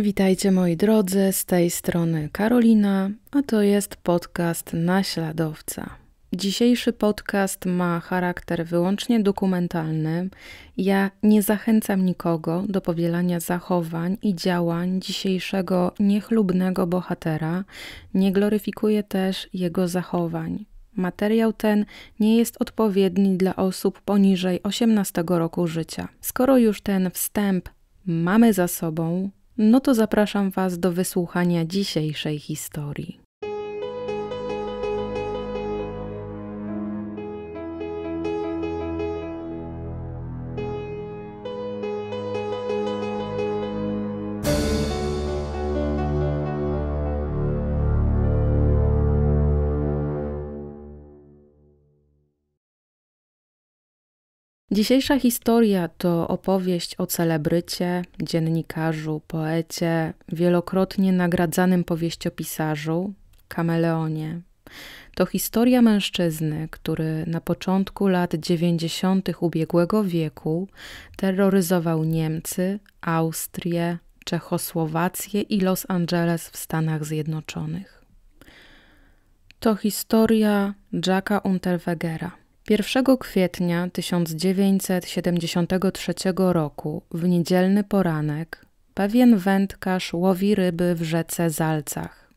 Witajcie moi drodzy, z tej strony Karolina, a to jest podcast Naśladowca. Dzisiejszy podcast ma charakter wyłącznie dokumentalny. Ja nie zachęcam nikogo do powielania zachowań i działań dzisiejszego niechlubnego bohatera, nie gloryfikuję też jego zachowań. Materiał ten nie jest odpowiedni dla osób poniżej 18 roku życia. Skoro już ten wstęp mamy za sobą, no to zapraszam Was do wysłuchania dzisiejszej historii. Dzisiejsza historia to opowieść o celebrycie, dziennikarzu, poecie, wielokrotnie nagradzanym powieściopisarzu, kameleonie. To historia mężczyzny, który na początku lat 90. ubiegłego wieku terroryzował Niemcy, Austrię, Czechosłowację i Los Angeles w Stanach Zjednoczonych. To historia Jacka Unterwegera 1 kwietnia 1973 roku, w niedzielny poranek, pewien wędkarz łowi ryby w rzece Zalcach.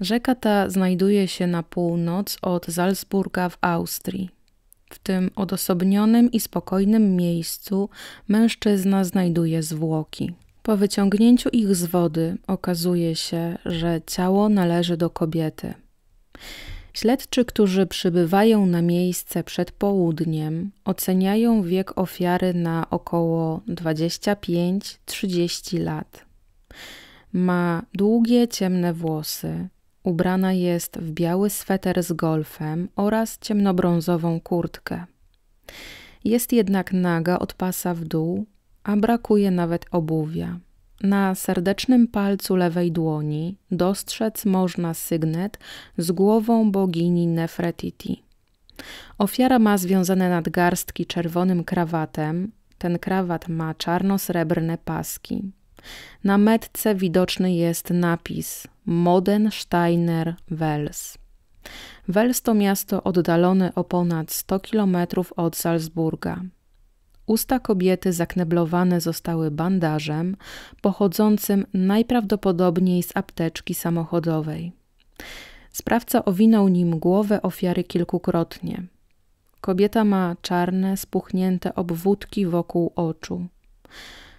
Rzeka ta znajduje się na północ od Salzburga w Austrii. W tym odosobnionym i spokojnym miejscu mężczyzna znajduje zwłoki. Po wyciągnięciu ich z wody okazuje się, że ciało należy do kobiety. Śledczy, którzy przybywają na miejsce przed południem, oceniają wiek ofiary na około 25-30 lat. Ma długie, ciemne włosy, ubrana jest w biały sweter z golfem oraz ciemnobrązową kurtkę. Jest jednak naga od pasa w dół, a brakuje nawet obuwia. Na serdecznym palcu lewej dłoni dostrzec można sygnet z głową bogini Nefretiti. Ofiara ma związane nadgarstki czerwonym krawatem, ten krawat ma czarno-srebrne paski. Na metce widoczny jest napis Steiner Wels. Wels to miasto oddalone o ponad 100 km od Salzburga. Usta kobiety zakneblowane zostały bandażem pochodzącym najprawdopodobniej z apteczki samochodowej. Sprawca owinął nim głowę ofiary kilkukrotnie. Kobieta ma czarne, spuchnięte obwódki wokół oczu.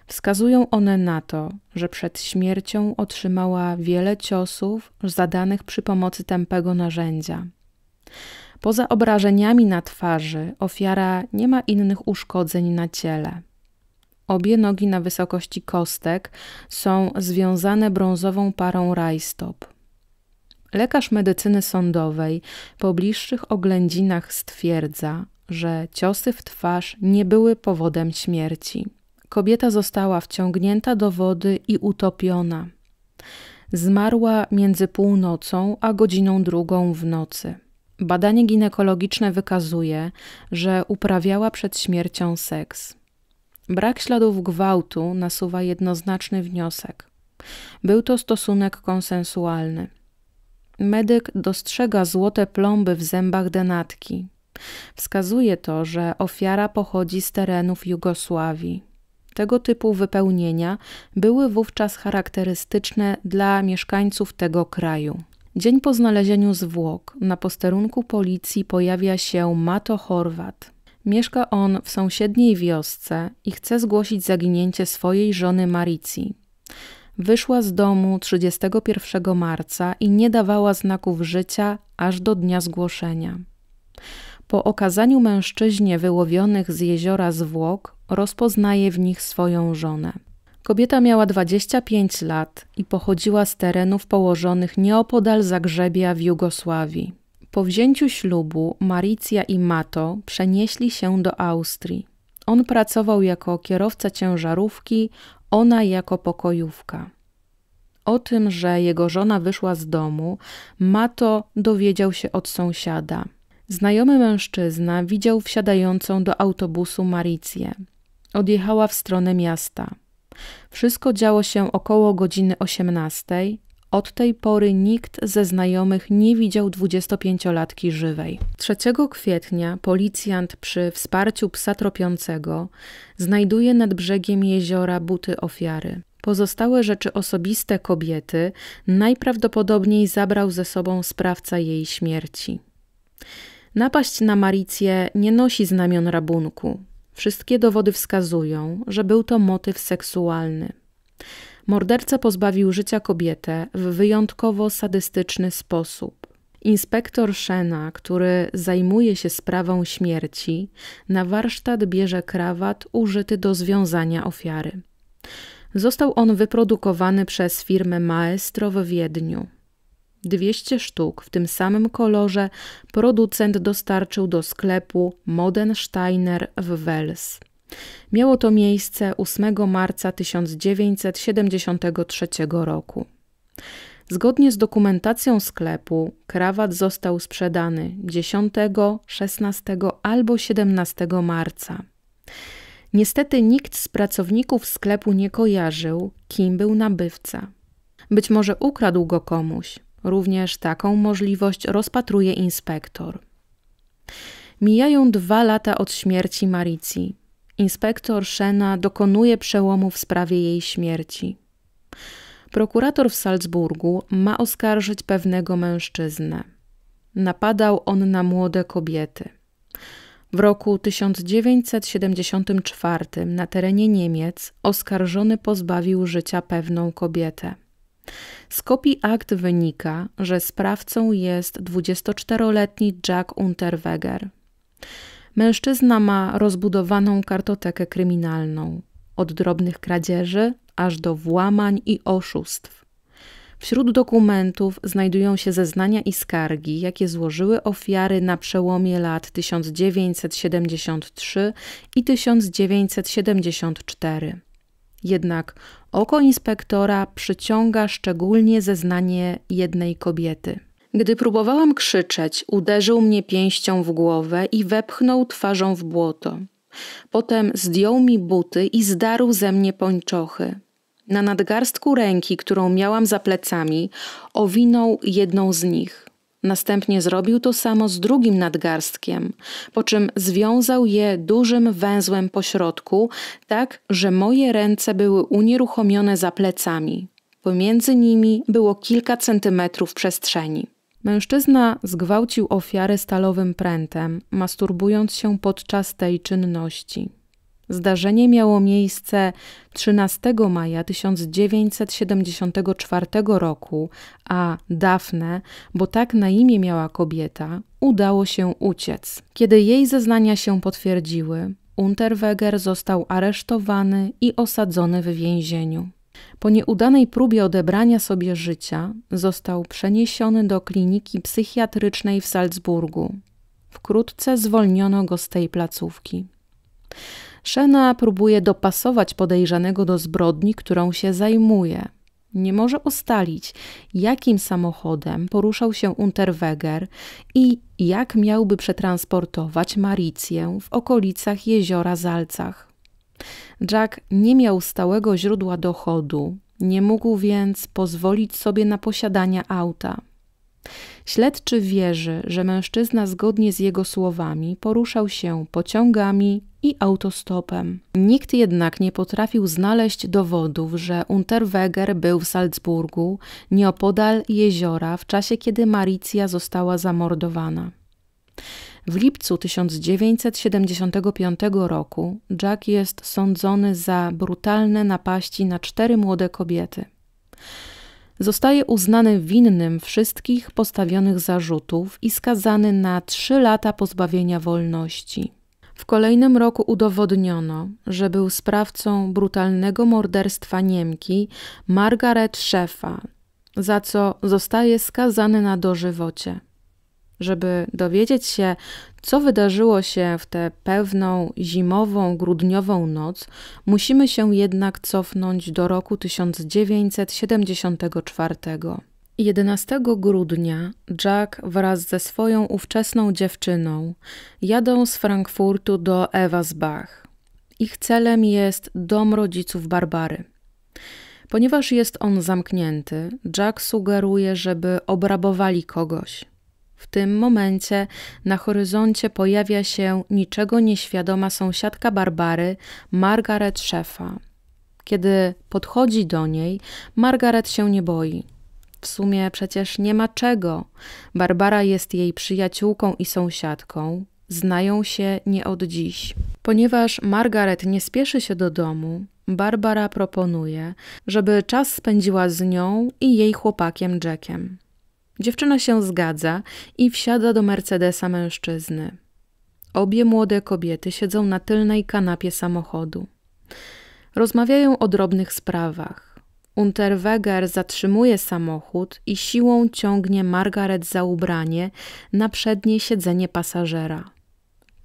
Wskazują one na to, że przed śmiercią otrzymała wiele ciosów zadanych przy pomocy tępego narzędzia. Poza obrażeniami na twarzy, ofiara nie ma innych uszkodzeń na ciele. Obie nogi na wysokości kostek są związane brązową parą rajstop. Lekarz medycyny sądowej po bliższych oględzinach stwierdza, że ciosy w twarz nie były powodem śmierci. Kobieta została wciągnięta do wody i utopiona. Zmarła między północą a godziną drugą w nocy. Badanie ginekologiczne wykazuje, że uprawiała przed śmiercią seks. Brak śladów gwałtu nasuwa jednoznaczny wniosek. Był to stosunek konsensualny. Medyk dostrzega złote plomby w zębach denatki. Wskazuje to, że ofiara pochodzi z terenów Jugosławii. Tego typu wypełnienia były wówczas charakterystyczne dla mieszkańców tego kraju. Dzień po znalezieniu zwłok na posterunku policji pojawia się Mato Horwat. Mieszka on w sąsiedniej wiosce i chce zgłosić zaginięcie swojej żony Maricji. Wyszła z domu 31 marca i nie dawała znaków życia aż do dnia zgłoszenia. Po okazaniu mężczyźnie wyłowionych z jeziora zwłok rozpoznaje w nich swoją żonę. Kobieta miała 25 lat i pochodziła z terenów położonych nieopodal Zagrzebia w Jugosławii. Po wzięciu ślubu Maricja i Mato przenieśli się do Austrii. On pracował jako kierowca ciężarówki, ona jako pokojówka. O tym, że jego żona wyszła z domu, Mato dowiedział się od sąsiada. Znajomy mężczyzna widział wsiadającą do autobusu Maricję. Odjechała w stronę miasta. Wszystko działo się około godziny 18. Od tej pory nikt ze znajomych nie widział 25-latki żywej. 3 kwietnia policjant przy wsparciu psa tropiącego znajduje nad brzegiem jeziora buty ofiary. Pozostałe rzeczy osobiste kobiety najprawdopodobniej zabrał ze sobą sprawca jej śmierci. Napaść na Maricję nie nosi znamion rabunku. Wszystkie dowody wskazują, że był to motyw seksualny. Morderca pozbawił życia kobietę w wyjątkowo sadystyczny sposób. Inspektor Szena, który zajmuje się sprawą śmierci, na warsztat bierze krawat użyty do związania ofiary. Został on wyprodukowany przez firmę Maestro w Wiedniu. 200 sztuk w tym samym kolorze producent dostarczył do sklepu Modensteiner w Wels. Miało to miejsce 8 marca 1973 roku. Zgodnie z dokumentacją sklepu, krawat został sprzedany 10, 16 albo 17 marca. Niestety nikt z pracowników sklepu nie kojarzył, kim był nabywca. Być może ukradł go komuś, Również taką możliwość rozpatruje inspektor. Mijają dwa lata od śmierci Maricji. Inspektor Szena dokonuje przełomu w sprawie jej śmierci. Prokurator w Salzburgu ma oskarżyć pewnego mężczyznę. Napadał on na młode kobiety. W roku 1974 na terenie Niemiec oskarżony pozbawił życia pewną kobietę. Z kopii akt wynika, że sprawcą jest 24-letni Jack Unterweger. Mężczyzna ma rozbudowaną kartotekę kryminalną, od drobnych kradzieży aż do włamań i oszustw. Wśród dokumentów znajdują się zeznania i skargi, jakie złożyły ofiary na przełomie lat 1973 i 1974. Jednak Oko inspektora przyciąga szczególnie zeznanie jednej kobiety. Gdy próbowałam krzyczeć, uderzył mnie pięścią w głowę i wepchnął twarzą w błoto. Potem zdjął mi buty i zdarł ze mnie pończochy. Na nadgarstku ręki, którą miałam za plecami, owinął jedną z nich. Następnie zrobił to samo z drugim nadgarstkiem, po czym związał je dużym węzłem po środku, tak że moje ręce były unieruchomione za plecami. Pomiędzy nimi było kilka centymetrów przestrzeni. Mężczyzna zgwałcił ofiarę stalowym prętem, masturbując się podczas tej czynności. Zdarzenie miało miejsce 13 maja 1974 roku, a Dafne, bo tak na imię miała kobieta, udało się uciec. Kiedy jej zeznania się potwierdziły, Unterweger został aresztowany i osadzony w więzieniu. Po nieudanej próbie odebrania sobie życia został przeniesiony do kliniki psychiatrycznej w Salzburgu. Wkrótce zwolniono go z tej placówki. Szena próbuje dopasować podejrzanego do zbrodni, którą się zajmuje. Nie może ustalić, jakim samochodem poruszał się Unterweger i jak miałby przetransportować Maricję w okolicach jeziora Zalcach. Jack nie miał stałego źródła dochodu, nie mógł więc pozwolić sobie na posiadanie auta. Śledczy wierzy, że mężczyzna zgodnie z jego słowami poruszał się pociągami, i autostopem. Nikt jednak nie potrafił znaleźć dowodów, że Unterweger był w Salzburgu, nieopodal jeziora, w czasie kiedy Maricja została zamordowana. W lipcu 1975 roku Jack jest sądzony za brutalne napaści na cztery młode kobiety. Zostaje uznany winnym wszystkich postawionych zarzutów i skazany na trzy lata pozbawienia wolności. W kolejnym roku udowodniono, że był sprawcą brutalnego morderstwa Niemki Margaret Szefa, za co zostaje skazany na dożywocie. Żeby dowiedzieć się, co wydarzyło się w tę pewną zimową, grudniową noc, musimy się jednak cofnąć do roku 1974. 11 grudnia Jack wraz ze swoją ówczesną dziewczyną jadą z Frankfurtu do Evasbach. Ich celem jest dom rodziców Barbary. Ponieważ jest on zamknięty, Jack sugeruje, żeby obrabowali kogoś. W tym momencie na horyzoncie pojawia się niczego nieświadoma sąsiadka Barbary, Margaret Szefa. Kiedy podchodzi do niej, Margaret się nie boi w sumie przecież nie ma czego. Barbara jest jej przyjaciółką i sąsiadką. Znają się nie od dziś. Ponieważ Margaret nie spieszy się do domu, Barbara proponuje, żeby czas spędziła z nią i jej chłopakiem Jackiem. Dziewczyna się zgadza i wsiada do Mercedesa mężczyzny. Obie młode kobiety siedzą na tylnej kanapie samochodu. Rozmawiają o drobnych sprawach Unterweger zatrzymuje samochód i siłą ciągnie Margaret za ubranie na przednie siedzenie pasażera.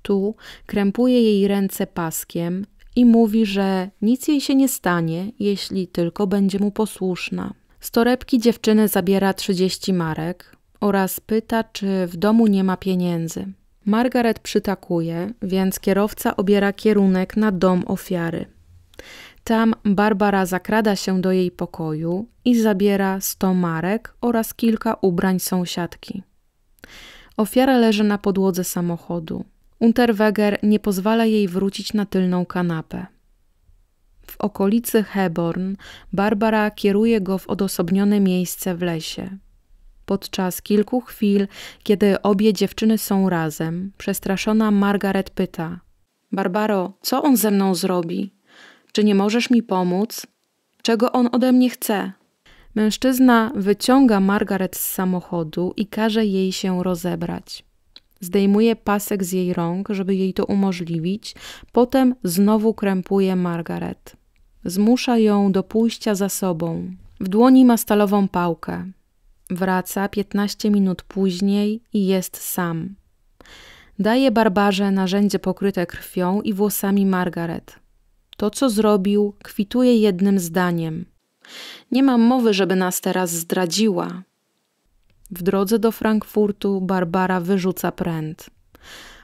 Tu krępuje jej ręce paskiem i mówi, że nic jej się nie stanie, jeśli tylko będzie mu posłuszna. Z torebki dziewczyny zabiera 30 marek oraz pyta, czy w domu nie ma pieniędzy. Margaret przytakuje, więc kierowca obiera kierunek na dom ofiary. Tam Barbara zakrada się do jej pokoju i zabiera sto marek oraz kilka ubrań sąsiadki. Ofiara leży na podłodze samochodu. Unterweger nie pozwala jej wrócić na tylną kanapę. W okolicy Heborn Barbara kieruje go w odosobnione miejsce w lesie. Podczas kilku chwil, kiedy obie dziewczyny są razem, przestraszona Margaret pyta: Barbaro, co on ze mną zrobi? Czy nie możesz mi pomóc? Czego on ode mnie chce? Mężczyzna wyciąga Margaret z samochodu i każe jej się rozebrać. Zdejmuje pasek z jej rąk, żeby jej to umożliwić, potem znowu krępuje Margaret. Zmusza ją do pójścia za sobą. W dłoni ma stalową pałkę. Wraca 15 minut później i jest sam. Daje barbarze narzędzie pokryte krwią i włosami Margaret. To, co zrobił, kwituje jednym zdaniem. Nie mam mowy, żeby nas teraz zdradziła. W drodze do Frankfurtu Barbara wyrzuca pręt.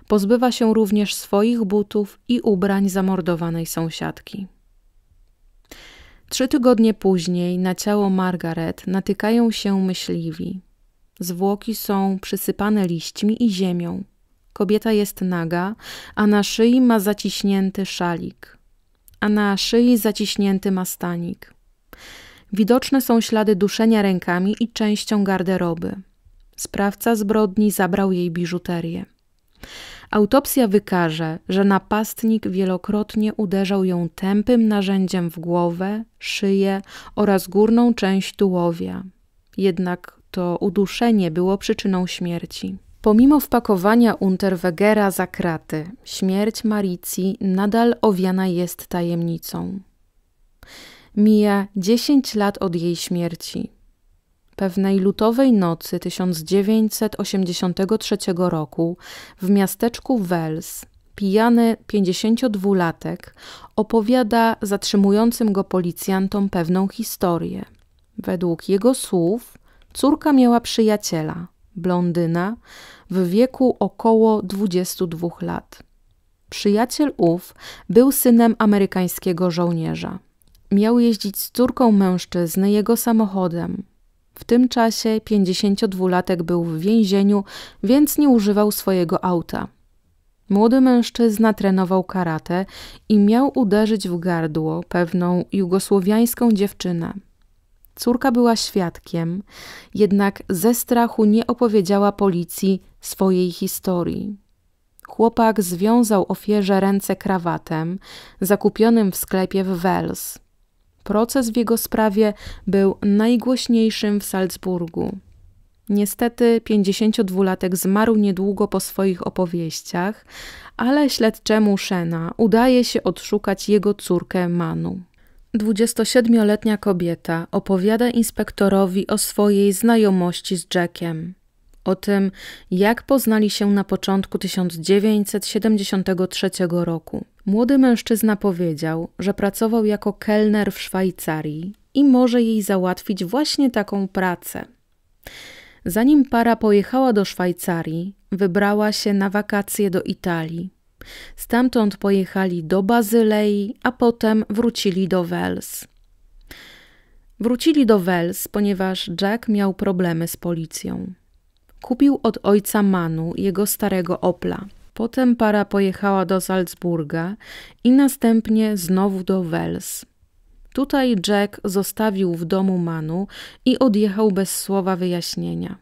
Pozbywa się również swoich butów i ubrań zamordowanej sąsiadki. Trzy tygodnie później na ciało Margaret natykają się myśliwi. Zwłoki są przysypane liśćmi i ziemią. Kobieta jest naga, a na szyi ma zaciśnięty szalik a na szyi zaciśnięty ma stanik. Widoczne są ślady duszenia rękami i częścią garderoby. Sprawca zbrodni zabrał jej biżuterię. Autopsja wykaże, że napastnik wielokrotnie uderzał ją tępym narzędziem w głowę, szyję oraz górną część tułowia. Jednak to uduszenie było przyczyną śmierci. Pomimo wpakowania Unterwegera za kraty, śmierć Maricji nadal owiana jest tajemnicą. Mija 10 lat od jej śmierci. Pewnej lutowej nocy 1983 roku w miasteczku Wels pijany 52-latek opowiada zatrzymującym go policjantom pewną historię. Według jego słów córka miała przyjaciela, blondyna, w wieku około 22 lat. Przyjaciel ów był synem amerykańskiego żołnierza. Miał jeździć z córką mężczyzny jego samochodem. W tym czasie 52-latek był w więzieniu, więc nie używał swojego auta. Młody mężczyzna trenował karate i miał uderzyć w gardło pewną jugosłowiańską dziewczynę. Córka była świadkiem, jednak ze strachu nie opowiedziała policji swojej historii. Chłopak związał ofierze ręce krawatem zakupionym w sklepie w Wels. Proces w jego sprawie był najgłośniejszym w Salzburgu. Niestety 52-latek zmarł niedługo po swoich opowieściach, ale śledczemu Szena udaje się odszukać jego córkę Manu. 27-letnia kobieta opowiada inspektorowi o swojej znajomości z Jackiem o tym, jak poznali się na początku 1973 roku. Młody mężczyzna powiedział, że pracował jako kelner w Szwajcarii i może jej załatwić właśnie taką pracę. Zanim para pojechała do Szwajcarii, wybrała się na wakacje do Italii. Stamtąd pojechali do Bazylei, a potem wrócili do Wels. Wrócili do Wels, ponieważ Jack miał problemy z policją. Kupił od ojca Manu jego starego Opla. Potem para pojechała do Salzburga i następnie znowu do Wels. Tutaj Jack zostawił w domu Manu i odjechał bez słowa wyjaśnienia.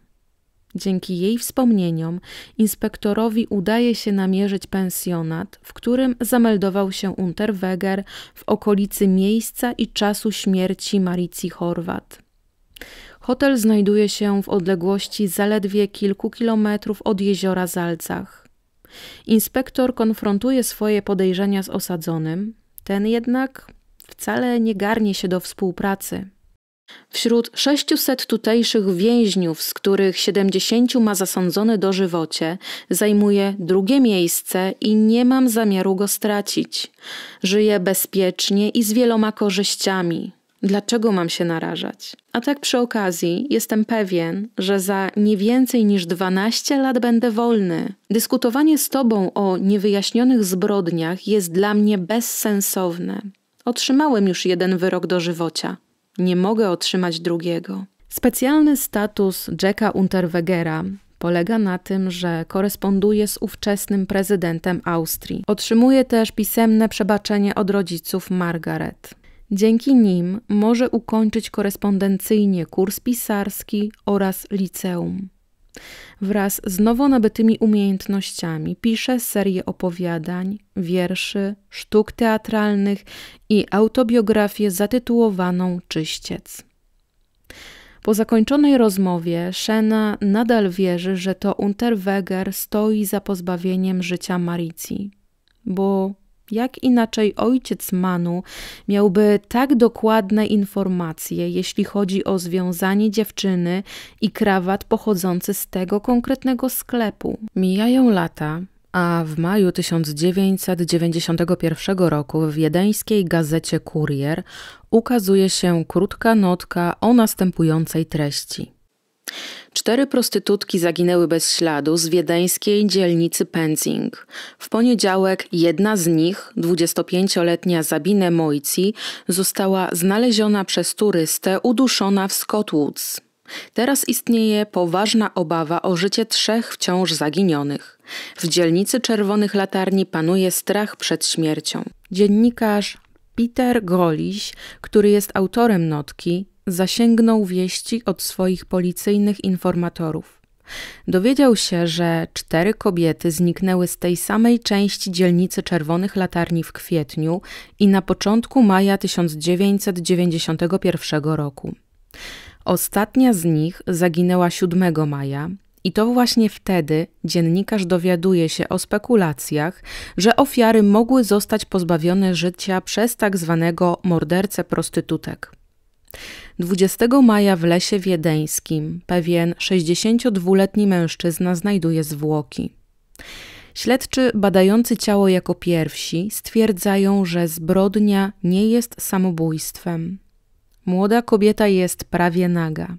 Dzięki jej wspomnieniom inspektorowi udaje się namierzyć pensjonat, w którym zameldował się Unterweger w okolicy miejsca i czasu śmierci Maricji Horwat. Hotel znajduje się w odległości zaledwie kilku kilometrów od jeziora Zalcach. Inspektor konfrontuje swoje podejrzenia z osadzonym, ten jednak wcale nie garnie się do współpracy. Wśród 600 tutejszych więźniów, z których 70 ma zasądzone dożywocie, zajmuje drugie miejsce i nie mam zamiaru go stracić. Żyje bezpiecznie i z wieloma korzyściami. Dlaczego mam się narażać? A tak przy okazji jestem pewien, że za nie więcej niż 12 lat będę wolny. Dyskutowanie z Tobą o niewyjaśnionych zbrodniach jest dla mnie bezsensowne. Otrzymałem już jeden wyrok do żywocia. Nie mogę otrzymać drugiego. Specjalny status Jacka Unterwegera polega na tym, że koresponduje z ówczesnym prezydentem Austrii. Otrzymuje też pisemne przebaczenie od rodziców Margaret. Dzięki nim może ukończyć korespondencyjnie kurs pisarski oraz liceum. Wraz z nowo nabytymi umiejętnościami pisze serię opowiadań, wierszy, sztuk teatralnych i autobiografię zatytułowaną Czyściec. Po zakończonej rozmowie Szena nadal wierzy, że to Unterweger stoi za pozbawieniem życia Maricji, bo jak inaczej ojciec Manu miałby tak dokładne informacje, jeśli chodzi o związanie dziewczyny i krawat pochodzący z tego konkretnego sklepu? Mijają lata, a w maju 1991 roku w wiedeńskiej gazecie Kurier ukazuje się krótka notka o następującej treści. Cztery prostytutki zaginęły bez śladu z wiedeńskiej dzielnicy Penzing. W poniedziałek jedna z nich, 25-letnia Zabine Moici, została znaleziona przez turystę uduszona w Scottwoods. Teraz istnieje poważna obawa o życie trzech wciąż zaginionych. W dzielnicy Czerwonych Latarni panuje strach przed śmiercią. Dziennikarz Peter Goliś, który jest autorem notki, zasięgnął wieści od swoich policyjnych informatorów. Dowiedział się, że cztery kobiety zniknęły z tej samej części dzielnicy Czerwonych Latarni w kwietniu i na początku maja 1991 roku. Ostatnia z nich zaginęła 7 maja, i to właśnie wtedy dziennikarz dowiaduje się o spekulacjach, że ofiary mogły zostać pozbawione życia przez tak zwanego mordercę prostytutek. 20 maja w lesie wiedeńskim pewien 62-letni mężczyzna znajduje zwłoki. Śledczy badający ciało jako pierwsi stwierdzają, że zbrodnia nie jest samobójstwem. Młoda kobieta jest prawie naga.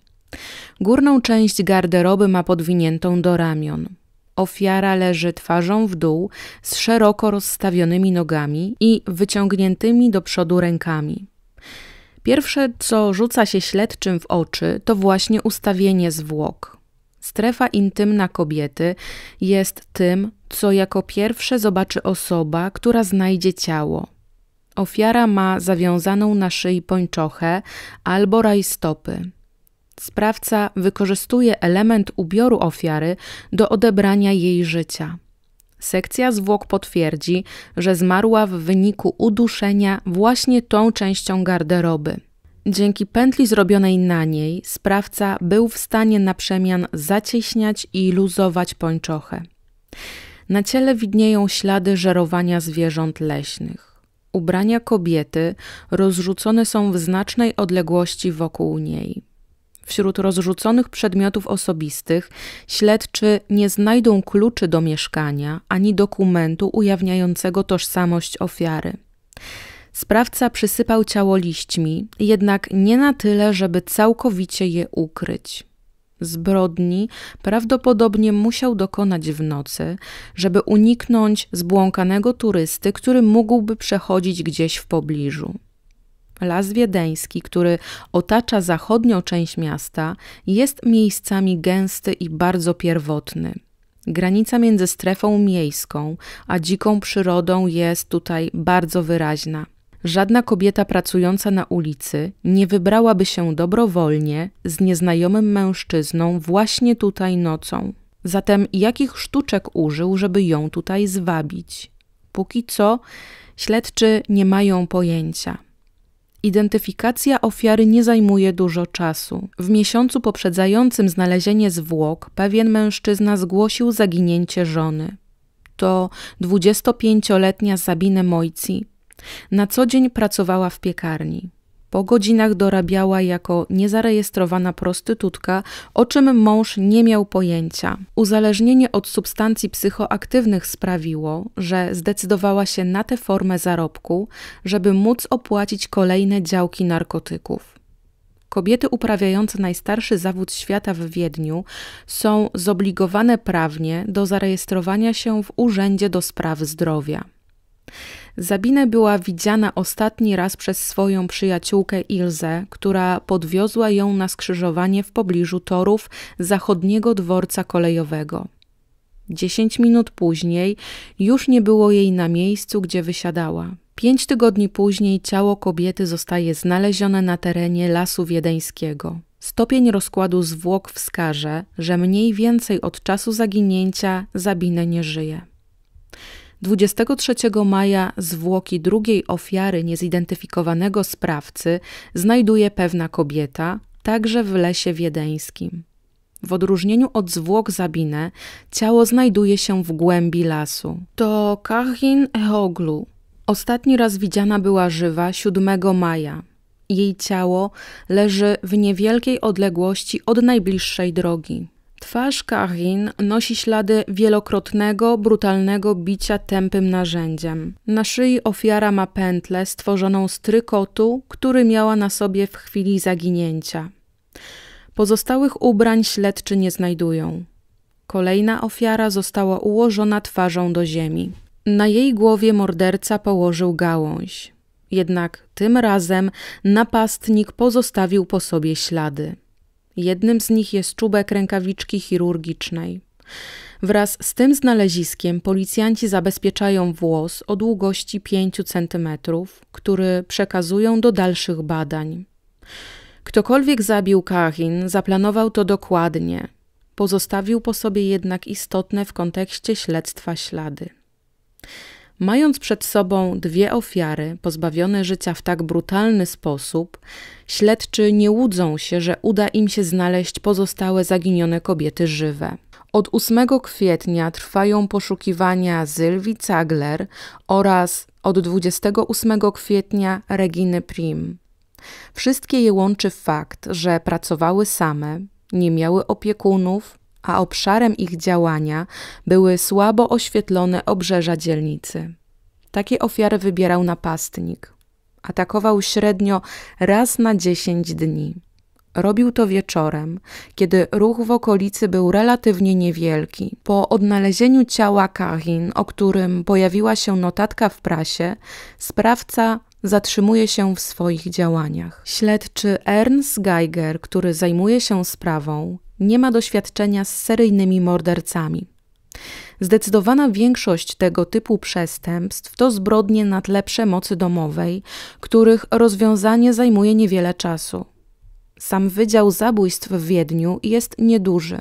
Górną część garderoby ma podwiniętą do ramion. Ofiara leży twarzą w dół, z szeroko rozstawionymi nogami i wyciągniętymi do przodu rękami. Pierwsze, co rzuca się śledczym w oczy, to właśnie ustawienie zwłok. Strefa intymna kobiety jest tym, co jako pierwsze zobaczy osoba, która znajdzie ciało. Ofiara ma zawiązaną na szyi pończochę albo rajstopy. Sprawca wykorzystuje element ubioru ofiary do odebrania jej życia. Sekcja zwłok potwierdzi, że zmarła w wyniku uduszenia właśnie tą częścią garderoby. Dzięki pętli zrobionej na niej sprawca był w stanie na przemian zacieśniać i luzować pończochę. Na ciele widnieją ślady żerowania zwierząt leśnych. Ubrania kobiety rozrzucone są w znacznej odległości wokół niej. Wśród rozrzuconych przedmiotów osobistych śledczy nie znajdą kluczy do mieszkania ani dokumentu ujawniającego tożsamość ofiary. Sprawca przysypał ciało liśćmi, jednak nie na tyle, żeby całkowicie je ukryć. Zbrodni prawdopodobnie musiał dokonać w nocy, żeby uniknąć zbłąkanego turysty, który mógłby przechodzić gdzieś w pobliżu. Las Wiedeński, który otacza zachodnią część miasta, jest miejscami gęsty i bardzo pierwotny. Granica między strefą miejską a dziką przyrodą jest tutaj bardzo wyraźna. Żadna kobieta pracująca na ulicy nie wybrałaby się dobrowolnie z nieznajomym mężczyzną właśnie tutaj nocą. Zatem jakich sztuczek użył, żeby ją tutaj zwabić? Póki co śledczy nie mają pojęcia. Identyfikacja ofiary nie zajmuje dużo czasu. W miesiącu poprzedzającym znalezienie zwłok pewien mężczyzna zgłosił zaginięcie żony. To 25-letnia Sabine Mojci. Na co dzień pracowała w piekarni. Po godzinach dorabiała jako niezarejestrowana prostytutka, o czym mąż nie miał pojęcia. Uzależnienie od substancji psychoaktywnych sprawiło, że zdecydowała się na tę formę zarobku, żeby móc opłacić kolejne działki narkotyków. Kobiety uprawiające najstarszy zawód świata w Wiedniu są zobligowane prawnie do zarejestrowania się w Urzędzie do Spraw Zdrowia. Zabina była widziana ostatni raz przez swoją przyjaciółkę Ilzę, która podwiozła ją na skrzyżowanie w pobliżu torów zachodniego dworca kolejowego. Dziesięć minut później już nie było jej na miejscu, gdzie wysiadała. Pięć tygodni później ciało kobiety zostaje znalezione na terenie Lasu Wiedeńskiego. Stopień rozkładu zwłok wskaże, że mniej więcej od czasu zaginięcia Zabinę nie żyje. 23 maja zwłoki drugiej ofiary niezidentyfikowanego sprawcy znajduje pewna kobieta, także w lesie wiedeńskim. W odróżnieniu od zwłok Zabine, ciało znajduje się w głębi lasu. To Kahin Eoglu. Ostatni raz widziana była żywa 7 maja. Jej ciało leży w niewielkiej odległości od najbliższej drogi. Twarz Karin nosi ślady wielokrotnego, brutalnego bicia tępym narzędziem. Na szyi ofiara ma pętlę stworzoną z trykotu, który miała na sobie w chwili zaginięcia. Pozostałych ubrań śledczy nie znajdują. Kolejna ofiara została ułożona twarzą do ziemi. Na jej głowie morderca położył gałąź. Jednak tym razem napastnik pozostawił po sobie ślady. Jednym z nich jest czubek rękawiczki chirurgicznej. Wraz z tym znaleziskiem policjanci zabezpieczają włos o długości 5 cm, który przekazują do dalszych badań. Ktokolwiek zabił Kahin, zaplanował to dokładnie. Pozostawił po sobie jednak istotne w kontekście śledztwa ślady. Mając przed sobą dwie ofiary pozbawione życia w tak brutalny sposób, śledczy nie łudzą się, że uda im się znaleźć pozostałe zaginione kobiety żywe. Od 8 kwietnia trwają poszukiwania Sylwii Cagler oraz od 28 kwietnia Reginy Prim. Wszystkie je łączy fakt, że pracowały same, nie miały opiekunów, a obszarem ich działania były słabo oświetlone obrzeża dzielnicy. Takie ofiary wybierał napastnik. Atakował średnio raz na dziesięć dni. Robił to wieczorem, kiedy ruch w okolicy był relatywnie niewielki. Po odnalezieniu ciała Kahin, o którym pojawiła się notatka w prasie, sprawca zatrzymuje się w swoich działaniach. Śledczy Ernst Geiger, który zajmuje się sprawą, nie ma doświadczenia z seryjnymi mordercami. Zdecydowana większość tego typu przestępstw to zbrodnie na tle przemocy domowej, których rozwiązanie zajmuje niewiele czasu. Sam Wydział Zabójstw w Wiedniu jest nieduży.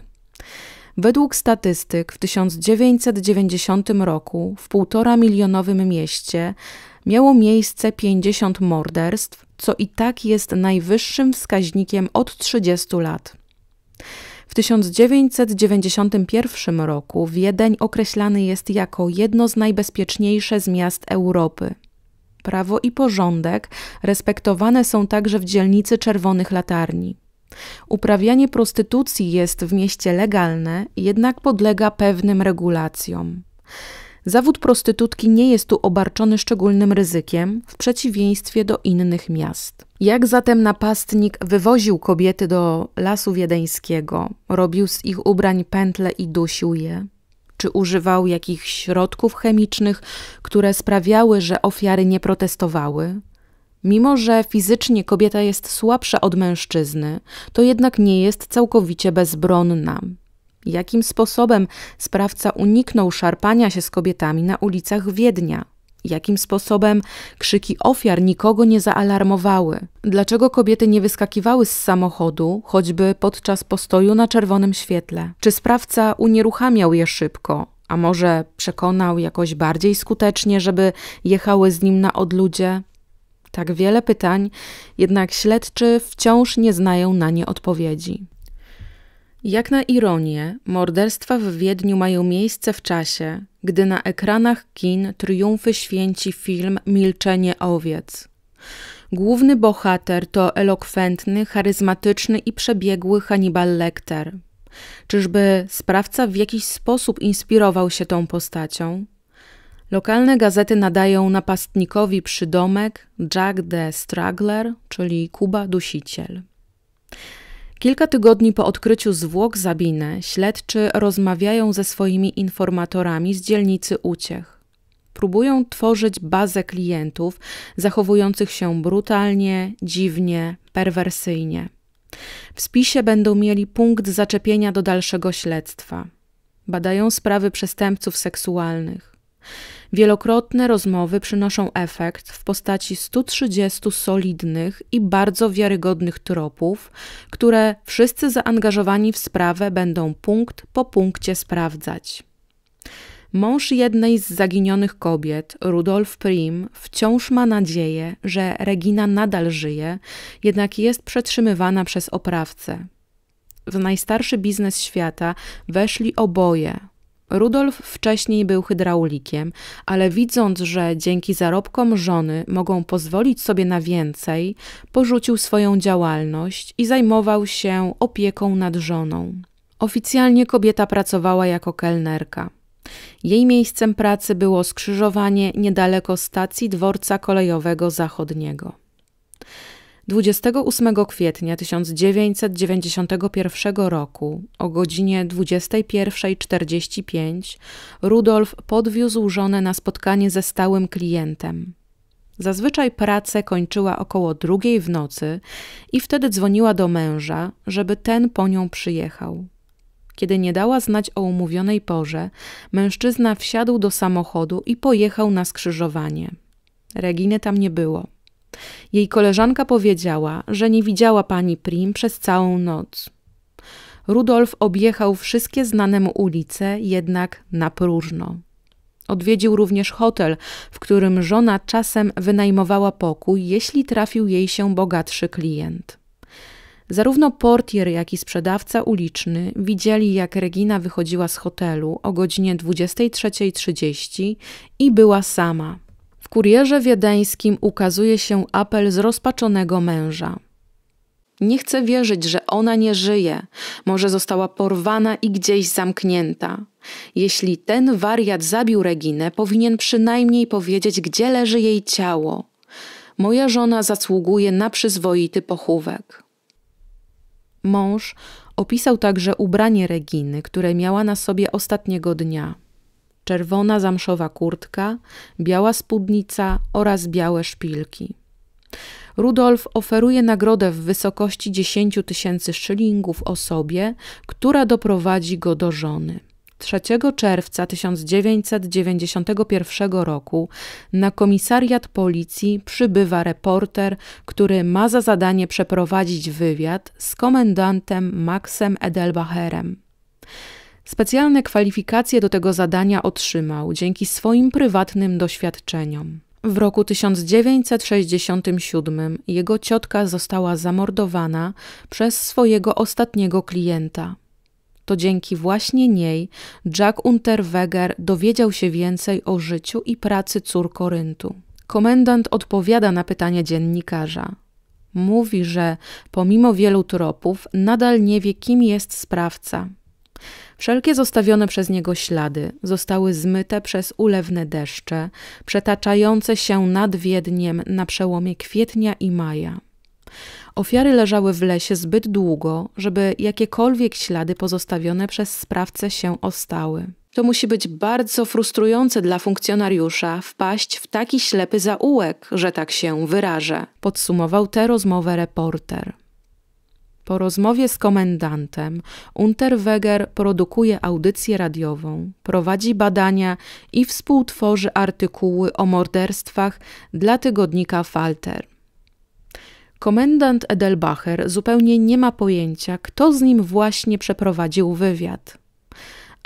Według statystyk w 1990 roku w półtora milionowym mieście miało miejsce 50 morderstw, co i tak jest najwyższym wskaźnikiem od 30 lat. W 1991 roku Wiedeń określany jest jako jedno z najbezpieczniejszych z miast Europy. Prawo i porządek respektowane są także w dzielnicy Czerwonych Latarni. Uprawianie prostytucji jest w mieście legalne, jednak podlega pewnym regulacjom. Zawód prostytutki nie jest tu obarczony szczególnym ryzykiem, w przeciwieństwie do innych miast. Jak zatem napastnik wywoził kobiety do lasu wiedeńskiego, robił z ich ubrań pętle i dusił je? Czy używał jakichś środków chemicznych, które sprawiały, że ofiary nie protestowały? Mimo, że fizycznie kobieta jest słabsza od mężczyzny, to jednak nie jest całkowicie bezbronna. Jakim sposobem sprawca uniknął szarpania się z kobietami na ulicach Wiednia? Jakim sposobem krzyki ofiar nikogo nie zaalarmowały? Dlaczego kobiety nie wyskakiwały z samochodu, choćby podczas postoju na czerwonym świetle? Czy sprawca unieruchamiał je szybko? A może przekonał jakoś bardziej skutecznie, żeby jechały z nim na odludzie? Tak wiele pytań, jednak śledczy wciąż nie znają na nie odpowiedzi. Jak na ironię, morderstwa w Wiedniu mają miejsce w czasie, gdy na ekranach kin triumfy święci film Milczenie owiec. Główny bohater to elokwentny, charyzmatyczny i przebiegły Hannibal Lecter. Czyżby sprawca w jakiś sposób inspirował się tą postacią? Lokalne gazety nadają napastnikowi przydomek Jack the Struggler, czyli Kuba Dusiciel. Kilka tygodni po odkryciu zwłok Zabiny, śledczy rozmawiają ze swoimi informatorami z dzielnicy Uciech. Próbują tworzyć bazę klientów zachowujących się brutalnie, dziwnie, perwersyjnie. W spisie będą mieli punkt zaczepienia do dalszego śledztwa. Badają sprawy przestępców seksualnych Wielokrotne rozmowy przynoszą efekt w postaci 130 solidnych i bardzo wiarygodnych tropów, które wszyscy zaangażowani w sprawę będą punkt po punkcie sprawdzać. Mąż jednej z zaginionych kobiet, Rudolf Prim, wciąż ma nadzieję, że Regina nadal żyje, jednak jest przetrzymywana przez oprawcę. W najstarszy biznes świata weszli oboje, Rudolf wcześniej był hydraulikiem, ale widząc, że dzięki zarobkom żony mogą pozwolić sobie na więcej, porzucił swoją działalność i zajmował się opieką nad żoną. Oficjalnie kobieta pracowała jako kelnerka. Jej miejscem pracy było skrzyżowanie niedaleko stacji dworca kolejowego zachodniego. 28 kwietnia 1991 roku o godzinie 21.45 Rudolf podwiózł żonę na spotkanie ze stałym klientem. Zazwyczaj pracę kończyła około drugiej w nocy i wtedy dzwoniła do męża, żeby ten po nią przyjechał. Kiedy nie dała znać o umówionej porze, mężczyzna wsiadł do samochodu i pojechał na skrzyżowanie. Reginy tam nie było. Jej koleżanka powiedziała, że nie widziała pani Prim przez całą noc. Rudolf objechał wszystkie znane mu ulice, jednak na próżno. Odwiedził również hotel, w którym żona czasem wynajmowała pokój, jeśli trafił jej się bogatszy klient. Zarówno portier, jak i sprzedawca uliczny widzieli, jak Regina wychodziła z hotelu o godzinie 23.30 i była sama. W kurierze wiedeńskim ukazuje się apel zrozpaczonego męża. Nie chcę wierzyć, że ona nie żyje, może została porwana i gdzieś zamknięta. Jeśli ten wariat zabił Reginę, powinien przynajmniej powiedzieć, gdzie leży jej ciało. Moja żona zasługuje na przyzwoity pochówek. Mąż opisał także ubranie Reginy, które miała na sobie ostatniego dnia czerwona zamszowa kurtka, biała spódnica oraz białe szpilki. Rudolf oferuje nagrodę w wysokości 10 tysięcy szylingów osobie, która doprowadzi go do żony. 3 czerwca 1991 roku na komisariat policji przybywa reporter, który ma za zadanie przeprowadzić wywiad z komendantem Maxem Edelbacherem. Specjalne kwalifikacje do tego zadania otrzymał dzięki swoim prywatnym doświadczeniom. W roku 1967 jego ciotka została zamordowana przez swojego ostatniego klienta. To dzięki właśnie niej Jack Unterweger dowiedział się więcej o życiu i pracy cór Koryntu. Komendant odpowiada na pytanie dziennikarza. Mówi, że pomimo wielu tropów nadal nie wie, kim jest sprawca. Wszelkie zostawione przez niego ślady zostały zmyte przez ulewne deszcze, przetaczające się nad Wiedniem na przełomie kwietnia i maja. Ofiary leżały w lesie zbyt długo, żeby jakiekolwiek ślady pozostawione przez sprawcę się ostały. To musi być bardzo frustrujące dla funkcjonariusza wpaść w taki ślepy zaułek, że tak się wyrażę, podsumował tę rozmowę reporter. Po rozmowie z komendantem, Unterweger produkuje audycję radiową, prowadzi badania i współtworzy artykuły o morderstwach dla tygodnika Falter. Komendant Edelbacher zupełnie nie ma pojęcia, kto z nim właśnie przeprowadził wywiad.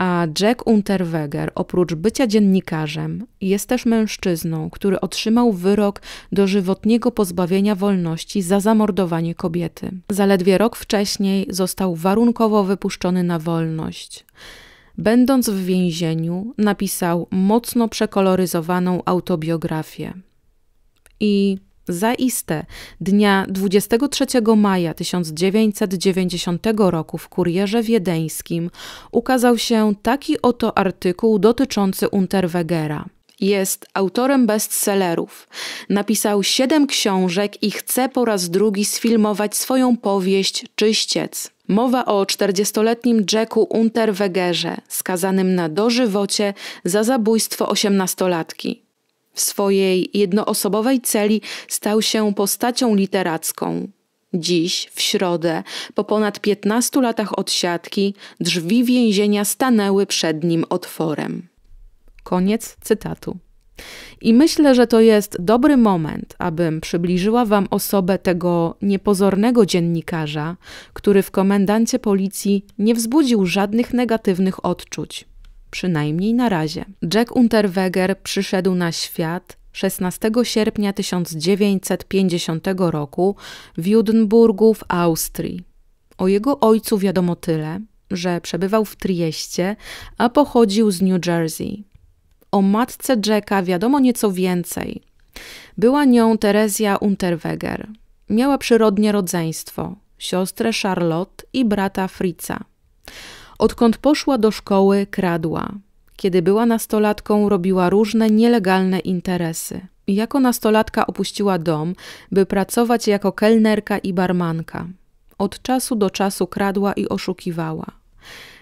A Jack Unterweger, oprócz bycia dziennikarzem, jest też mężczyzną, który otrzymał wyrok do żywotniego pozbawienia wolności za zamordowanie kobiety. Zaledwie rok wcześniej został warunkowo wypuszczony na wolność. Będąc w więzieniu, napisał mocno przekoloryzowaną autobiografię. I Zaiste dnia 23 maja 1990 roku w Kurierze Wiedeńskim ukazał się taki oto artykuł dotyczący Unterwegera. Jest autorem bestsellerów. Napisał siedem książek i chce po raz drugi sfilmować swoją powieść Czyściec. Mowa o 40-letnim Jacku Unterwegerze, skazanym na dożywocie za zabójstwo osiemnastolatki w swojej jednoosobowej celi stał się postacią literacką. Dziś, w środę, po ponad 15 latach odsiadki, drzwi więzienia stanęły przed nim otworem. Koniec cytatu. I myślę, że to jest dobry moment, abym przybliżyła Wam osobę tego niepozornego dziennikarza, który w komendancie policji nie wzbudził żadnych negatywnych odczuć przynajmniej na razie. Jack Unterweger przyszedł na świat 16 sierpnia 1950 roku w Judenburgu w Austrii. O jego ojcu wiadomo tyle, że przebywał w Trieście, a pochodził z New Jersey. O matce Jacka wiadomo nieco więcej. Była nią Terezja Unterweger. Miała przyrodnie rodzeństwo, siostrę Charlotte i brata Fritza. Odkąd poszła do szkoły, kradła. Kiedy była nastolatką, robiła różne nielegalne interesy. Jako nastolatka opuściła dom, by pracować jako kelnerka i barmanka. Od czasu do czasu kradła i oszukiwała.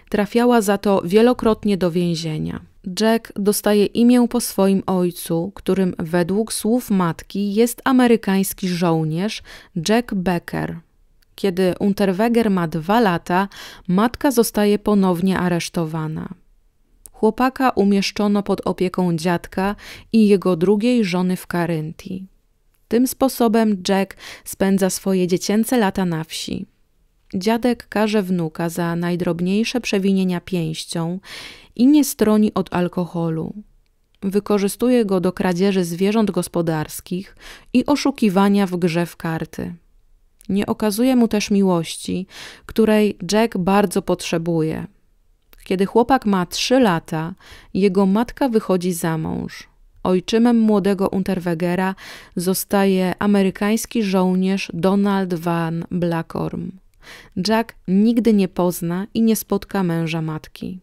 Trafiała za to wielokrotnie do więzienia. Jack dostaje imię po swoim ojcu, którym według słów matki jest amerykański żołnierz Jack Becker. Kiedy Unterweger ma dwa lata, matka zostaje ponownie aresztowana. Chłopaka umieszczono pod opieką dziadka i jego drugiej żony w Karyntii. Tym sposobem Jack spędza swoje dziecięce lata na wsi. Dziadek karze wnuka za najdrobniejsze przewinienia pięścią i nie stroni od alkoholu. Wykorzystuje go do kradzieży zwierząt gospodarskich i oszukiwania w grze w karty. Nie okazuje mu też miłości, której Jack bardzo potrzebuje. Kiedy chłopak ma trzy lata, jego matka wychodzi za mąż. Ojczymem młodego Unterwegera zostaje amerykański żołnierz Donald van Blackorm. Jack nigdy nie pozna i nie spotka męża matki.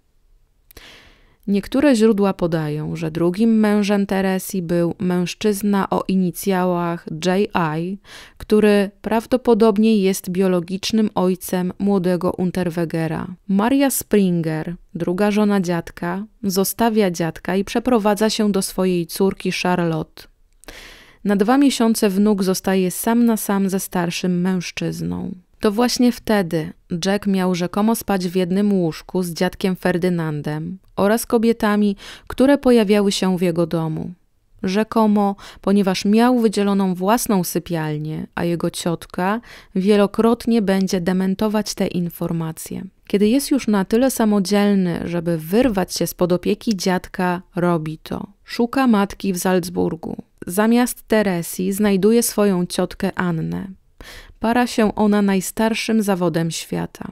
Niektóre źródła podają, że drugim mężem Teresi był mężczyzna o inicjałach J.I., który prawdopodobnie jest biologicznym ojcem młodego Unterwegera. Maria Springer, druga żona dziadka, zostawia dziadka i przeprowadza się do swojej córki Charlotte. Na dwa miesiące wnuk zostaje sam na sam ze starszym mężczyzną. To właśnie wtedy Jack miał rzekomo spać w jednym łóżku z dziadkiem Ferdynandem oraz kobietami, które pojawiały się w jego domu. Rzekomo, ponieważ miał wydzieloną własną sypialnię, a jego ciotka wielokrotnie będzie dementować te informacje. Kiedy jest już na tyle samodzielny, żeby wyrwać się spod opieki dziadka, robi to. Szuka matki w Salzburgu. Zamiast Teresji znajduje swoją ciotkę Annę para się ona najstarszym zawodem świata.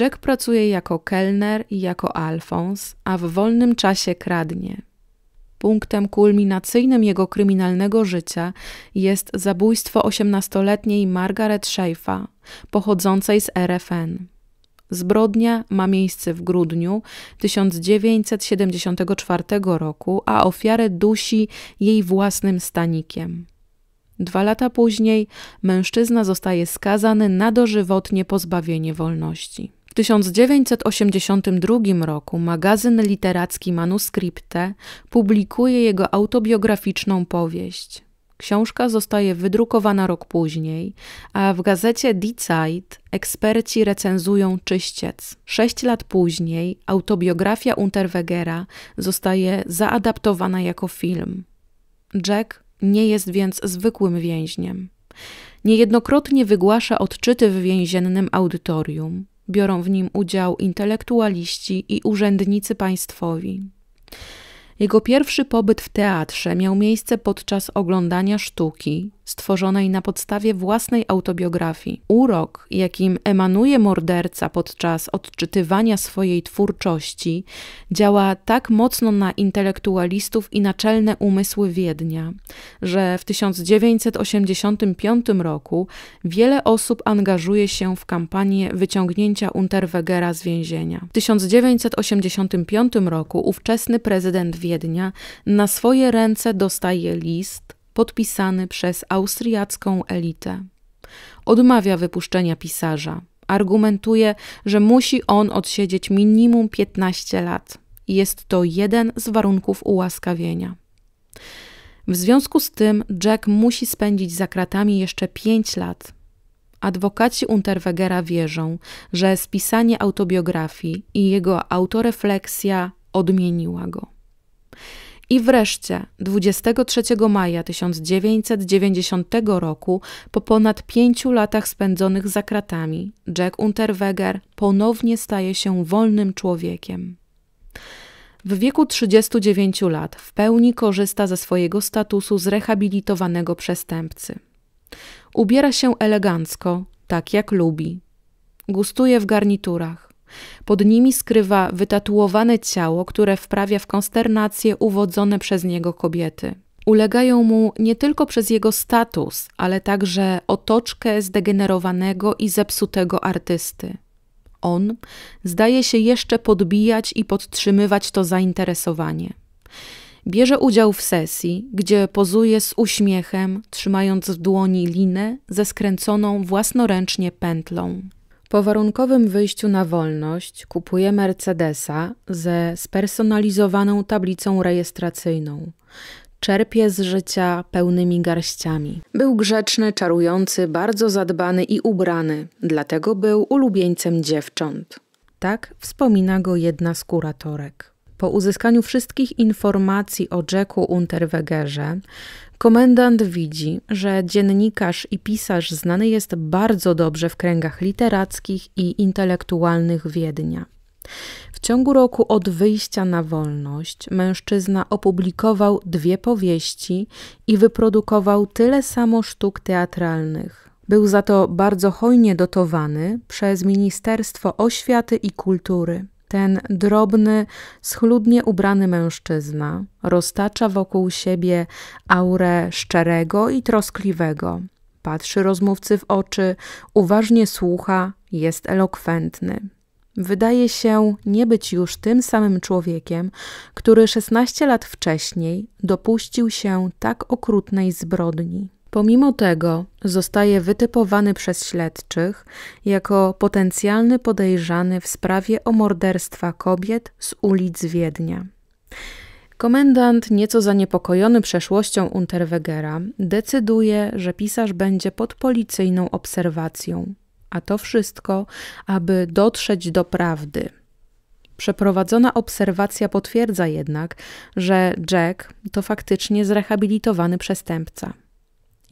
Jack pracuje jako kelner i jako Alfons, a w wolnym czasie kradnie. Punktem kulminacyjnym jego kryminalnego życia jest zabójstwo osiemnastoletniej Margaret Schaefa, pochodzącej z RFN. Zbrodnia ma miejsce w grudniu 1974 roku, a ofiarę dusi jej własnym stanikiem. Dwa lata później mężczyzna zostaje skazany na dożywotnie pozbawienie wolności. W 1982 roku magazyn literacki Manuskripte publikuje jego autobiograficzną powieść. Książka zostaje wydrukowana rok później, a w gazecie Die Zeit eksperci recenzują Czyściec. Sześć lat później autobiografia Unterwegera zostaje zaadaptowana jako film. Jack nie jest więc zwykłym więźniem. Niejednokrotnie wygłasza odczyty w więziennym audytorium. Biorą w nim udział intelektualiści i urzędnicy państwowi. Jego pierwszy pobyt w teatrze miał miejsce podczas oglądania sztuki, stworzonej na podstawie własnej autobiografii. Urok, jakim emanuje morderca podczas odczytywania swojej twórczości, działa tak mocno na intelektualistów i naczelne umysły Wiednia, że w 1985 roku wiele osób angażuje się w kampanię wyciągnięcia Unterwegera z więzienia. W 1985 roku ówczesny prezydent Wiednia na swoje ręce dostaje list, podpisany przez austriacką elitę. Odmawia wypuszczenia pisarza. Argumentuje, że musi on odsiedzieć minimum 15 lat. Jest to jeden z warunków ułaskawienia. W związku z tym Jack musi spędzić za kratami jeszcze 5 lat. Adwokaci Unterwegera wierzą, że spisanie autobiografii i jego autorefleksja odmieniła go. I wreszcie 23 maja 1990 roku, po ponad pięciu latach spędzonych za kratami, Jack Unterweger ponownie staje się wolnym człowiekiem. W wieku 39 lat w pełni korzysta ze swojego statusu zrehabilitowanego przestępcy. Ubiera się elegancko, tak jak lubi. Gustuje w garniturach. Pod nimi skrywa wytatuowane ciało, które wprawia w konsternację uwodzone przez niego kobiety. Ulegają mu nie tylko przez jego status, ale także otoczkę zdegenerowanego i zepsutego artysty. On zdaje się jeszcze podbijać i podtrzymywać to zainteresowanie. Bierze udział w sesji, gdzie pozuje z uśmiechem, trzymając w dłoni linę ze skręconą własnoręcznie pętlą. Po warunkowym wyjściu na wolność kupuje Mercedesa ze spersonalizowaną tablicą rejestracyjną. Czerpie z życia pełnymi garściami. Był grzeczny, czarujący, bardzo zadbany i ubrany, dlatego był ulubieńcem dziewcząt. Tak wspomina go jedna z kuratorek. Po uzyskaniu wszystkich informacji o Jacku Unterwegerze, Komendant widzi, że dziennikarz i pisarz znany jest bardzo dobrze w kręgach literackich i intelektualnych Wiednia. W ciągu roku od wyjścia na wolność mężczyzna opublikował dwie powieści i wyprodukował tyle samo sztuk teatralnych. Był za to bardzo hojnie dotowany przez Ministerstwo Oświaty i Kultury ten drobny, schludnie ubrany mężczyzna roztacza wokół siebie aurę szczerego i troskliwego. Patrzy rozmówcy w oczy, uważnie słucha, jest elokwentny. Wydaje się nie być już tym samym człowiekiem, który 16 lat wcześniej dopuścił się tak okrutnej zbrodni. Pomimo tego zostaje wytypowany przez śledczych jako potencjalny podejrzany w sprawie o morderstwa kobiet z ulic Wiednia. Komendant, nieco zaniepokojony przeszłością Unterwegera, decyduje, że pisarz będzie pod policyjną obserwacją, a to wszystko, aby dotrzeć do prawdy. Przeprowadzona obserwacja potwierdza jednak, że Jack to faktycznie zrehabilitowany przestępca.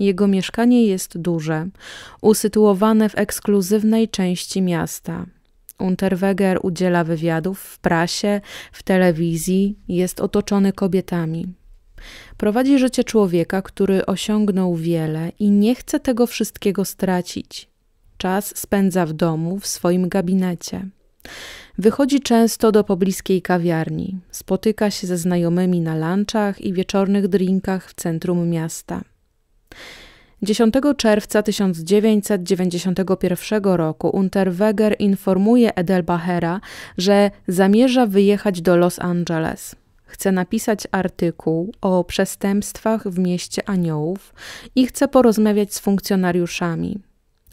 Jego mieszkanie jest duże, usytuowane w ekskluzywnej części miasta. Unterweger udziela wywiadów w prasie, w telewizji, jest otoczony kobietami. Prowadzi życie człowieka, który osiągnął wiele i nie chce tego wszystkiego stracić. Czas spędza w domu, w swoim gabinecie. Wychodzi często do pobliskiej kawiarni, spotyka się ze znajomymi na lunchach i wieczornych drinkach w centrum miasta. 10 czerwca 1991 roku Unterweger informuje Edelbachera, że zamierza wyjechać do Los Angeles. Chce napisać artykuł o przestępstwach w mieście aniołów i chce porozmawiać z funkcjonariuszami.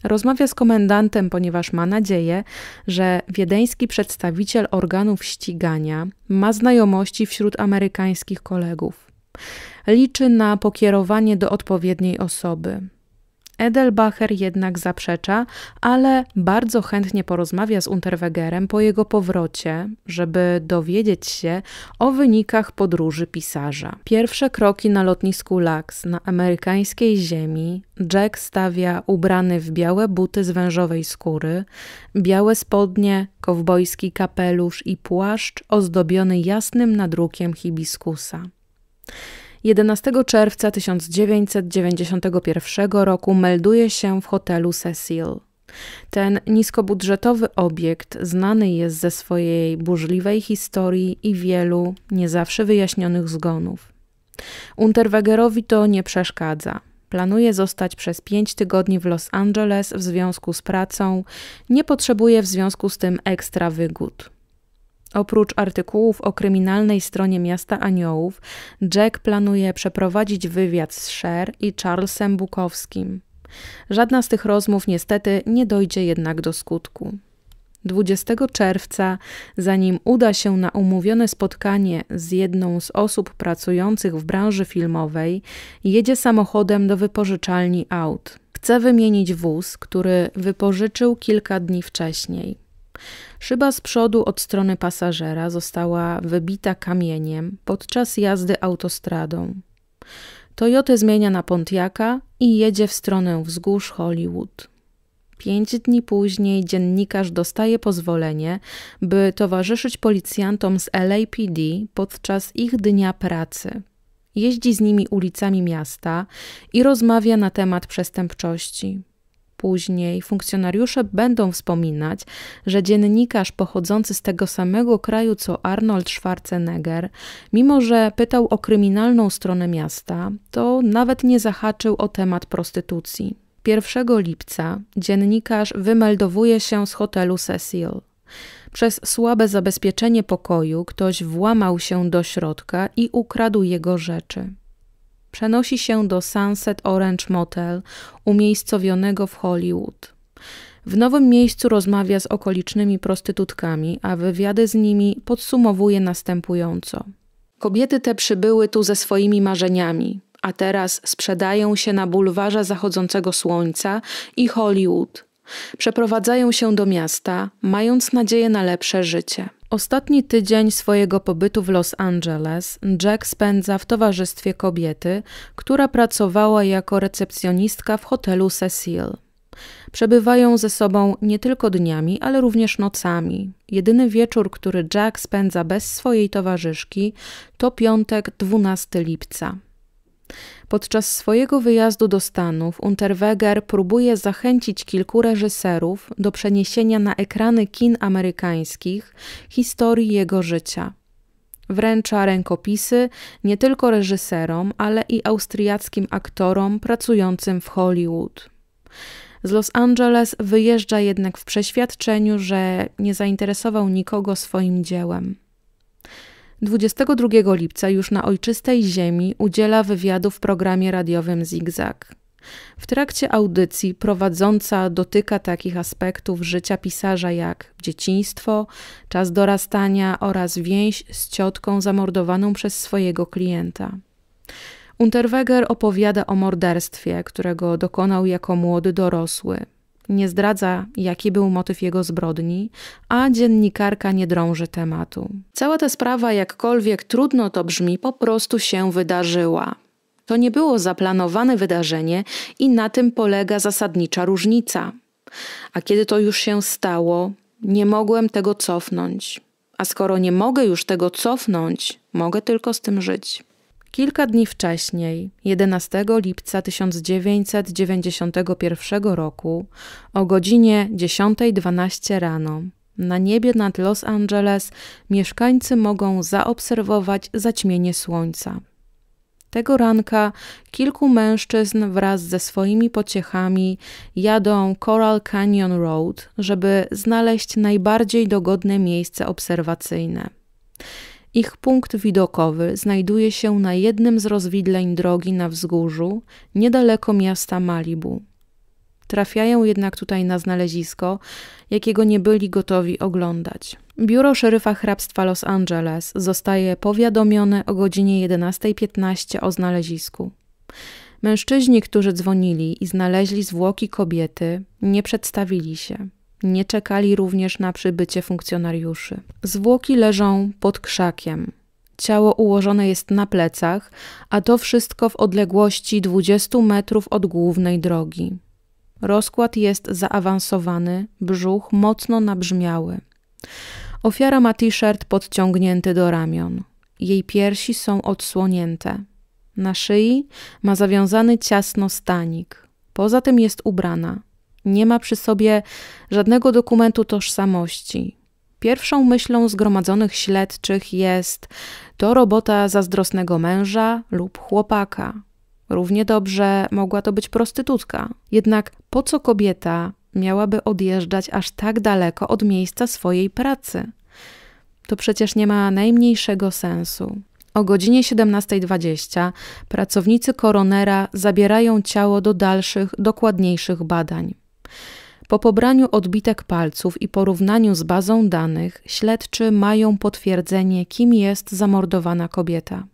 Rozmawia z komendantem, ponieważ ma nadzieję, że wiedeński przedstawiciel organów ścigania ma znajomości wśród amerykańskich kolegów liczy na pokierowanie do odpowiedniej osoby. Edelbacher jednak zaprzecza, ale bardzo chętnie porozmawia z Unterwegerem po jego powrocie, żeby dowiedzieć się o wynikach podróży pisarza. Pierwsze kroki na lotnisku Lax na amerykańskiej ziemi Jack stawia ubrany w białe buty z wężowej skóry, białe spodnie, kowbojski kapelusz i płaszcz ozdobiony jasnym nadrukiem hibiskusa. 11 czerwca 1991 roku melduje się w hotelu Cecil. Ten niskobudżetowy obiekt znany jest ze swojej burzliwej historii i wielu nie zawsze wyjaśnionych zgonów. Unterwegerowi to nie przeszkadza. Planuje zostać przez pięć tygodni w Los Angeles w związku z pracą, nie potrzebuje w związku z tym ekstra wygód. Oprócz artykułów o kryminalnej stronie miasta aniołów, Jack planuje przeprowadzić wywiad z Sher i Charlesem Bukowskim. Żadna z tych rozmów niestety nie dojdzie jednak do skutku. 20 czerwca, zanim uda się na umówione spotkanie z jedną z osób pracujących w branży filmowej, jedzie samochodem do wypożyczalni aut. Chce wymienić wóz, który wypożyczył kilka dni wcześniej. Szyba z przodu od strony pasażera została wybita kamieniem podczas jazdy autostradą. Toyota zmienia na Pontiaka i jedzie w stronę wzgórz Hollywood. Pięć dni później dziennikarz dostaje pozwolenie, by towarzyszyć policjantom z LAPD podczas ich dnia pracy. Jeździ z nimi ulicami miasta i rozmawia na temat przestępczości później funkcjonariusze będą wspominać, że dziennikarz pochodzący z tego samego kraju co Arnold Schwarzenegger, mimo że pytał o kryminalną stronę miasta, to nawet nie zahaczył o temat prostytucji. 1 lipca dziennikarz wymeldowuje się z hotelu Cecil. Przez słabe zabezpieczenie pokoju ktoś włamał się do środka i ukradł jego rzeczy przenosi się do Sunset Orange Motel, umiejscowionego w Hollywood. W nowym miejscu rozmawia z okolicznymi prostytutkami, a wywiady z nimi podsumowuje następująco. Kobiety te przybyły tu ze swoimi marzeniami, a teraz sprzedają się na bulwarze zachodzącego słońca i Hollywood – Przeprowadzają się do miasta, mając nadzieję na lepsze życie. Ostatni tydzień swojego pobytu w Los Angeles Jack spędza w towarzystwie kobiety, która pracowała jako recepcjonistka w hotelu Cecil. Przebywają ze sobą nie tylko dniami, ale również nocami. Jedyny wieczór, który Jack spędza bez swojej towarzyszki, to piątek 12 lipca. Podczas swojego wyjazdu do Stanów Unterweger próbuje zachęcić kilku reżyserów do przeniesienia na ekrany kin amerykańskich historii jego życia. Wręcza rękopisy nie tylko reżyserom, ale i austriackim aktorom pracującym w Hollywood. Z Los Angeles wyjeżdża jednak w przeświadczeniu, że nie zainteresował nikogo swoim dziełem. 22 lipca już na ojczystej ziemi udziela wywiadu w programie radiowym Zigzag. W trakcie audycji prowadząca dotyka takich aspektów życia pisarza jak dzieciństwo, czas dorastania oraz więź z ciotką zamordowaną przez swojego klienta. Unterweger opowiada o morderstwie, którego dokonał jako młody dorosły, nie zdradza, jaki był motyw jego zbrodni, a dziennikarka nie drąży tematu. Cała ta sprawa, jakkolwiek trudno to brzmi, po prostu się wydarzyła. To nie było zaplanowane wydarzenie i na tym polega zasadnicza różnica. A kiedy to już się stało, nie mogłem tego cofnąć. A skoro nie mogę już tego cofnąć, mogę tylko z tym żyć. Kilka dni wcześniej, 11 lipca 1991 roku, o godzinie 10.12 rano, na niebie nad Los Angeles mieszkańcy mogą zaobserwować zaćmienie słońca. Tego ranka kilku mężczyzn wraz ze swoimi pociechami jadą Coral Canyon Road, żeby znaleźć najbardziej dogodne miejsce obserwacyjne. Ich punkt widokowy znajduje się na jednym z rozwidleń drogi na wzgórzu, niedaleko miasta Malibu. Trafiają jednak tutaj na znalezisko, jakiego nie byli gotowi oglądać. Biuro Szeryfa Hrabstwa Los Angeles zostaje powiadomione o godzinie 11.15 o znalezisku. Mężczyźni, którzy dzwonili i znaleźli zwłoki kobiety, nie przedstawili się. Nie czekali również na przybycie funkcjonariuszy. Zwłoki leżą pod krzakiem. Ciało ułożone jest na plecach, a to wszystko w odległości 20 metrów od głównej drogi. Rozkład jest zaawansowany, brzuch mocno nabrzmiały. Ofiara ma t-shirt podciągnięty do ramion. Jej piersi są odsłonięte. Na szyi ma zawiązany ciasno stanik. Poza tym jest ubrana nie ma przy sobie żadnego dokumentu tożsamości. Pierwszą myślą zgromadzonych śledczych jest to robota zazdrosnego męża lub chłopaka. Równie dobrze mogła to być prostytutka. Jednak po co kobieta miałaby odjeżdżać aż tak daleko od miejsca swojej pracy? To przecież nie ma najmniejszego sensu. O godzinie 17.20 pracownicy koronera zabierają ciało do dalszych, dokładniejszych badań. Po pobraniu odbitek palców i porównaniu z bazą danych, śledczy mają potwierdzenie, kim jest zamordowana kobieta.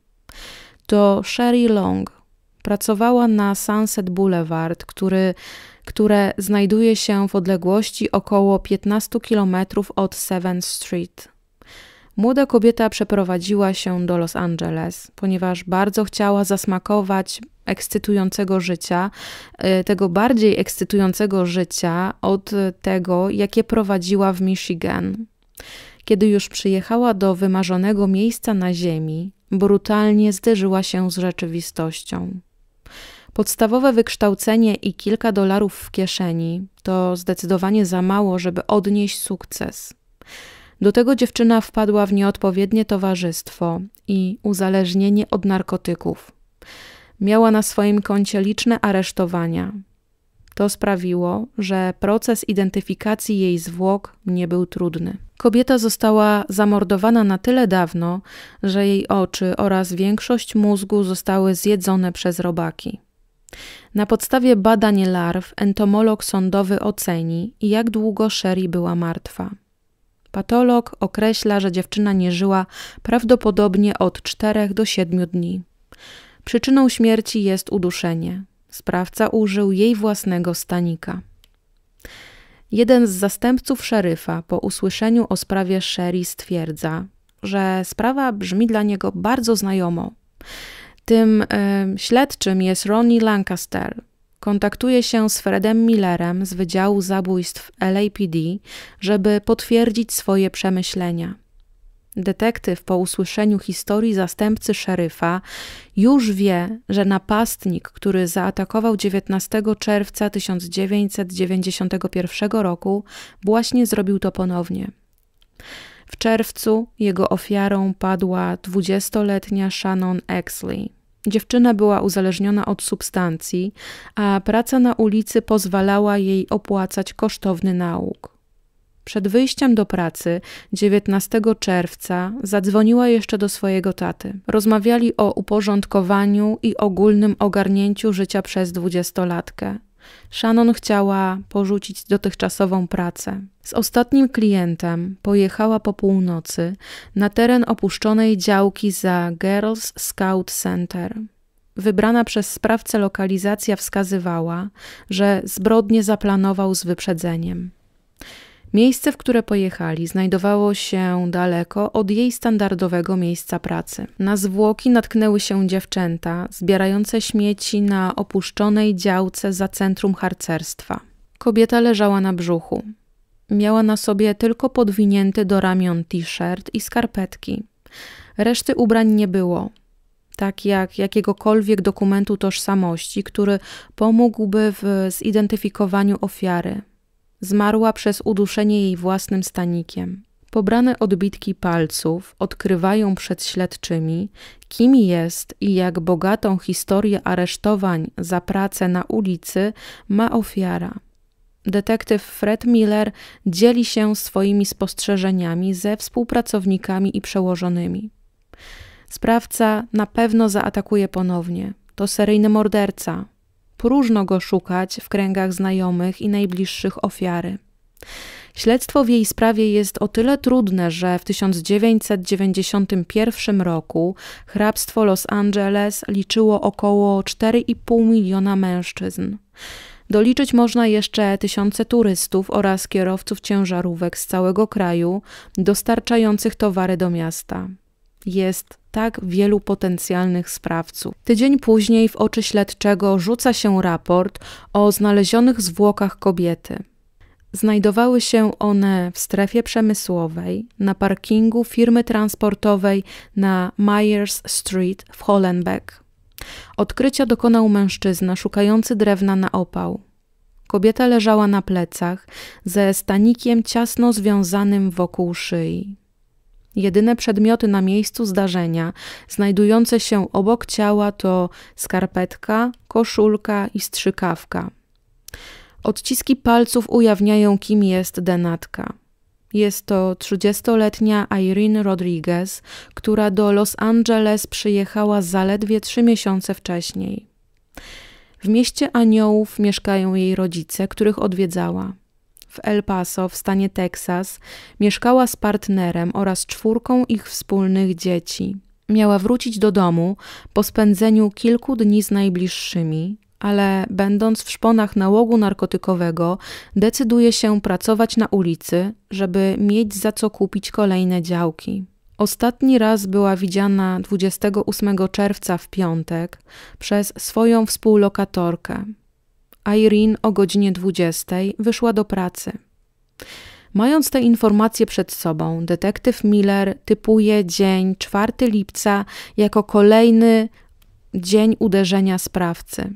To Sherry Long. Pracowała na Sunset Boulevard, który, które znajduje się w odległości około 15 km od 7th Street. Młoda kobieta przeprowadziła się do Los Angeles, ponieważ bardzo chciała zasmakować ekscytującego życia, e, tego bardziej ekscytującego życia od tego, jakie prowadziła w Michigan. Kiedy już przyjechała do wymarzonego miejsca na ziemi, brutalnie zderzyła się z rzeczywistością. Podstawowe wykształcenie i kilka dolarów w kieszeni to zdecydowanie za mało, żeby odnieść sukces. Do tego dziewczyna wpadła w nieodpowiednie towarzystwo i uzależnienie od narkotyków. Miała na swoim koncie liczne aresztowania. To sprawiło, że proces identyfikacji jej zwłok nie był trudny. Kobieta została zamordowana na tyle dawno, że jej oczy oraz większość mózgu zostały zjedzone przez robaki. Na podstawie badań larw entomolog sądowy oceni, jak długo Sherry była martwa. Patolog określa, że dziewczyna nie żyła prawdopodobnie od 4 do 7 dni. Przyczyną śmierci jest uduszenie. Sprawca użył jej własnego stanika. Jeden z zastępców szeryfa po usłyszeniu o sprawie Sherry stwierdza, że sprawa brzmi dla niego bardzo znajomo. Tym y, śledczym jest Ronnie Lancaster. Kontaktuje się z Fredem Millerem z Wydziału Zabójstw LAPD, żeby potwierdzić swoje przemyślenia. Detektyw po usłyszeniu historii zastępcy szeryfa już wie, że napastnik, który zaatakował 19 czerwca 1991 roku, właśnie zrobił to ponownie. W czerwcu jego ofiarą padła 20-letnia Shannon Exley. Dziewczyna była uzależniona od substancji, a praca na ulicy pozwalała jej opłacać kosztowny nauk. Przed wyjściem do pracy 19 czerwca zadzwoniła jeszcze do swojego taty. Rozmawiali o uporządkowaniu i ogólnym ogarnięciu życia przez dwudziestolatkę. Shannon chciała porzucić dotychczasową pracę. Z ostatnim klientem pojechała po północy na teren opuszczonej działki za Girls Scout Center. Wybrana przez sprawcę lokalizacja wskazywała, że zbrodnie zaplanował z wyprzedzeniem. Miejsce, w które pojechali, znajdowało się daleko od jej standardowego miejsca pracy. Na zwłoki natknęły się dziewczęta zbierające śmieci na opuszczonej działce za centrum harcerstwa. Kobieta leżała na brzuchu. Miała na sobie tylko podwinięty do ramion t-shirt i skarpetki. Reszty ubrań nie było, tak jak jakiegokolwiek dokumentu tożsamości, który pomógłby w zidentyfikowaniu ofiary. Zmarła przez uduszenie jej własnym stanikiem. Pobrane odbitki palców odkrywają przed śledczymi, kim jest i jak bogatą historię aresztowań za pracę na ulicy ma ofiara. Detektyw Fred Miller dzieli się swoimi spostrzeżeniami ze współpracownikami i przełożonymi. Sprawca na pewno zaatakuje ponownie. To seryjny morderca, Próżno go szukać w kręgach znajomych i najbliższych ofiary. Śledztwo w jej sprawie jest o tyle trudne, że w 1991 roku hrabstwo Los Angeles liczyło około 4,5 miliona mężczyzn. Doliczyć można jeszcze tysiące turystów oraz kierowców ciężarówek z całego kraju dostarczających towary do miasta jest tak wielu potencjalnych sprawców. Tydzień później w oczy śledczego rzuca się raport o znalezionych zwłokach kobiety. Znajdowały się one w strefie przemysłowej, na parkingu firmy transportowej na Myers Street w Hollenbeck. Odkrycia dokonał mężczyzna szukający drewna na opał. Kobieta leżała na plecach ze stanikiem ciasno związanym wokół szyi. Jedyne przedmioty na miejscu zdarzenia znajdujące się obok ciała to skarpetka, koszulka i strzykawka. Odciski palców ujawniają, kim jest denatka. Jest to 30-letnia Irene Rodriguez, która do Los Angeles przyjechała zaledwie trzy miesiące wcześniej. W mieście aniołów mieszkają jej rodzice, których odwiedzała w El Paso w stanie Teksas mieszkała z partnerem oraz czwórką ich wspólnych dzieci. Miała wrócić do domu po spędzeniu kilku dni z najbliższymi, ale będąc w szponach nałogu narkotykowego, decyduje się pracować na ulicy, żeby mieć za co kupić kolejne działki. Ostatni raz była widziana 28 czerwca w piątek przez swoją współlokatorkę. Irene o godzinie 20 wyszła do pracy. Mając te informacje przed sobą, detektyw Miller typuje dzień 4 lipca jako kolejny dzień uderzenia sprawcy.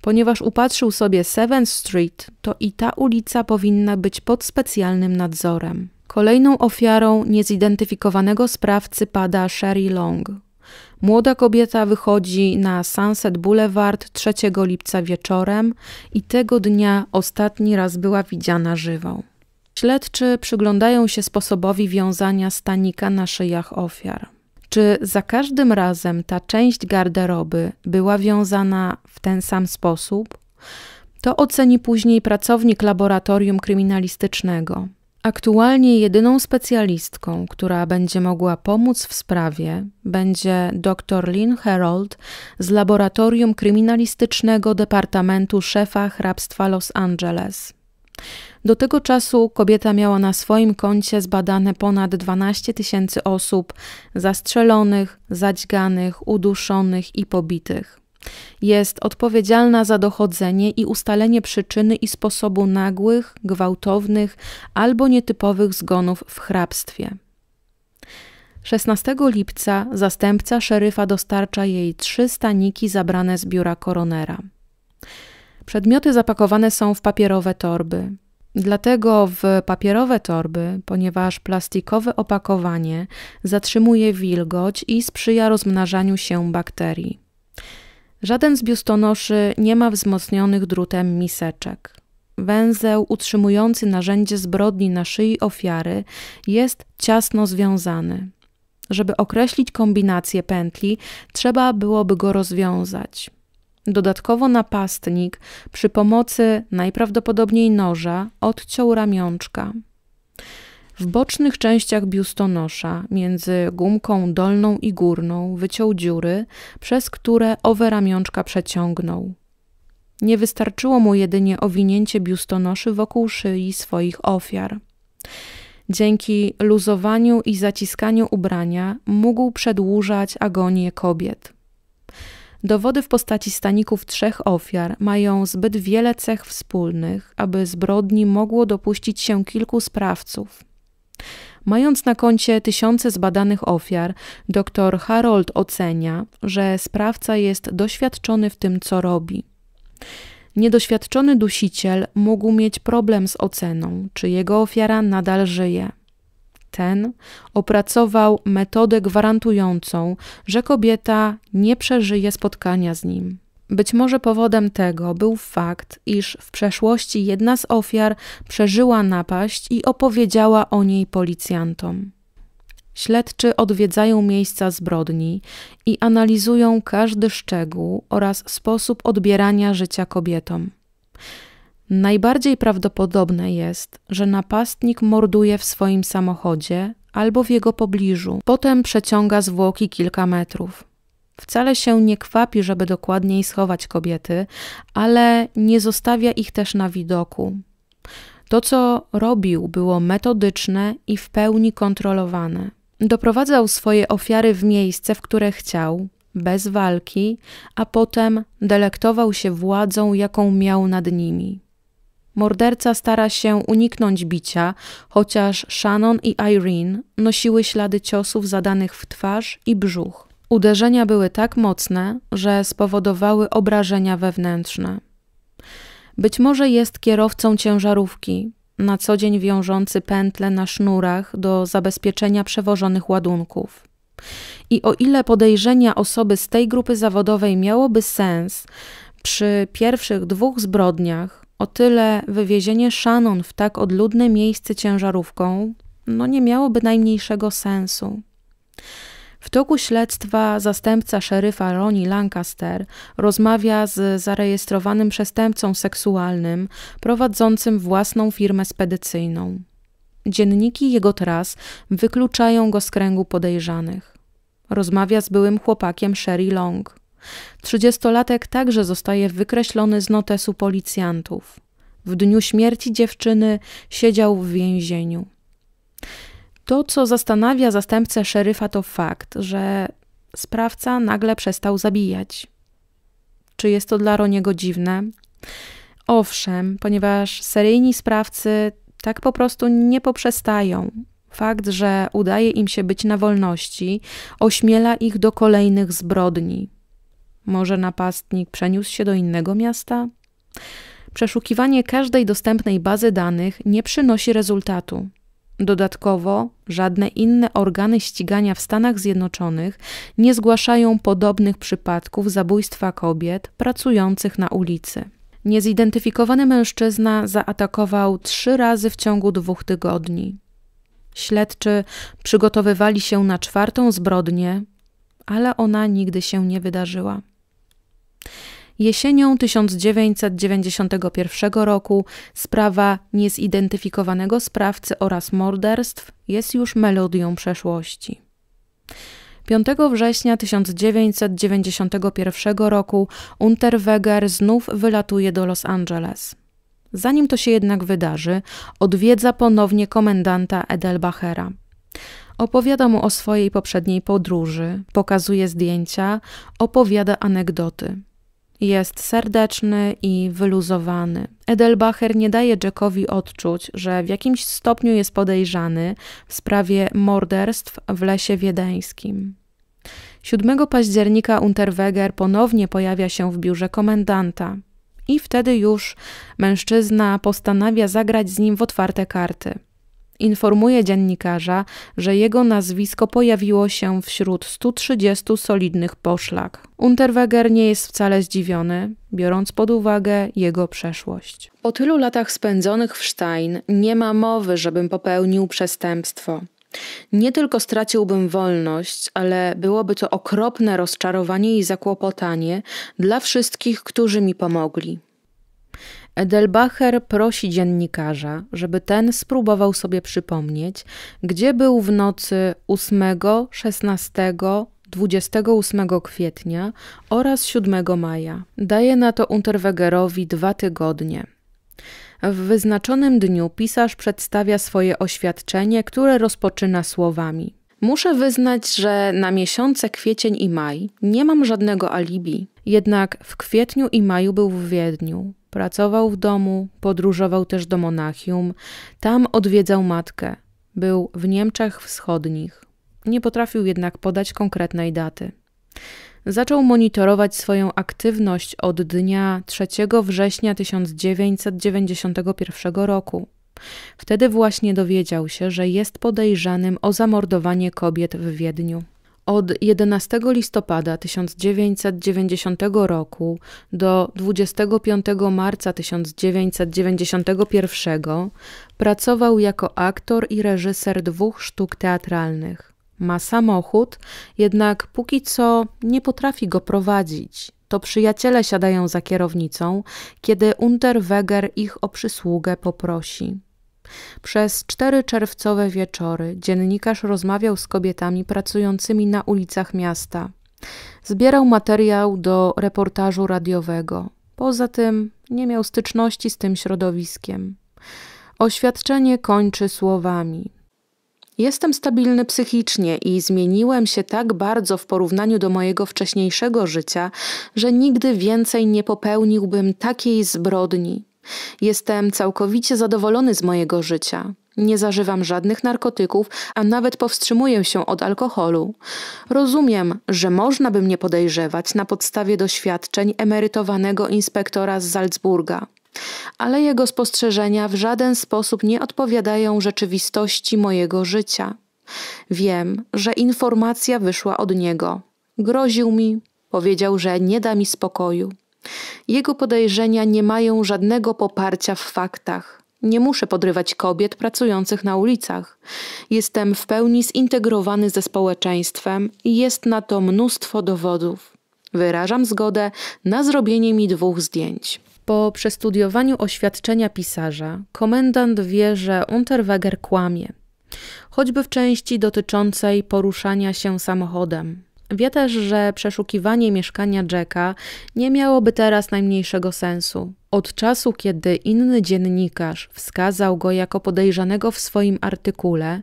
Ponieważ upatrzył sobie 7th Street, to i ta ulica powinna być pod specjalnym nadzorem. Kolejną ofiarą niezidentyfikowanego sprawcy pada Sherry Long. Młoda kobieta wychodzi na Sunset Boulevard 3 lipca wieczorem i tego dnia ostatni raz była widziana żywą. Śledczy przyglądają się sposobowi wiązania stanika na szyjach ofiar. Czy za każdym razem ta część garderoby była wiązana w ten sam sposób? To oceni później pracownik laboratorium kryminalistycznego. Aktualnie jedyną specjalistką, która będzie mogła pomóc w sprawie, będzie dr Lynn Herold z Laboratorium Kryminalistycznego Departamentu Szefa Hrabstwa Los Angeles. Do tego czasu kobieta miała na swoim koncie zbadane ponad 12 tysięcy osób zastrzelonych, zadźganych, uduszonych i pobitych. Jest odpowiedzialna za dochodzenie i ustalenie przyczyny i sposobu nagłych, gwałtownych albo nietypowych zgonów w hrabstwie. 16 lipca zastępca szeryfa dostarcza jej trzy staniki zabrane z biura koronera. Przedmioty zapakowane są w papierowe torby. Dlatego w papierowe torby, ponieważ plastikowe opakowanie zatrzymuje wilgoć i sprzyja rozmnażaniu się bakterii. Żaden z biustonoszy nie ma wzmocnionych drutem miseczek. Węzeł utrzymujący narzędzie zbrodni na szyi ofiary jest ciasno związany. Żeby określić kombinację pętli, trzeba byłoby go rozwiązać. Dodatkowo napastnik przy pomocy najprawdopodobniej noża odciął ramionczka. W bocznych częściach biustonosza, między gumką dolną i górną, wyciął dziury, przez które owe ramionczka przeciągnął. Nie wystarczyło mu jedynie owinięcie biustonoszy wokół szyi swoich ofiar. Dzięki luzowaniu i zaciskaniu ubrania mógł przedłużać agonię kobiet. Dowody w postaci staników trzech ofiar mają zbyt wiele cech wspólnych, aby zbrodni mogło dopuścić się kilku sprawców. Mając na koncie tysiące zbadanych ofiar, dr Harold ocenia, że sprawca jest doświadczony w tym, co robi. Niedoświadczony dusiciel mógł mieć problem z oceną, czy jego ofiara nadal żyje. Ten opracował metodę gwarantującą, że kobieta nie przeżyje spotkania z nim. Być może powodem tego był fakt, iż w przeszłości jedna z ofiar przeżyła napaść i opowiedziała o niej policjantom. Śledczy odwiedzają miejsca zbrodni i analizują każdy szczegół oraz sposób odbierania życia kobietom. Najbardziej prawdopodobne jest, że napastnik morduje w swoim samochodzie albo w jego pobliżu, potem przeciąga zwłoki kilka metrów wcale się nie kwapi, żeby dokładniej schować kobiety, ale nie zostawia ich też na widoku. To, co robił, było metodyczne i w pełni kontrolowane. Doprowadzał swoje ofiary w miejsce, w które chciał, bez walki, a potem delektował się władzą, jaką miał nad nimi. Morderca stara się uniknąć bicia, chociaż Shannon i Irene nosiły ślady ciosów zadanych w twarz i brzuch. Uderzenia były tak mocne, że spowodowały obrażenia wewnętrzne. Być może jest kierowcą ciężarówki, na co dzień wiążący pętle na sznurach do zabezpieczenia przewożonych ładunków. I o ile podejrzenia osoby z tej grupy zawodowej miałoby sens przy pierwszych dwóch zbrodniach, o tyle wywiezienie Shannon w tak odludne miejsce ciężarówką no nie miałoby najmniejszego sensu. W toku śledztwa zastępca szeryfa Ronnie Lancaster rozmawia z zarejestrowanym przestępcą seksualnym prowadzącym własną firmę spedycyjną. Dzienniki jego tras wykluczają go z kręgu podejrzanych. Rozmawia z byłym chłopakiem Sherry Long. Trzydziestolatek także zostaje wykreślony z notesu policjantów. W dniu śmierci dziewczyny siedział w więzieniu. To, co zastanawia zastępcę szeryfa, to fakt, że sprawca nagle przestał zabijać. Czy jest to dla Roniego dziwne? Owszem, ponieważ seryjni sprawcy tak po prostu nie poprzestają. Fakt, że udaje im się być na wolności, ośmiela ich do kolejnych zbrodni. Może napastnik przeniósł się do innego miasta? Przeszukiwanie każdej dostępnej bazy danych nie przynosi rezultatu. Dodatkowo żadne inne organy ścigania w Stanach Zjednoczonych nie zgłaszają podobnych przypadków zabójstwa kobiet pracujących na ulicy. Niezidentyfikowany mężczyzna zaatakował trzy razy w ciągu dwóch tygodni. Śledczy przygotowywali się na czwartą zbrodnię, ale ona nigdy się nie wydarzyła. Jesienią 1991 roku sprawa niezidentyfikowanego sprawcy oraz morderstw jest już melodią przeszłości. 5 września 1991 roku Unterweger znów wylatuje do Los Angeles. Zanim to się jednak wydarzy, odwiedza ponownie komendanta Edelbachera. Opowiada mu o swojej poprzedniej podróży, pokazuje zdjęcia, opowiada anegdoty. Jest serdeczny i wyluzowany. Edelbacher nie daje Jackowi odczuć, że w jakimś stopniu jest podejrzany w sprawie morderstw w lesie wiedeńskim. 7 października Unterweger ponownie pojawia się w biurze komendanta. I wtedy już mężczyzna postanawia zagrać z nim w otwarte karty informuje dziennikarza, że jego nazwisko pojawiło się wśród 130 solidnych poszlak. Unterweger nie jest wcale zdziwiony, biorąc pod uwagę jego przeszłość. Po tylu latach spędzonych w Stein nie ma mowy, żebym popełnił przestępstwo. Nie tylko straciłbym wolność, ale byłoby to okropne rozczarowanie i zakłopotanie dla wszystkich, którzy mi pomogli. Edelbacher prosi dziennikarza, żeby ten spróbował sobie przypomnieć, gdzie był w nocy 8, 16, 28 kwietnia oraz 7 maja. Daje na to Unterwegerowi dwa tygodnie. W wyznaczonym dniu pisarz przedstawia swoje oświadczenie, które rozpoczyna słowami: Muszę wyznać, że na miesiące kwiecień i maj nie mam żadnego alibi. Jednak w kwietniu i maju był w Wiedniu. Pracował w domu, podróżował też do Monachium. Tam odwiedzał matkę. Był w Niemczech Wschodnich. Nie potrafił jednak podać konkretnej daty. Zaczął monitorować swoją aktywność od dnia 3 września 1991 roku. Wtedy właśnie dowiedział się, że jest podejrzanym o zamordowanie kobiet w Wiedniu. Od 11 listopada 1990 roku do 25 marca 1991 pracował jako aktor i reżyser dwóch sztuk teatralnych. Ma samochód, jednak póki co nie potrafi go prowadzić. To przyjaciele siadają za kierownicą, kiedy Unterweger ich o przysługę poprosi. Przez cztery czerwcowe wieczory dziennikarz rozmawiał z kobietami pracującymi na ulicach miasta. Zbierał materiał do reportażu radiowego. Poza tym nie miał styczności z tym środowiskiem. Oświadczenie kończy słowami: Jestem stabilny psychicznie i zmieniłem się tak bardzo w porównaniu do mojego wcześniejszego życia, że nigdy więcej nie popełniłbym takiej zbrodni. Jestem całkowicie zadowolony z mojego życia. Nie zażywam żadnych narkotyków, a nawet powstrzymuję się od alkoholu. Rozumiem, że można by mnie podejrzewać na podstawie doświadczeń emerytowanego inspektora z Salzburga. Ale jego spostrzeżenia w żaden sposób nie odpowiadają rzeczywistości mojego życia. Wiem, że informacja wyszła od niego. Groził mi, powiedział, że nie da mi spokoju. Jego podejrzenia nie mają żadnego poparcia w faktach. Nie muszę podrywać kobiet pracujących na ulicach. Jestem w pełni zintegrowany ze społeczeństwem i jest na to mnóstwo dowodów. Wyrażam zgodę na zrobienie mi dwóch zdjęć. Po przestudiowaniu oświadczenia pisarza, komendant wie, że Unterweger kłamie, choćby w części dotyczącej poruszania się samochodem. Wie też, że przeszukiwanie mieszkania Jacka nie miałoby teraz najmniejszego sensu. Od czasu, kiedy inny dziennikarz wskazał go jako podejrzanego w swoim artykule,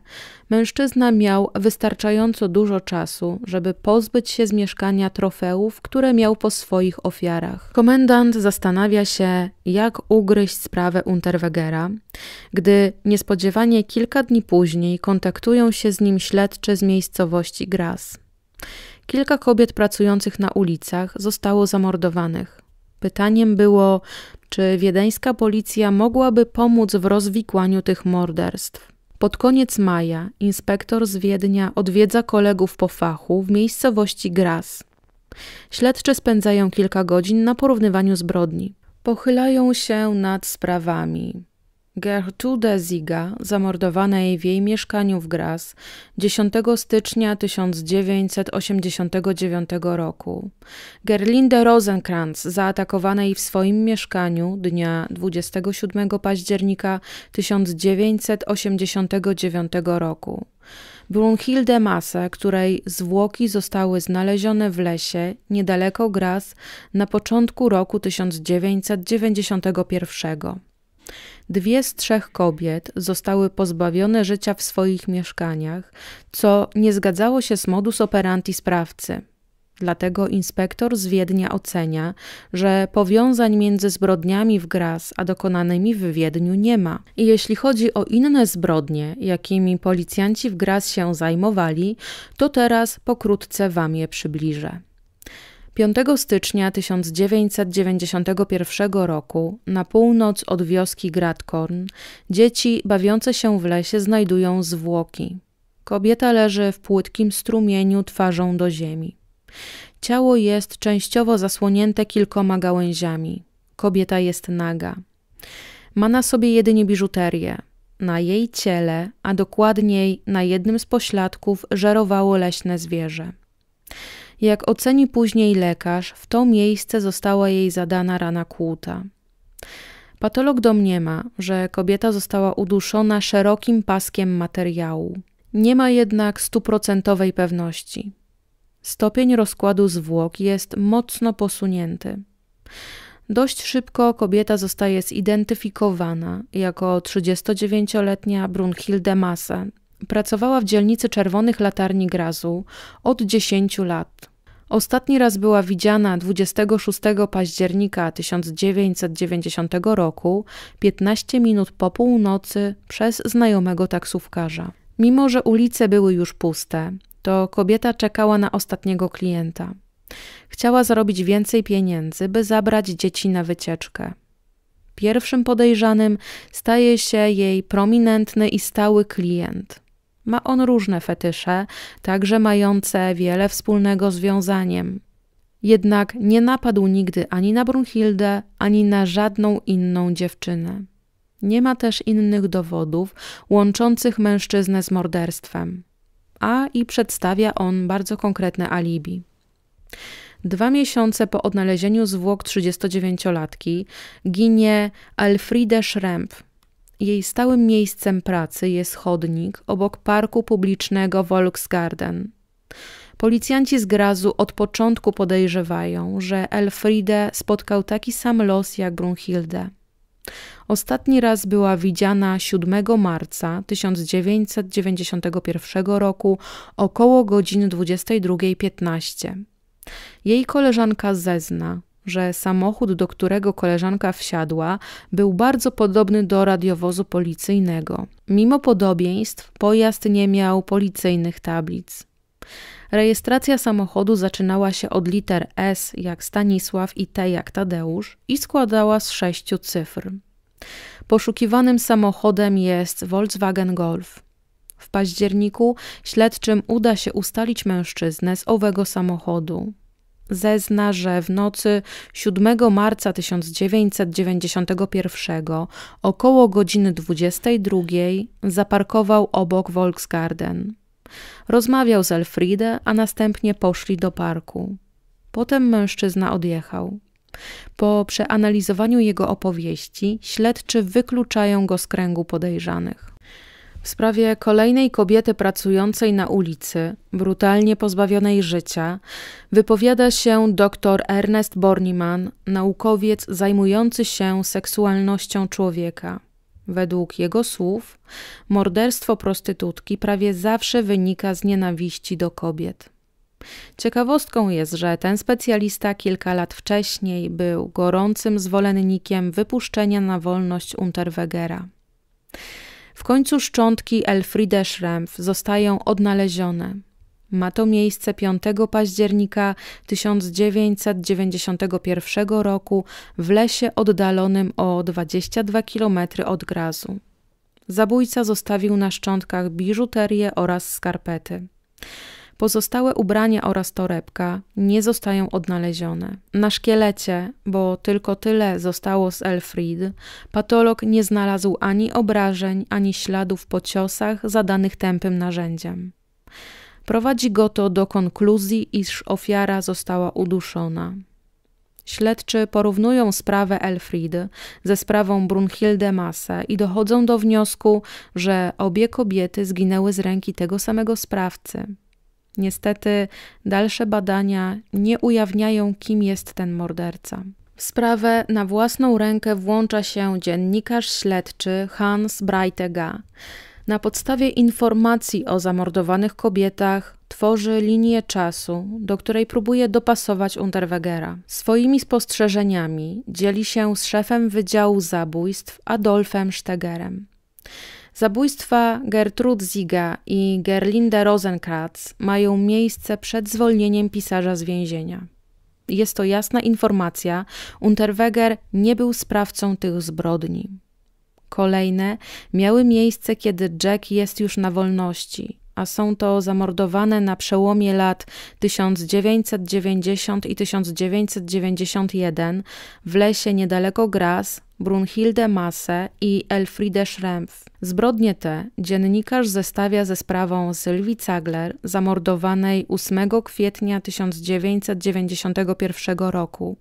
mężczyzna miał wystarczająco dużo czasu, żeby pozbyć się z mieszkania trofeów, które miał po swoich ofiarach. Komendant zastanawia się, jak ugryźć sprawę Unterwegera, gdy niespodziewanie kilka dni później kontaktują się z nim śledczy z miejscowości Gras. Kilka kobiet pracujących na ulicach zostało zamordowanych. Pytaniem było, czy wiedeńska policja mogłaby pomóc w rozwikłaniu tych morderstw. Pod koniec maja inspektor z Wiednia odwiedza kolegów po fachu w miejscowości Gras. Śledczy spędzają kilka godzin na porównywaniu zbrodni. Pochylają się nad sprawami. Gertrude Ziga, zamordowanej w jej mieszkaniu w Graz 10 stycznia 1989 roku, Gerlinde Rosenkrantz, zaatakowanej w swoim mieszkaniu dnia 27 października 1989 roku. Brunhilde Masse, której zwłoki zostały znalezione w lesie niedaleko Graz na początku roku 1991. Dwie z trzech kobiet zostały pozbawione życia w swoich mieszkaniach, co nie zgadzało się z modus operandi sprawcy. Dlatego inspektor z Wiednia ocenia, że powiązań między zbrodniami w Graz a dokonanymi w Wiedniu nie ma. I jeśli chodzi o inne zbrodnie, jakimi policjanci w Graz się zajmowali, to teraz pokrótce Wam je przybliżę. 5 stycznia 1991 roku na północ od wioski Gradkorn dzieci bawiące się w lesie znajdują zwłoki. Kobieta leży w płytkim strumieniu twarzą do ziemi. Ciało jest częściowo zasłonięte kilkoma gałęziami. Kobieta jest naga. Ma na sobie jedynie biżuterię. Na jej ciele, a dokładniej na jednym z pośladków, żerowało leśne zwierzę. Jak oceni później lekarz, w to miejsce została jej zadana rana kłuta. Patolog domniema, że kobieta została uduszona szerokim paskiem materiału. Nie ma jednak stuprocentowej pewności. Stopień rozkładu zwłok jest mocno posunięty. Dość szybko kobieta zostaje zidentyfikowana jako 39-letnia Brunhilde Massen. Pracowała w dzielnicy Czerwonych Latarni Grazu od 10 lat. Ostatni raz była widziana 26 października 1990 roku, 15 minut po północy, przez znajomego taksówkarza. Mimo, że ulice były już puste, to kobieta czekała na ostatniego klienta. Chciała zarobić więcej pieniędzy, by zabrać dzieci na wycieczkę. Pierwszym podejrzanym staje się jej prominentny i stały klient – ma on różne fetysze, także mające wiele wspólnego z wiązaniem. Jednak nie napadł nigdy ani na Brunhildę, ani na żadną inną dziewczynę. Nie ma też innych dowodów łączących mężczyznę z morderstwem. A i przedstawia on bardzo konkretne alibi. Dwa miesiące po odnalezieniu zwłok 39-latki ginie Elfriede Schrempf, jej stałym miejscem pracy jest chodnik obok parku publicznego Volksgarden. Policjanci z Grazu od początku podejrzewają, że Elfriede spotkał taki sam los jak Brunhilde. Ostatni raz była widziana 7 marca 1991 roku około godziny 22.15. Jej koleżanka zezna, że samochód, do którego koleżanka wsiadła, był bardzo podobny do radiowozu policyjnego. Mimo podobieństw, pojazd nie miał policyjnych tablic. Rejestracja samochodu zaczynała się od liter S jak Stanisław i T jak Tadeusz i składała z sześciu cyfr. Poszukiwanym samochodem jest Volkswagen Golf. W październiku śledczym uda się ustalić mężczyznę z owego samochodu zezna, że w nocy 7 marca 1991 około godziny 22 zaparkował obok Volksgarden. Rozmawiał z Elfriede, a następnie poszli do parku. Potem mężczyzna odjechał. Po przeanalizowaniu jego opowieści, śledczy wykluczają go z kręgu podejrzanych w sprawie kolejnej kobiety pracującej na ulicy, brutalnie pozbawionej życia, wypowiada się dr Ernest Borniman, naukowiec zajmujący się seksualnością człowieka. Według jego słów, morderstwo prostytutki prawie zawsze wynika z nienawiści do kobiet. Ciekawostką jest, że ten specjalista kilka lat wcześniej był gorącym zwolennikiem wypuszczenia na wolność Unterwegera. W końcu szczątki Elfriede Schrempf zostają odnalezione. Ma to miejsce 5 października 1991 roku w lesie oddalonym o 22 km od Grazu. Zabójca zostawił na szczątkach biżuterię oraz skarpety. Pozostałe ubrania oraz torebka nie zostają odnalezione. Na szkielecie, bo tylko tyle zostało z Elfrid, patolog nie znalazł ani obrażeń, ani śladów po ciosach zadanych tępym narzędziem. Prowadzi go to do konkluzji, iż ofiara została uduszona. Śledczy porównują sprawę Elfrid ze sprawą Brunhilde Masse i dochodzą do wniosku, że obie kobiety zginęły z ręki tego samego sprawcy. Niestety dalsze badania nie ujawniają, kim jest ten morderca. W sprawę na własną rękę włącza się dziennikarz śledczy Hans Breitega. Na podstawie informacji o zamordowanych kobietach tworzy linię czasu, do której próbuje dopasować Unterwegera. Swoimi spostrzeżeniami dzieli się z szefem Wydziału Zabójstw Adolfem Stegerem. Zabójstwa Gertrud Ziga i Gerlinda Rosenkratz mają miejsce przed zwolnieniem pisarza z więzienia. Jest to jasna informacja, Unterweger nie był sprawcą tych zbrodni. Kolejne miały miejsce, kiedy Jack jest już na wolności, a są to zamordowane na przełomie lat 1990 i 1991 w lesie niedaleko Graz Brunhilde Masse i Elfriede Schrempf. Zbrodnie te dziennikarz zestawia ze sprawą Sylwii Cagler, zamordowanej 8 kwietnia 1991 roku,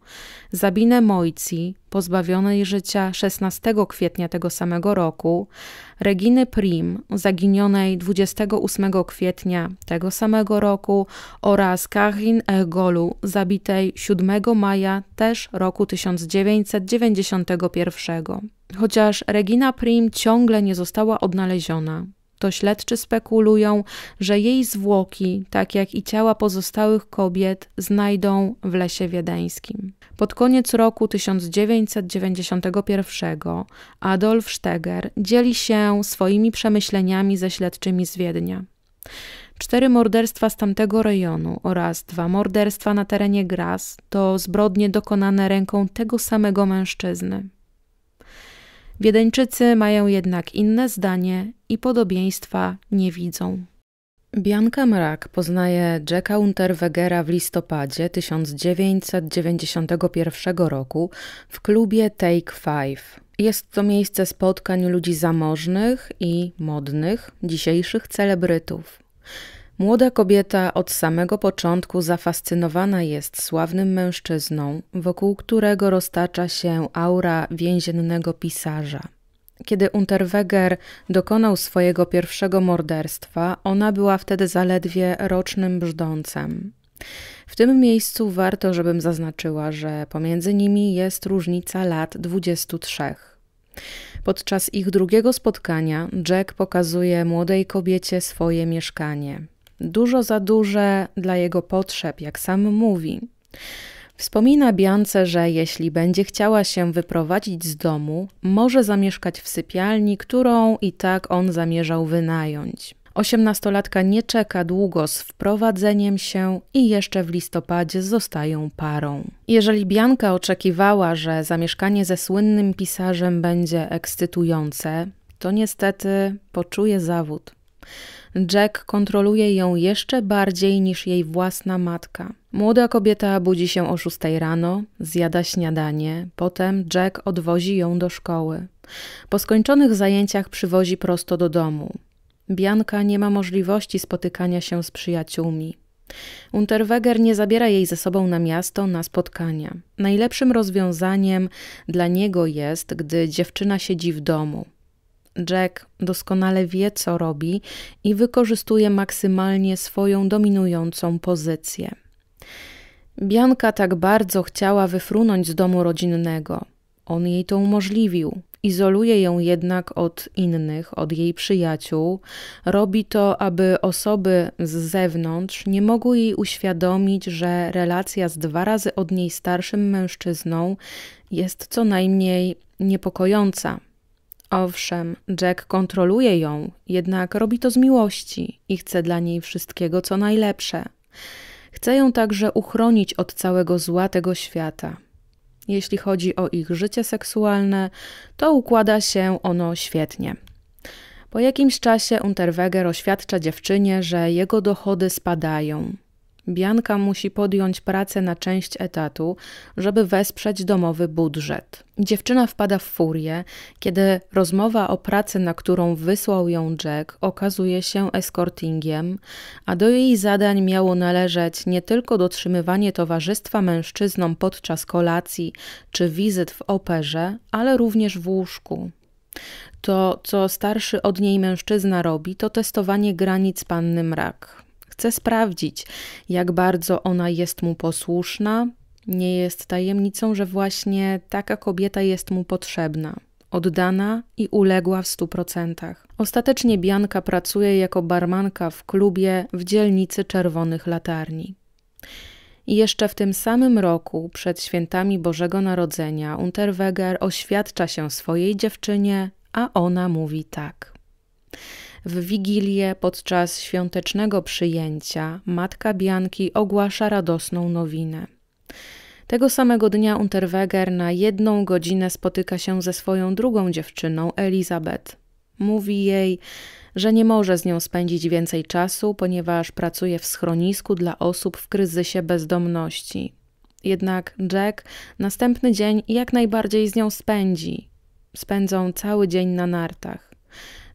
Zabinę Mojci, pozbawionej życia 16 kwietnia tego samego roku, Reginy Prim, zaginionej 28 kwietnia tego samego roku oraz Karin Egolu, zabitej 7 maja też roku 1991. Chociaż Regina Prim ciągle nie została odnaleziona, to śledczy spekulują, że jej zwłoki, tak jak i ciała pozostałych kobiet, znajdą w lesie wiedeńskim. Pod koniec roku 1991 Adolf Steger dzieli się swoimi przemyśleniami ze śledczymi z Wiednia. Cztery morderstwa z tamtego rejonu oraz dwa morderstwa na terenie Graz to zbrodnie dokonane ręką tego samego mężczyzny. Wiedeńczycy mają jednak inne zdanie i podobieństwa nie widzą. Bianka Mrak poznaje Jacka Unterwegera w listopadzie 1991 roku w klubie Take Five. Jest to miejsce spotkań ludzi zamożnych i modnych, dzisiejszych celebrytów. Młoda kobieta od samego początku zafascynowana jest sławnym mężczyzną, wokół którego roztacza się aura więziennego pisarza. Kiedy Unterweger dokonał swojego pierwszego morderstwa, ona była wtedy zaledwie rocznym brzdącem. W tym miejscu warto, żebym zaznaczyła, że pomiędzy nimi jest różnica lat 23. Podczas ich drugiego spotkania Jack pokazuje młodej kobiecie swoje mieszkanie dużo za duże dla jego potrzeb, jak sam mówi. Wspomina Biance, że jeśli będzie chciała się wyprowadzić z domu, może zamieszkać w sypialni, którą i tak on zamierzał wynająć. Osiemnastolatka nie czeka długo z wprowadzeniem się i jeszcze w listopadzie zostają parą. Jeżeli Bianka oczekiwała, że zamieszkanie ze słynnym pisarzem będzie ekscytujące, to niestety poczuje zawód. Jack kontroluje ją jeszcze bardziej niż jej własna matka. Młoda kobieta budzi się o 6 rano, zjada śniadanie, potem Jack odwozi ją do szkoły. Po skończonych zajęciach przywozi prosto do domu. Bianka nie ma możliwości spotykania się z przyjaciółmi. Unterweger nie zabiera jej ze sobą na miasto na spotkania. Najlepszym rozwiązaniem dla niego jest, gdy dziewczyna siedzi w domu. Jack doskonale wie, co robi i wykorzystuje maksymalnie swoją dominującą pozycję. Bianka tak bardzo chciała wyfrunąć z domu rodzinnego. On jej to umożliwił. Izoluje ją jednak od innych, od jej przyjaciół. Robi to, aby osoby z zewnątrz nie mogły jej uświadomić, że relacja z dwa razy od niej starszym mężczyzną jest co najmniej niepokojąca, Owszem, Jack kontroluje ją, jednak robi to z miłości i chce dla niej wszystkiego, co najlepsze. Chce ją także uchronić od całego zła tego świata. Jeśli chodzi o ich życie seksualne, to układa się ono świetnie. Po jakimś czasie Unterweger oświadcza dziewczynie, że jego dochody spadają, Bianka musi podjąć pracę na część etatu, żeby wesprzeć domowy budżet. Dziewczyna wpada w furię, kiedy rozmowa o pracy, na którą wysłał ją Jack, okazuje się escortingiem, a do jej zadań miało należeć nie tylko dotrzymywanie towarzystwa mężczyznom podczas kolacji czy wizyt w operze, ale również w łóżku. To, co starszy od niej mężczyzna robi, to testowanie granic panny mrak. Chce sprawdzić, jak bardzo ona jest mu posłuszna. Nie jest tajemnicą, że właśnie taka kobieta jest mu potrzebna oddana i uległa w 100%. Ostatecznie Bianka pracuje jako barmanka w klubie w dzielnicy Czerwonych Latarni. I jeszcze w tym samym roku, przed świętami Bożego Narodzenia, Unterweger oświadcza się swojej dziewczynie, a ona mówi tak. W wigilię podczas świątecznego przyjęcia matka Bianki ogłasza radosną nowinę. Tego samego dnia Unterweger na jedną godzinę spotyka się ze swoją drugą dziewczyną, Elizabeth. Mówi jej, że nie może z nią spędzić więcej czasu, ponieważ pracuje w schronisku dla osób w kryzysie bezdomności. Jednak Jack następny dzień jak najbardziej z nią spędzi. Spędzą cały dzień na nartach.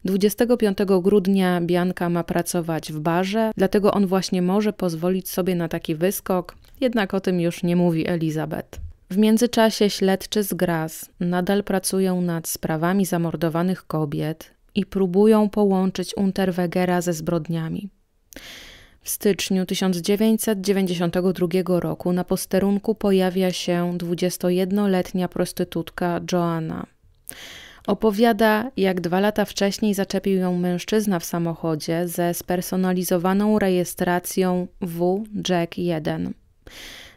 25 grudnia Bianka ma pracować w barze, dlatego on właśnie może pozwolić sobie na taki wyskok, jednak o tym już nie mówi Elizabeth. W międzyczasie śledczy z Gras nadal pracują nad sprawami zamordowanych kobiet i próbują połączyć Unterwegera ze zbrodniami. W styczniu 1992 roku na posterunku pojawia się 21-letnia prostytutka Joanna. Opowiada, jak dwa lata wcześniej zaczepił ją mężczyzna w samochodzie ze spersonalizowaną rejestracją W Jack 1.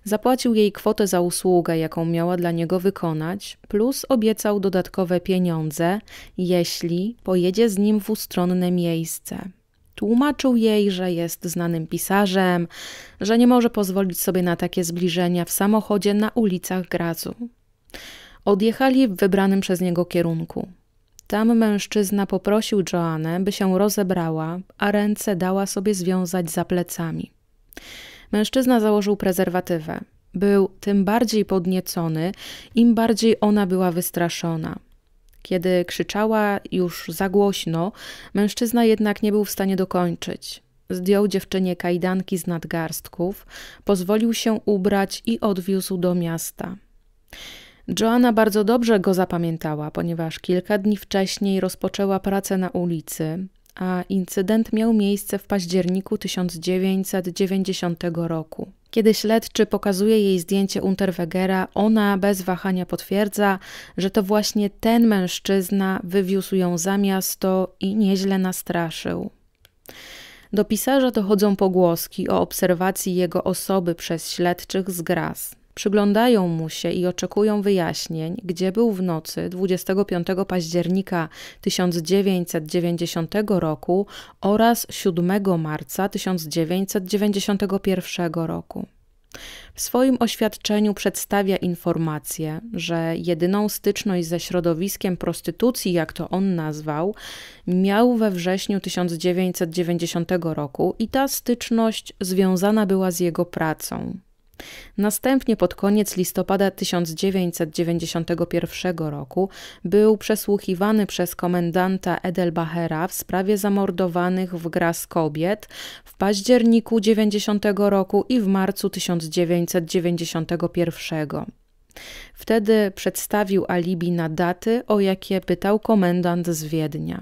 Zapłacił jej kwotę za usługę, jaką miała dla niego wykonać, plus obiecał dodatkowe pieniądze, jeśli pojedzie z nim w ustronne miejsce. Tłumaczył jej, że jest znanym pisarzem, że nie może pozwolić sobie na takie zbliżenia w samochodzie na ulicach Grazu. Odjechali w wybranym przez niego kierunku. Tam mężczyzna poprosił Joanę, by się rozebrała, a ręce dała sobie związać za plecami. Mężczyzna założył prezerwatywę. Był tym bardziej podniecony, im bardziej ona była wystraszona. Kiedy krzyczała już za głośno, mężczyzna jednak nie był w stanie dokończyć. Zdjął dziewczynie kajdanki z nadgarstków, pozwolił się ubrać i odwiózł do miasta. Joanna bardzo dobrze go zapamiętała, ponieważ kilka dni wcześniej rozpoczęła pracę na ulicy, a incydent miał miejsce w październiku 1990 roku. Kiedy śledczy pokazuje jej zdjęcie Unterwegera, ona bez wahania potwierdza, że to właśnie ten mężczyzna wywiózł ją za miasto i nieźle nastraszył. Do pisarza dochodzą pogłoski o obserwacji jego osoby przez śledczych z Gras. Przyglądają mu się i oczekują wyjaśnień, gdzie był w nocy 25 października 1990 roku oraz 7 marca 1991 roku. W swoim oświadczeniu przedstawia informację, że jedyną styczność ze środowiskiem prostytucji, jak to on nazwał, miał we wrześniu 1990 roku i ta styczność związana była z jego pracą. Następnie pod koniec listopada 1991 roku był przesłuchiwany przez komendanta Edelbachera w sprawie zamordowanych w Gras kobiet w październiku 90 roku i w marcu 1991. Wtedy przedstawił alibi na daty, o jakie pytał komendant z Wiednia.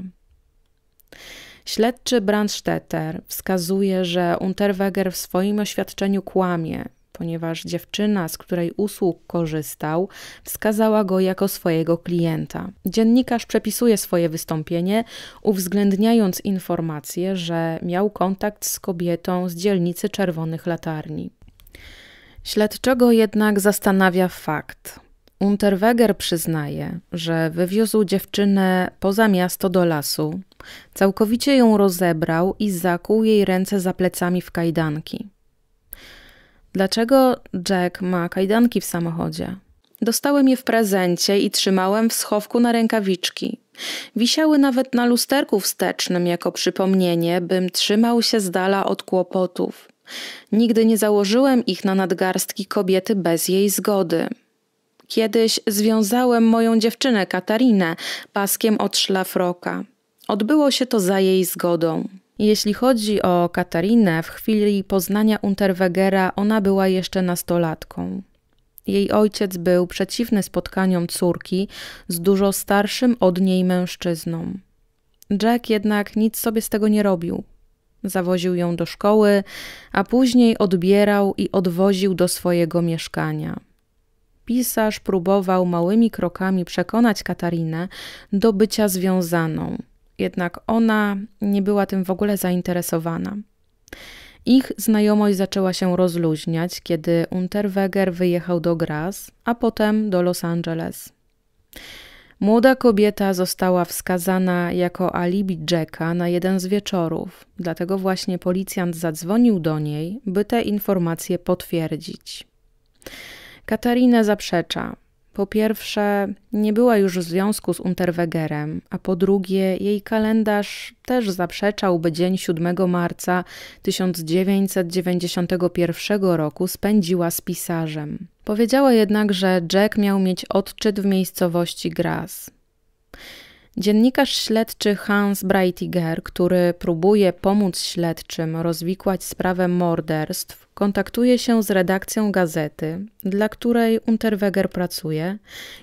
Śledczy Brandstetter wskazuje, że Unterweger w swoim oświadczeniu kłamie, ponieważ dziewczyna, z której usług korzystał, wskazała go jako swojego klienta. Dziennikarz przepisuje swoje wystąpienie, uwzględniając informację, że miał kontakt z kobietą z dzielnicy Czerwonych Latarni. Śledczego jednak zastanawia fakt. Unterweger przyznaje, że wywiózł dziewczynę poza miasto do lasu, całkowicie ją rozebrał i zakuł jej ręce za plecami w kajdanki. Dlaczego Jack ma kajdanki w samochodzie? Dostałem je w prezencie i trzymałem w schowku na rękawiczki. Wisiały nawet na lusterku wstecznym jako przypomnienie, bym trzymał się z dala od kłopotów. Nigdy nie założyłem ich na nadgarstki kobiety bez jej zgody. Kiedyś związałem moją dziewczynę Katarinę paskiem od szlafroka. Odbyło się to za jej zgodą. Jeśli chodzi o Katarinę, w chwili poznania Unterwegera ona była jeszcze nastolatką. Jej ojciec był przeciwny spotkaniom córki z dużo starszym od niej mężczyzną. Jack jednak nic sobie z tego nie robił. Zawoził ją do szkoły, a później odbierał i odwoził do swojego mieszkania. Pisarz próbował małymi krokami przekonać Katarinę do bycia związaną – jednak ona nie była tym w ogóle zainteresowana. Ich znajomość zaczęła się rozluźniać, kiedy Unterweger wyjechał do Graz, a potem do Los Angeles. Młoda kobieta została wskazana jako alibi Jacka na jeden z wieczorów, dlatego właśnie policjant zadzwonił do niej, by te informacje potwierdzić. Katarina zaprzecza, po pierwsze, nie była już w związku z Unterwegerem, a po drugie, jej kalendarz też zaprzeczałby dzień 7 marca 1991 roku spędziła z pisarzem. Powiedziała jednak, że Jack miał mieć odczyt w miejscowości Gras. Dziennikarz śledczy Hans Breitiger, który próbuje pomóc śledczym rozwikłać sprawę morderstw, kontaktuje się z redakcją gazety, dla której Unterweger pracuje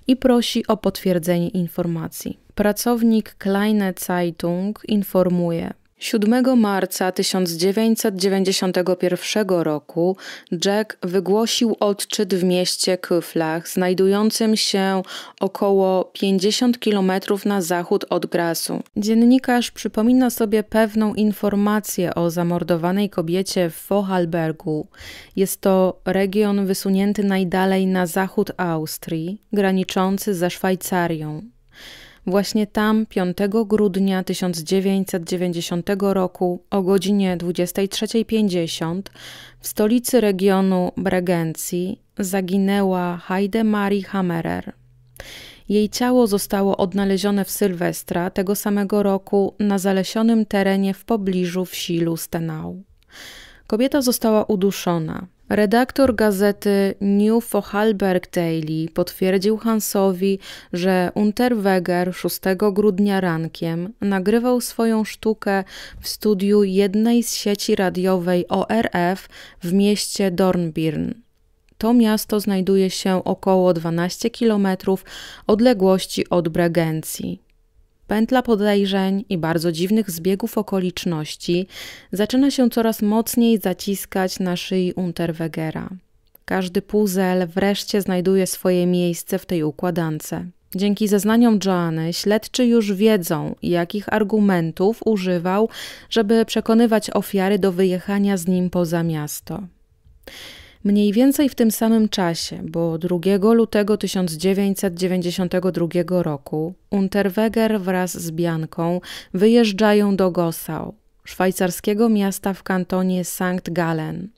i prosi o potwierdzenie informacji. Pracownik Kleine Zeitung informuje, 7 marca 1991 roku Jack wygłosił odczyt w mieście Kyflach, znajdującym się około 50 km na zachód od Grasu. Dziennikarz przypomina sobie pewną informację o zamordowanej kobiecie w Vorarlbergu. Jest to region wysunięty najdalej na zachód Austrii, graniczący ze Szwajcarią. Właśnie tam 5 grudnia 1990 roku o godzinie 23.50 w stolicy regionu Bregencji zaginęła Heide Marie Hammerer. Jej ciało zostało odnalezione w Sylwestra tego samego roku na zalesionym terenie w pobliżu wsi Lustenau. Kobieta została uduszona. Redaktor gazety New Vorarlberg Daily potwierdził Hansowi, że Unterweger 6 grudnia rankiem nagrywał swoją sztukę w studiu jednej z sieci radiowej ORF w mieście Dornbirn. To miasto znajduje się około 12 km odległości od Bregencji. Pętla podejrzeń i bardzo dziwnych zbiegów okoliczności zaczyna się coraz mocniej zaciskać na szyi Unterwegera. Każdy puzel wreszcie znajduje swoje miejsce w tej układance. Dzięki zeznaniom Joanny śledczy już wiedzą, jakich argumentów używał, żeby przekonywać ofiary do wyjechania z nim poza miasto mniej więcej w tym samym czasie, bo 2 lutego 1992 roku Unterweger wraz z Bianką wyjeżdżają do Gosau, szwajcarskiego miasta w kantonie St. Gallen.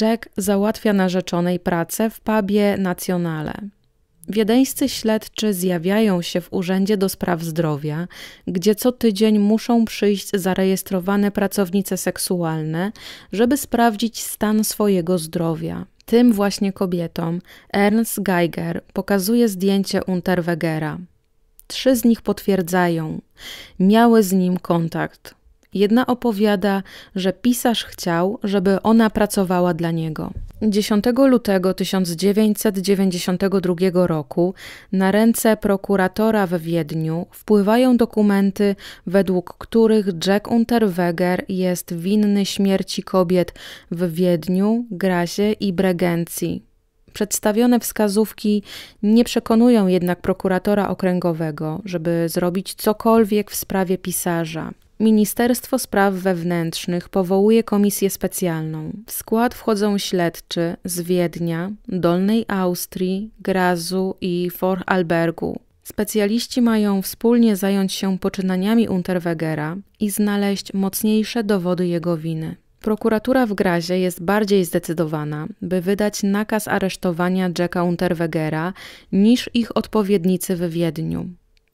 Jack załatwia narzeczonej pracę w pubie Nacionale. Wiedeńscy śledczy zjawiają się w Urzędzie do Spraw Zdrowia, gdzie co tydzień muszą przyjść zarejestrowane pracownice seksualne, żeby sprawdzić stan swojego zdrowia. Tym właśnie kobietom Ernst Geiger pokazuje zdjęcie Unterwegera. Trzy z nich potwierdzają, miały z nim kontakt. Jedna opowiada, że pisarz chciał, żeby ona pracowała dla niego. 10 lutego 1992 roku na ręce prokuratora w Wiedniu wpływają dokumenty, według których Jack Unterweger jest winny śmierci kobiet w Wiedniu, Grazie i Bregencji. Przedstawione wskazówki nie przekonują jednak prokuratora okręgowego, żeby zrobić cokolwiek w sprawie pisarza. Ministerstwo Spraw Wewnętrznych powołuje komisję specjalną. W skład wchodzą śledczy z Wiednia, Dolnej Austrii, Grazu i Vorarlbergu. Specjaliści mają wspólnie zająć się poczynaniami Unterwegera i znaleźć mocniejsze dowody jego winy. Prokuratura w Grazie jest bardziej zdecydowana, by wydać nakaz aresztowania Jacka Unterwegera niż ich odpowiednicy w Wiedniu.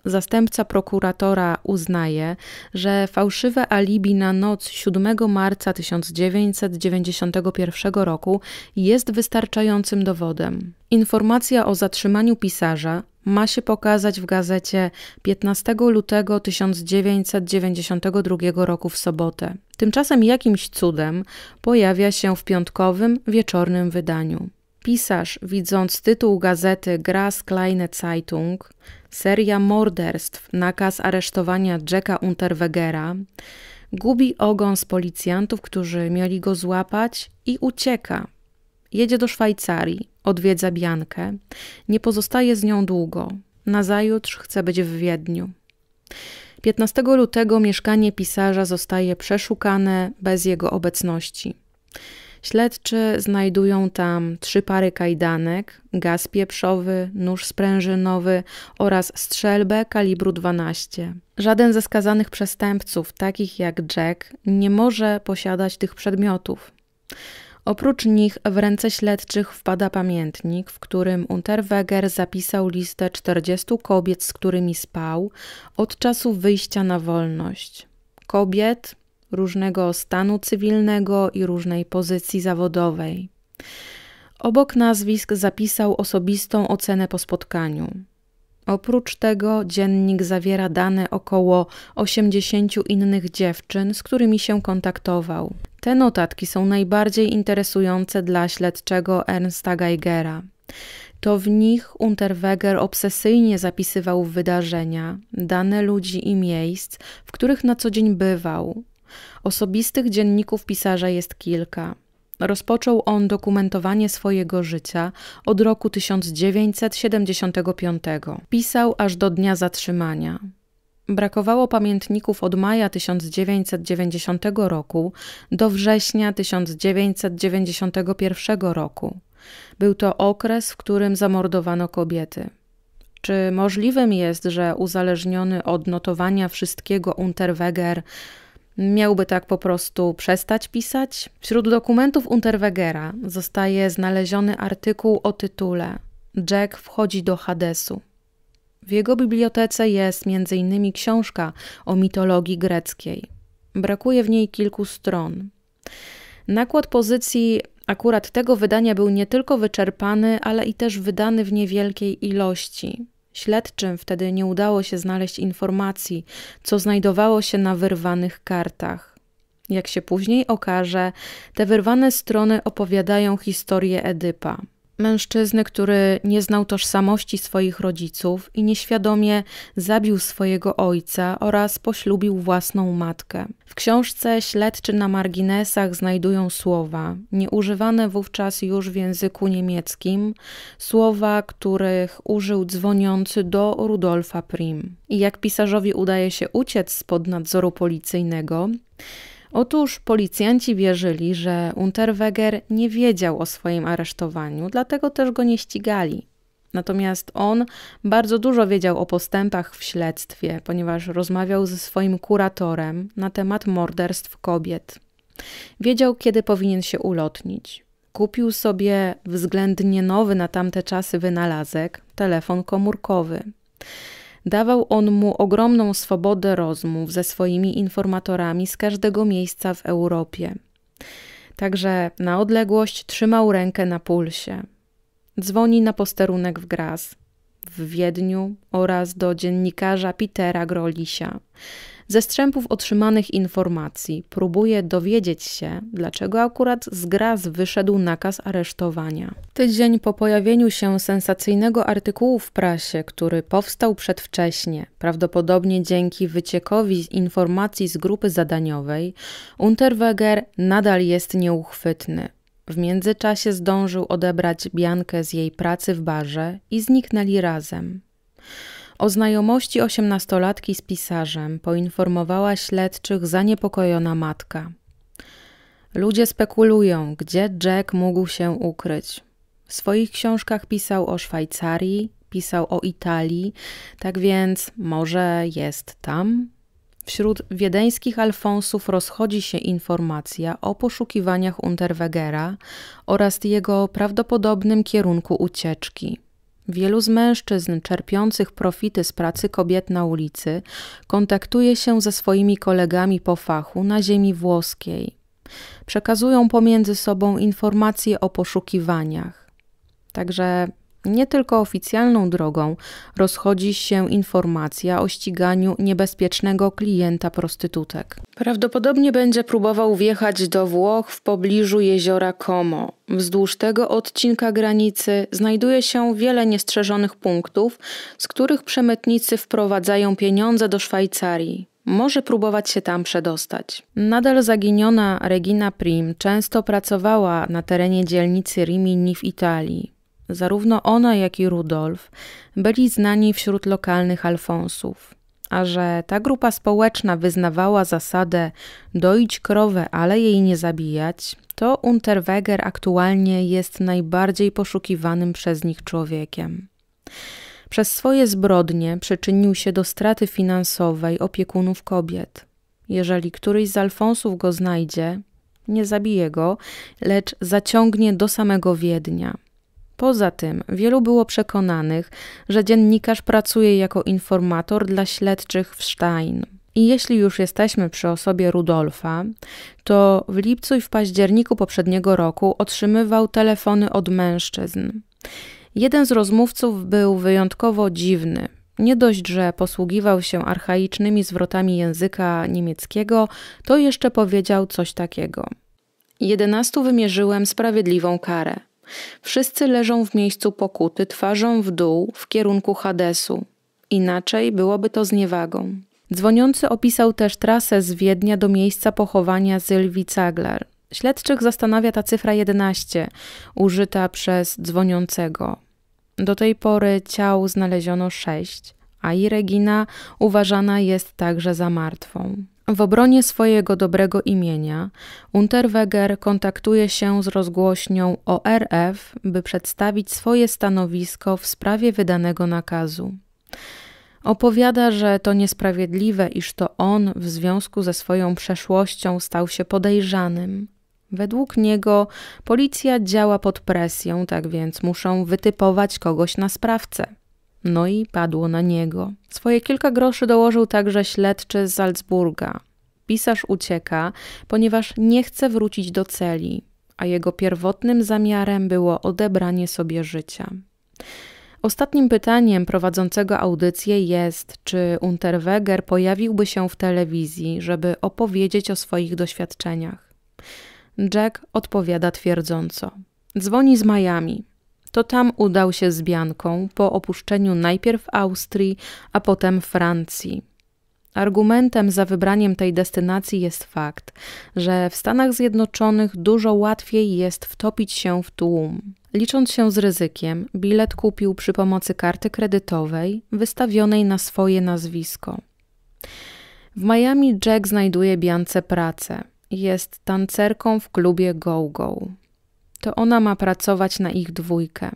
Zastępca prokuratora uznaje, że fałszywe alibi na noc 7 marca 1991 roku jest wystarczającym dowodem. Informacja o zatrzymaniu pisarza ma się pokazać w gazecie 15 lutego 1992 roku w sobotę. Tymczasem jakimś cudem pojawia się w piątkowym wieczornym wydaniu. Pisarz, widząc tytuł gazety Gras Kleine Zeitung, seria morderstw, nakaz aresztowania Jacka Unterwegera, gubi ogon z policjantów, którzy mieli go złapać i ucieka. Jedzie do Szwajcarii, odwiedza Biankę, nie pozostaje z nią długo. Nazajutrz chce być w Wiedniu. 15 lutego mieszkanie pisarza zostaje przeszukane bez jego obecności. Śledczy znajdują tam trzy pary kajdanek, gaz pieprzowy, nóż sprężynowy oraz strzelbę kalibru 12. Żaden ze skazanych przestępców, takich jak Jack, nie może posiadać tych przedmiotów. Oprócz nich w ręce śledczych wpada pamiętnik, w którym Unterweger zapisał listę 40 kobiet, z którymi spał od czasu wyjścia na wolność. Kobiet, różnego stanu cywilnego i różnej pozycji zawodowej. Obok nazwisk zapisał osobistą ocenę po spotkaniu. Oprócz tego dziennik zawiera dane około 80 innych dziewczyn, z którymi się kontaktował. Te notatki są najbardziej interesujące dla śledczego Ernsta Geigera. To w nich Unterweger obsesyjnie zapisywał wydarzenia, dane ludzi i miejsc, w których na co dzień bywał, Osobistych dzienników pisarza jest kilka. Rozpoczął on dokumentowanie swojego życia od roku 1975. Pisał aż do dnia zatrzymania. Brakowało pamiętników od maja 1990 roku do września 1991 roku. Był to okres, w którym zamordowano kobiety. Czy możliwym jest, że uzależniony od notowania wszystkiego Unterweger Miałby tak po prostu przestać pisać? Wśród dokumentów Unterwegera zostaje znaleziony artykuł o tytule Jack wchodzi do Hadesu. W jego bibliotece jest m.in. książka o mitologii greckiej. Brakuje w niej kilku stron. Nakład pozycji akurat tego wydania był nie tylko wyczerpany, ale i też wydany w niewielkiej ilości. Śledczym wtedy nie udało się znaleźć informacji, co znajdowało się na wyrwanych kartach. Jak się później okaże, te wyrwane strony opowiadają historię Edypa. Mężczyzny, który nie znał tożsamości swoich rodziców i nieświadomie zabił swojego ojca oraz poślubił własną matkę. W książce śledczy na marginesach znajdują słowa, nieużywane wówczas już w języku niemieckim, słowa, których użył dzwoniący do Rudolfa Prim. I jak pisarzowi udaje się uciec spod nadzoru policyjnego, Otóż policjanci wierzyli, że Unterweger nie wiedział o swoim aresztowaniu, dlatego też go nie ścigali. Natomiast on bardzo dużo wiedział o postępach w śledztwie, ponieważ rozmawiał ze swoim kuratorem na temat morderstw kobiet. Wiedział, kiedy powinien się ulotnić. Kupił sobie względnie nowy na tamte czasy wynalazek telefon komórkowy. Dawał on mu ogromną swobodę rozmów ze swoimi informatorami z każdego miejsca w Europie. Także na odległość trzymał rękę na pulsie. Dzwoni na posterunek w Graz, w Wiedniu oraz do dziennikarza Petera Grolisia. Ze strzępów otrzymanych informacji próbuje dowiedzieć się, dlaczego akurat z Graz wyszedł nakaz aresztowania. Tydzień po pojawieniu się sensacyjnego artykułu w prasie, który powstał przedwcześnie, prawdopodobnie dzięki wyciekowi informacji z grupy zadaniowej, Unterweger nadal jest nieuchwytny. W międzyczasie zdążył odebrać Biankę z jej pracy w barze i zniknęli razem. O znajomości osiemnastolatki z pisarzem poinformowała śledczych zaniepokojona matka. Ludzie spekulują, gdzie Jack mógł się ukryć. W swoich książkach pisał o Szwajcarii, pisał o Italii, tak więc może jest tam? Wśród wiedeńskich alfonsów rozchodzi się informacja o poszukiwaniach Unterwegera oraz jego prawdopodobnym kierunku ucieczki. Wielu z mężczyzn czerpiących profity z pracy kobiet na ulicy kontaktuje się ze swoimi kolegami po fachu na ziemi włoskiej. Przekazują pomiędzy sobą informacje o poszukiwaniach. Także nie tylko oficjalną drogą rozchodzi się informacja o ściganiu niebezpiecznego klienta prostytutek. Prawdopodobnie będzie próbował wjechać do Włoch w pobliżu jeziora Como. Wzdłuż tego odcinka granicy znajduje się wiele niestrzeżonych punktów, z których przemytnicy wprowadzają pieniądze do Szwajcarii może próbować się tam przedostać. Nadal zaginiona Regina Prim często pracowała na terenie dzielnicy Rimini w Italii. Zarówno ona, jak i Rudolf byli znani wśród lokalnych Alfonsów. A że ta grupa społeczna wyznawała zasadę doić krowę, ale jej nie zabijać, to Unterweger aktualnie jest najbardziej poszukiwanym przez nich człowiekiem. Przez swoje zbrodnie przyczynił się do straty finansowej opiekunów kobiet. Jeżeli któryś z Alfonsów go znajdzie, nie zabije go, lecz zaciągnie do samego Wiednia – Poza tym wielu było przekonanych, że dziennikarz pracuje jako informator dla śledczych w Stein. I jeśli już jesteśmy przy osobie Rudolfa, to w lipcu i w październiku poprzedniego roku otrzymywał telefony od mężczyzn. Jeden z rozmówców był wyjątkowo dziwny. Nie dość, że posługiwał się archaicznymi zwrotami języka niemieckiego, to jeszcze powiedział coś takiego. Jedenastu wymierzyłem sprawiedliwą karę. Wszyscy leżą w miejscu pokuty, twarzą w dół, w kierunku Hadesu. Inaczej byłoby to zniewagą. Dzwoniący opisał też trasę z Wiednia do miejsca pochowania Sylwii Caglar. Śledczych zastanawia ta cyfra 11, użyta przez dzwoniącego. Do tej pory ciał znaleziono sześć, a i Regina uważana jest także za martwą. W obronie swojego dobrego imienia Unterweger kontaktuje się z rozgłośnią ORF, by przedstawić swoje stanowisko w sprawie wydanego nakazu. Opowiada, że to niesprawiedliwe, iż to on w związku ze swoją przeszłością stał się podejrzanym. Według niego policja działa pod presją, tak więc muszą wytypować kogoś na sprawcę. No i padło na niego. Swoje kilka groszy dołożył także śledczy z Salzburga. Pisarz ucieka, ponieważ nie chce wrócić do celi, a jego pierwotnym zamiarem było odebranie sobie życia. Ostatnim pytaniem prowadzącego audycję jest, czy Unterweger pojawiłby się w telewizji, żeby opowiedzieć o swoich doświadczeniach. Jack odpowiada twierdząco. Dzwoni z Miami. To tam udał się z Bianką po opuszczeniu najpierw Austrii, a potem Francji. Argumentem za wybraniem tej destynacji jest fakt, że w Stanach Zjednoczonych dużo łatwiej jest wtopić się w tłum. Licząc się z ryzykiem, bilet kupił przy pomocy karty kredytowej wystawionej na swoje nazwisko. W Miami Jack znajduje Biance pracę. Jest tancerką w klubie Go Go to ona ma pracować na ich dwójkę.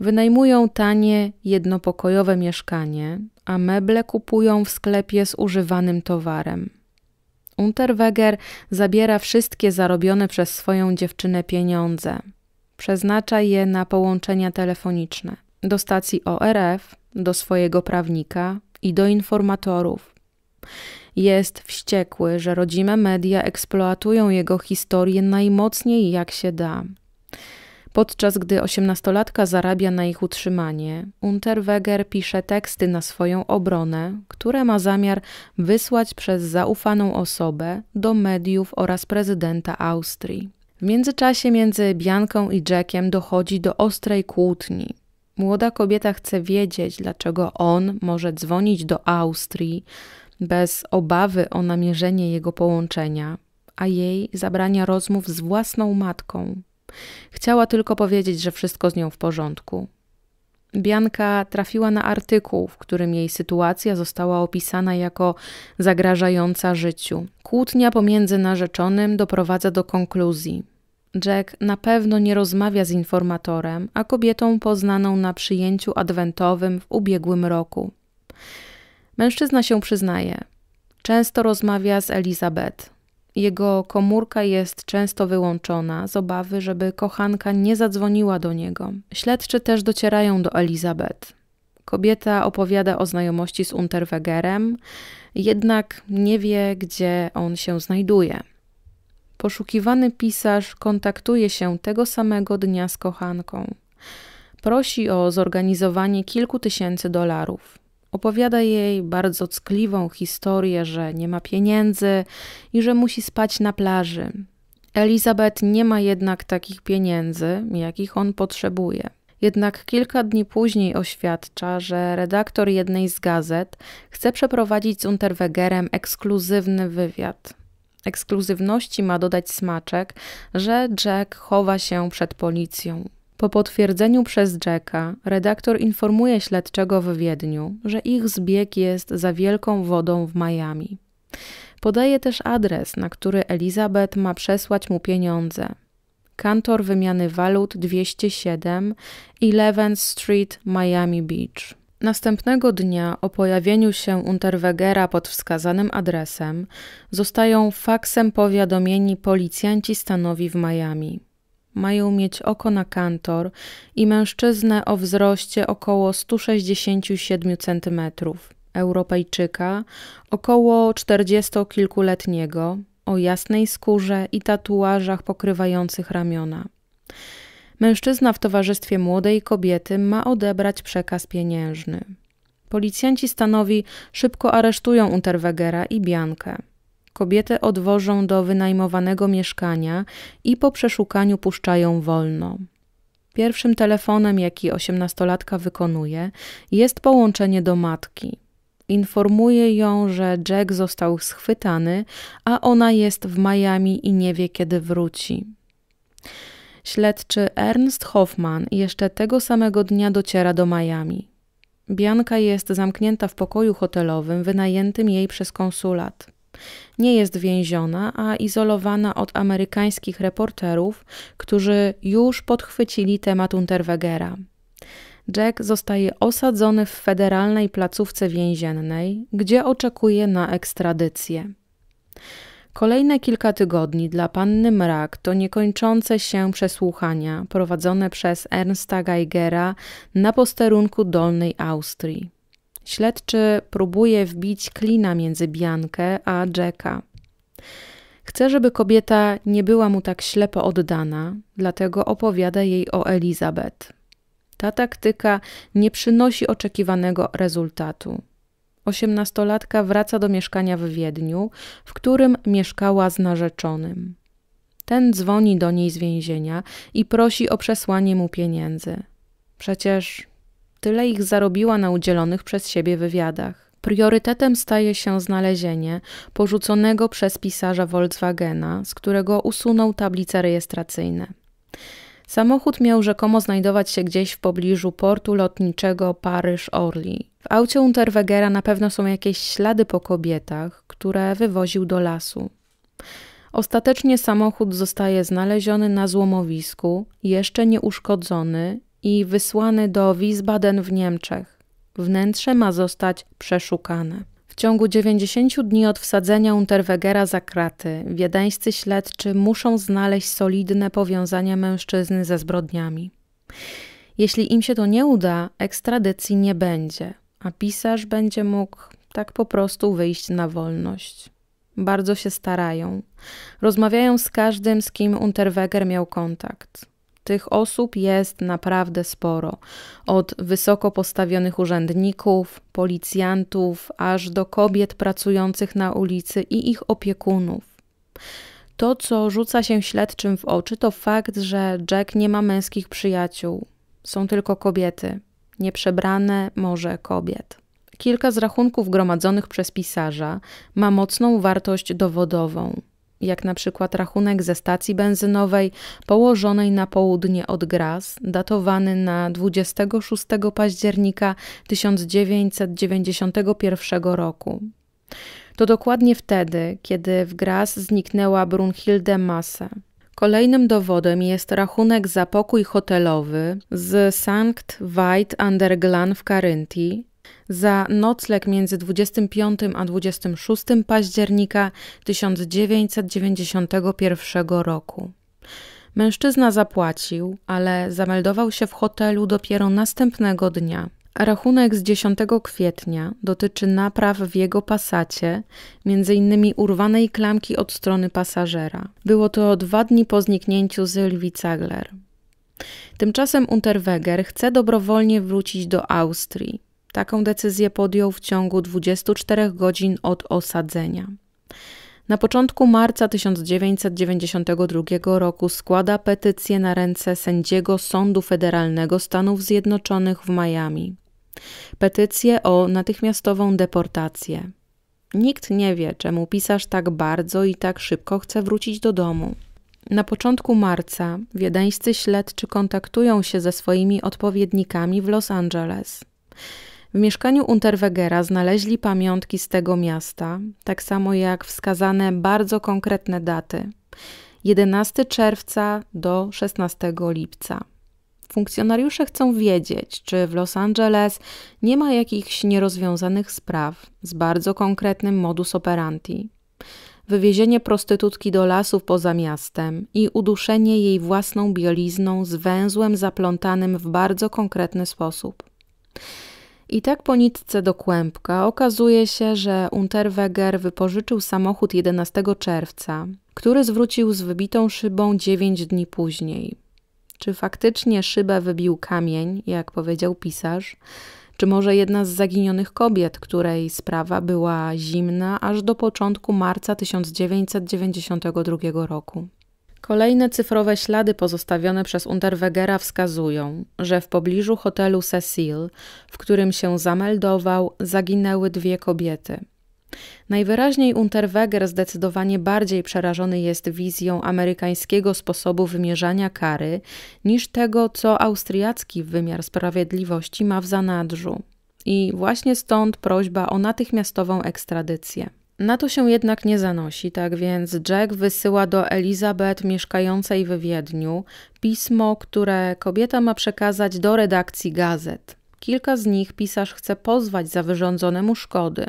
Wynajmują tanie, jednopokojowe mieszkanie, a meble kupują w sklepie z używanym towarem. Unterweger zabiera wszystkie zarobione przez swoją dziewczynę pieniądze. Przeznacza je na połączenia telefoniczne do stacji ORF, do swojego prawnika i do informatorów. Jest wściekły, że rodzime media eksploatują jego historię najmocniej jak się da. Podczas gdy osiemnastolatka zarabia na ich utrzymanie, Unterweger pisze teksty na swoją obronę, które ma zamiar wysłać przez zaufaną osobę do mediów oraz prezydenta Austrii. W międzyczasie między Bianką i Jackiem dochodzi do ostrej kłótni. Młoda kobieta chce wiedzieć, dlaczego on może dzwonić do Austrii, bez obawy o namierzenie jego połączenia, a jej zabrania rozmów z własną matką. Chciała tylko powiedzieć, że wszystko z nią w porządku. Bianka trafiła na artykuł, w którym jej sytuacja została opisana jako zagrażająca życiu. Kłótnia pomiędzy narzeczonym doprowadza do konkluzji. Jack na pewno nie rozmawia z informatorem, a kobietą poznaną na przyjęciu adwentowym w ubiegłym roku. Mężczyzna się przyznaje. Często rozmawia z Elizabeth. Jego komórka jest często wyłączona z obawy, żeby kochanka nie zadzwoniła do niego. Śledczy też docierają do Elizabeth. Kobieta opowiada o znajomości z Unterwegerem, jednak nie wie, gdzie on się znajduje. Poszukiwany pisarz kontaktuje się tego samego dnia z kochanką. Prosi o zorganizowanie kilku tysięcy dolarów. Opowiada jej bardzo ckliwą historię, że nie ma pieniędzy i że musi spać na plaży. Elizabeth nie ma jednak takich pieniędzy, jakich on potrzebuje. Jednak kilka dni później oświadcza, że redaktor jednej z gazet chce przeprowadzić z Unterwegerem ekskluzywny wywiad. Ekskluzywności ma dodać smaczek, że Jack chowa się przed policją. Po potwierdzeniu przez Jacka, redaktor informuje śledczego w Wiedniu, że ich zbieg jest za wielką wodą w Miami. Podaje też adres, na który Elizabeth ma przesłać mu pieniądze. Kantor wymiany walut 207 11th Street, Miami Beach. Następnego dnia o pojawieniu się Unterwegera pod wskazanym adresem zostają faksem powiadomieni policjanci stanowi w Miami mają mieć oko na kantor i mężczyznę o wzroście około 167 cm, Europejczyka, około 40-kilkuletniego, o jasnej skórze i tatuażach pokrywających ramiona. Mężczyzna w towarzystwie młodej kobiety ma odebrać przekaz pieniężny. Policjanci stanowi szybko aresztują Unterwegera i Biankę. Kobietę odwożą do wynajmowanego mieszkania i po przeszukaniu puszczają wolno. Pierwszym telefonem, jaki osiemnastolatka wykonuje, jest połączenie do matki. Informuje ją, że Jack został schwytany, a ona jest w Miami i nie wie, kiedy wróci. Śledczy Ernst Hoffman jeszcze tego samego dnia dociera do Miami. Bianka jest zamknięta w pokoju hotelowym wynajętym jej przez konsulat. Nie jest więziona, a izolowana od amerykańskich reporterów, którzy już podchwycili temat Unterwegera. Jack zostaje osadzony w federalnej placówce więziennej, gdzie oczekuje na ekstradycję. Kolejne kilka tygodni dla panny Mrak to niekończące się przesłuchania prowadzone przez Ernsta Geigera na posterunku Dolnej Austrii. Śledczy próbuje wbić klina między Biankę a Jacka. Chce, żeby kobieta nie była mu tak ślepo oddana, dlatego opowiada jej o Elizabeth. Ta taktyka nie przynosi oczekiwanego rezultatu. Osiemnastolatka wraca do mieszkania w Wiedniu, w którym mieszkała z narzeczonym. Ten dzwoni do niej z więzienia i prosi o przesłanie mu pieniędzy. Przecież Tyle ich zarobiła na udzielonych przez siebie wywiadach. Priorytetem staje się znalezienie porzuconego przez pisarza Volkswagena, z którego usunął tablice rejestracyjne. Samochód miał rzekomo znajdować się gdzieś w pobliżu portu lotniczego Paryż-Orly. W aucie Unterwegera na pewno są jakieś ślady po kobietach, które wywoził do lasu. Ostatecznie samochód zostaje znaleziony na złomowisku, jeszcze nieuszkodzony i wysłany do Wiesbaden w Niemczech. Wnętrze ma zostać przeszukane. W ciągu 90 dni od wsadzenia Unterwegera za kraty, wiedeńscy śledczy muszą znaleźć solidne powiązania mężczyzny ze zbrodniami. Jeśli im się to nie uda, ekstradycji nie będzie, a pisarz będzie mógł tak po prostu wyjść na wolność. Bardzo się starają. Rozmawiają z każdym, z kim Unterweger miał kontakt. Tych osób jest naprawdę sporo. Od wysoko postawionych urzędników, policjantów, aż do kobiet pracujących na ulicy i ich opiekunów. To, co rzuca się śledczym w oczy, to fakt, że Jack nie ma męskich przyjaciół. Są tylko kobiety. Nieprzebrane może kobiet. Kilka z rachunków gromadzonych przez pisarza ma mocną wartość dowodową jak na przykład rachunek ze stacji benzynowej położonej na południe od Graz, datowany na 26 października 1991 roku. To dokładnie wtedy, kiedy w Graz zniknęła Brunhilde Masse. Kolejnym dowodem jest rachunek za pokój hotelowy z Sankt Veit an der Glan w Karyntii, za nocleg między 25 a 26 października 1991 roku. Mężczyzna zapłacił, ale zameldował się w hotelu dopiero następnego dnia. Rachunek z 10 kwietnia dotyczy napraw w jego pasacie, m.in. urwanej klamki od strony pasażera. Było to dwa dni po zniknięciu Sylwii Zagler. Tymczasem Unterweger chce dobrowolnie wrócić do Austrii. Taką decyzję podjął w ciągu 24 godzin od osadzenia. Na początku marca 1992 roku składa petycję na ręce sędziego Sądu Federalnego Stanów Zjednoczonych w Miami. Petycję o natychmiastową deportację. Nikt nie wie, czemu pisarz tak bardzo i tak szybko chce wrócić do domu. Na początku marca wiedeńscy śledczy kontaktują się ze swoimi odpowiednikami w Los Angeles. W mieszkaniu Unterwegera znaleźli pamiątki z tego miasta, tak samo jak wskazane bardzo konkretne daty 11 czerwca do 16 lipca. Funkcjonariusze chcą wiedzieć, czy w Los Angeles nie ma jakichś nierozwiązanych spraw z bardzo konkretnym modus operandi. Wywiezienie prostytutki do lasów poza miastem i uduszenie jej własną bielizną z węzłem zaplątanym w bardzo konkretny sposób. I tak po nitce do kłębka okazuje się, że Unterweger wypożyczył samochód 11 czerwca, który zwrócił z wybitą szybą 9 dni później. Czy faktycznie szybę wybił kamień, jak powiedział pisarz, czy może jedna z zaginionych kobiet, której sprawa była zimna aż do początku marca 1992 roku? Kolejne cyfrowe ślady pozostawione przez Unterwegera wskazują, że w pobliżu hotelu Cecil, w którym się zameldował, zaginęły dwie kobiety. Najwyraźniej Unterweger zdecydowanie bardziej przerażony jest wizją amerykańskiego sposobu wymierzania kary niż tego, co austriacki wymiar sprawiedliwości ma w zanadrzu. I właśnie stąd prośba o natychmiastową ekstradycję. Na to się jednak nie zanosi, tak więc Jack wysyła do Elizabeth mieszkającej w Wiedniu pismo, które kobieta ma przekazać do redakcji gazet. Kilka z nich pisarz chce pozwać za wyrządzone mu szkody.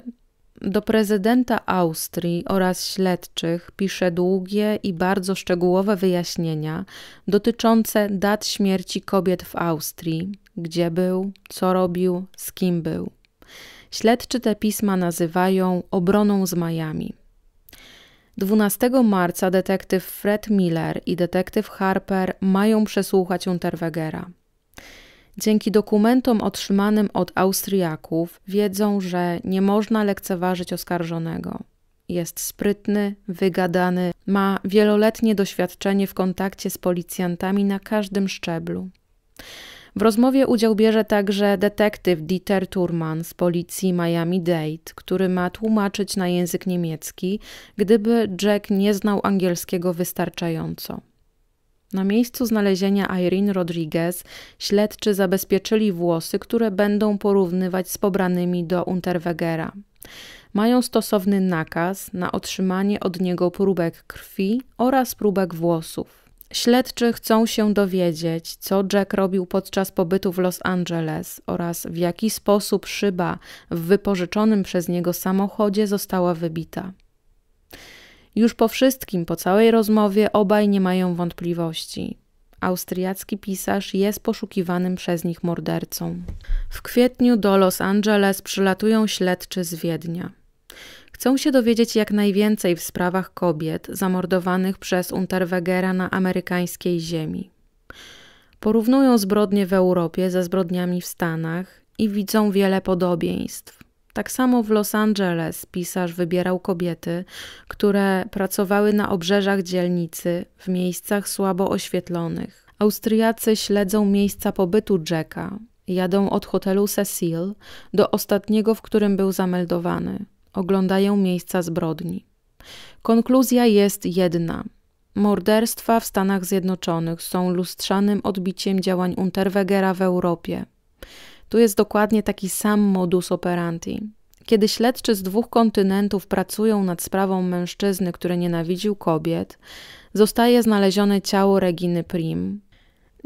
Do prezydenta Austrii oraz śledczych pisze długie i bardzo szczegółowe wyjaśnienia dotyczące dat śmierci kobiet w Austrii, gdzie był, co robił, z kim był. Śledczy te pisma nazywają obroną z Miami. 12 marca detektyw Fred Miller i detektyw Harper mają przesłuchać Unterwegera. Dzięki dokumentom otrzymanym od Austriaków wiedzą, że nie można lekceważyć oskarżonego. Jest sprytny, wygadany, ma wieloletnie doświadczenie w kontakcie z policjantami na każdym szczeblu. W rozmowie udział bierze także detektyw Dieter Thurman z policji Miami-Dade, który ma tłumaczyć na język niemiecki, gdyby Jack nie znał angielskiego wystarczająco. Na miejscu znalezienia Irene Rodriguez śledczy zabezpieczyli włosy, które będą porównywać z pobranymi do Unterwegera. Mają stosowny nakaz na otrzymanie od niego próbek krwi oraz próbek włosów. Śledczy chcą się dowiedzieć, co Jack robił podczas pobytu w Los Angeles oraz w jaki sposób szyba w wypożyczonym przez niego samochodzie została wybita. Już po wszystkim, po całej rozmowie, obaj nie mają wątpliwości. Austriacki pisarz jest poszukiwanym przez nich mordercą. W kwietniu do Los Angeles przylatują śledczy z Wiednia. Chcą się dowiedzieć jak najwięcej w sprawach kobiet zamordowanych przez Unterwegera na amerykańskiej ziemi. Porównują zbrodnie w Europie ze zbrodniami w Stanach i widzą wiele podobieństw. Tak samo w Los Angeles pisarz wybierał kobiety, które pracowały na obrzeżach dzielnicy, w miejscach słabo oświetlonych. Austriacy śledzą miejsca pobytu Jacka, jadą od hotelu Cecil do ostatniego, w którym był zameldowany oglądają miejsca zbrodni. Konkluzja jest jedna. Morderstwa w Stanach Zjednoczonych są lustrzanym odbiciem działań Unterwegera w Europie. Tu jest dokładnie taki sam modus operandi. Kiedy śledczy z dwóch kontynentów pracują nad sprawą mężczyzny, który nienawidził kobiet, zostaje znalezione ciało Reginy Prim,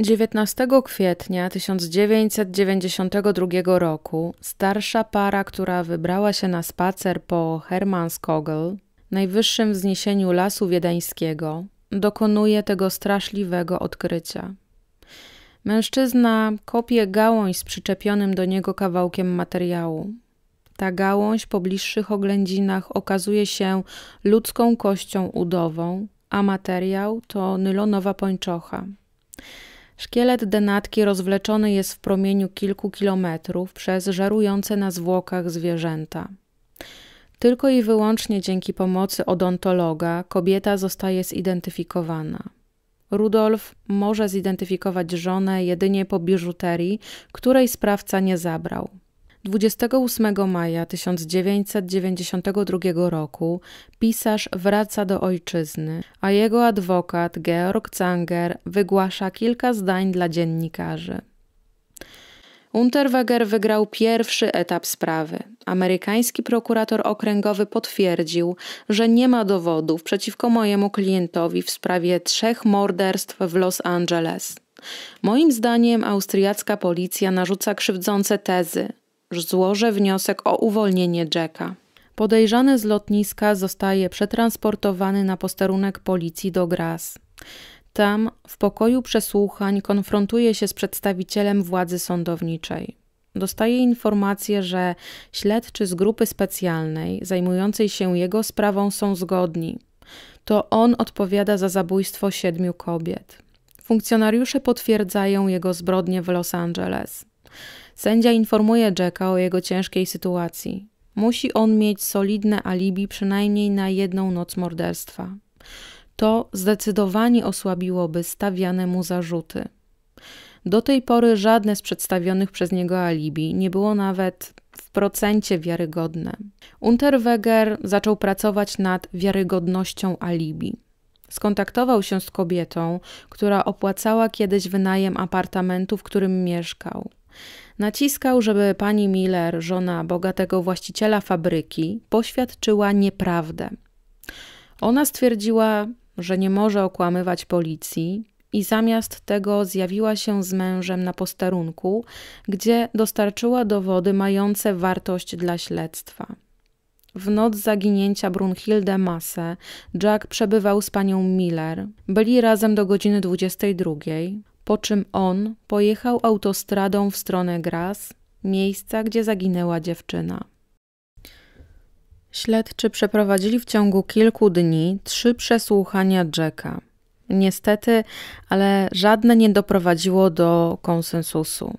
19 kwietnia 1992 roku starsza para, która wybrała się na spacer po Hermannskogel, najwyższym wzniesieniu Lasu Wiedeńskiego, dokonuje tego straszliwego odkrycia. Mężczyzna kopie gałąź z przyczepionym do niego kawałkiem materiału. Ta gałąź po bliższych oględzinach okazuje się ludzką kością udową, a materiał to nylonowa pończocha. Szkielet denatki rozwleczony jest w promieniu kilku kilometrów przez żerujące na zwłokach zwierzęta. Tylko i wyłącznie dzięki pomocy odontologa kobieta zostaje zidentyfikowana. Rudolf może zidentyfikować żonę jedynie po biżuterii, której sprawca nie zabrał. 28 maja 1992 roku pisarz wraca do ojczyzny, a jego adwokat Georg Zanger wygłasza kilka zdań dla dziennikarzy. Unterweger wygrał pierwszy etap sprawy. Amerykański prokurator okręgowy potwierdził, że nie ma dowodów przeciwko mojemu klientowi w sprawie trzech morderstw w Los Angeles. Moim zdaniem austriacka policja narzuca krzywdzące tezy złożę wniosek o uwolnienie Jacka. Podejrzany z lotniska zostaje przetransportowany na posterunek policji do Graz. Tam, w pokoju przesłuchań, konfrontuje się z przedstawicielem władzy sądowniczej. Dostaje informację, że śledczy z grupy specjalnej zajmującej się jego sprawą są zgodni. To on odpowiada za zabójstwo siedmiu kobiet. Funkcjonariusze potwierdzają jego zbrodnie w Los Angeles. Sędzia informuje Jacka o jego ciężkiej sytuacji. Musi on mieć solidne alibi przynajmniej na jedną noc morderstwa. To zdecydowanie osłabiłoby stawiane mu zarzuty. Do tej pory żadne z przedstawionych przez niego alibi nie było nawet w procencie wiarygodne. Unterweger zaczął pracować nad wiarygodnością alibi. Skontaktował się z kobietą, która opłacała kiedyś wynajem apartamentu, w którym mieszkał. Naciskał, żeby pani Miller, żona bogatego właściciela fabryki, poświadczyła nieprawdę. Ona stwierdziła, że nie może okłamywać policji i zamiast tego zjawiła się z mężem na posterunku, gdzie dostarczyła dowody mające wartość dla śledztwa. W noc zaginięcia Brunhilde Masse Jack przebywał z panią Miller. Byli razem do godziny 22 po czym on pojechał autostradą w stronę Gras, miejsca, gdzie zaginęła dziewczyna. Śledczy przeprowadzili w ciągu kilku dni trzy przesłuchania Jacka. Niestety, ale żadne nie doprowadziło do konsensusu.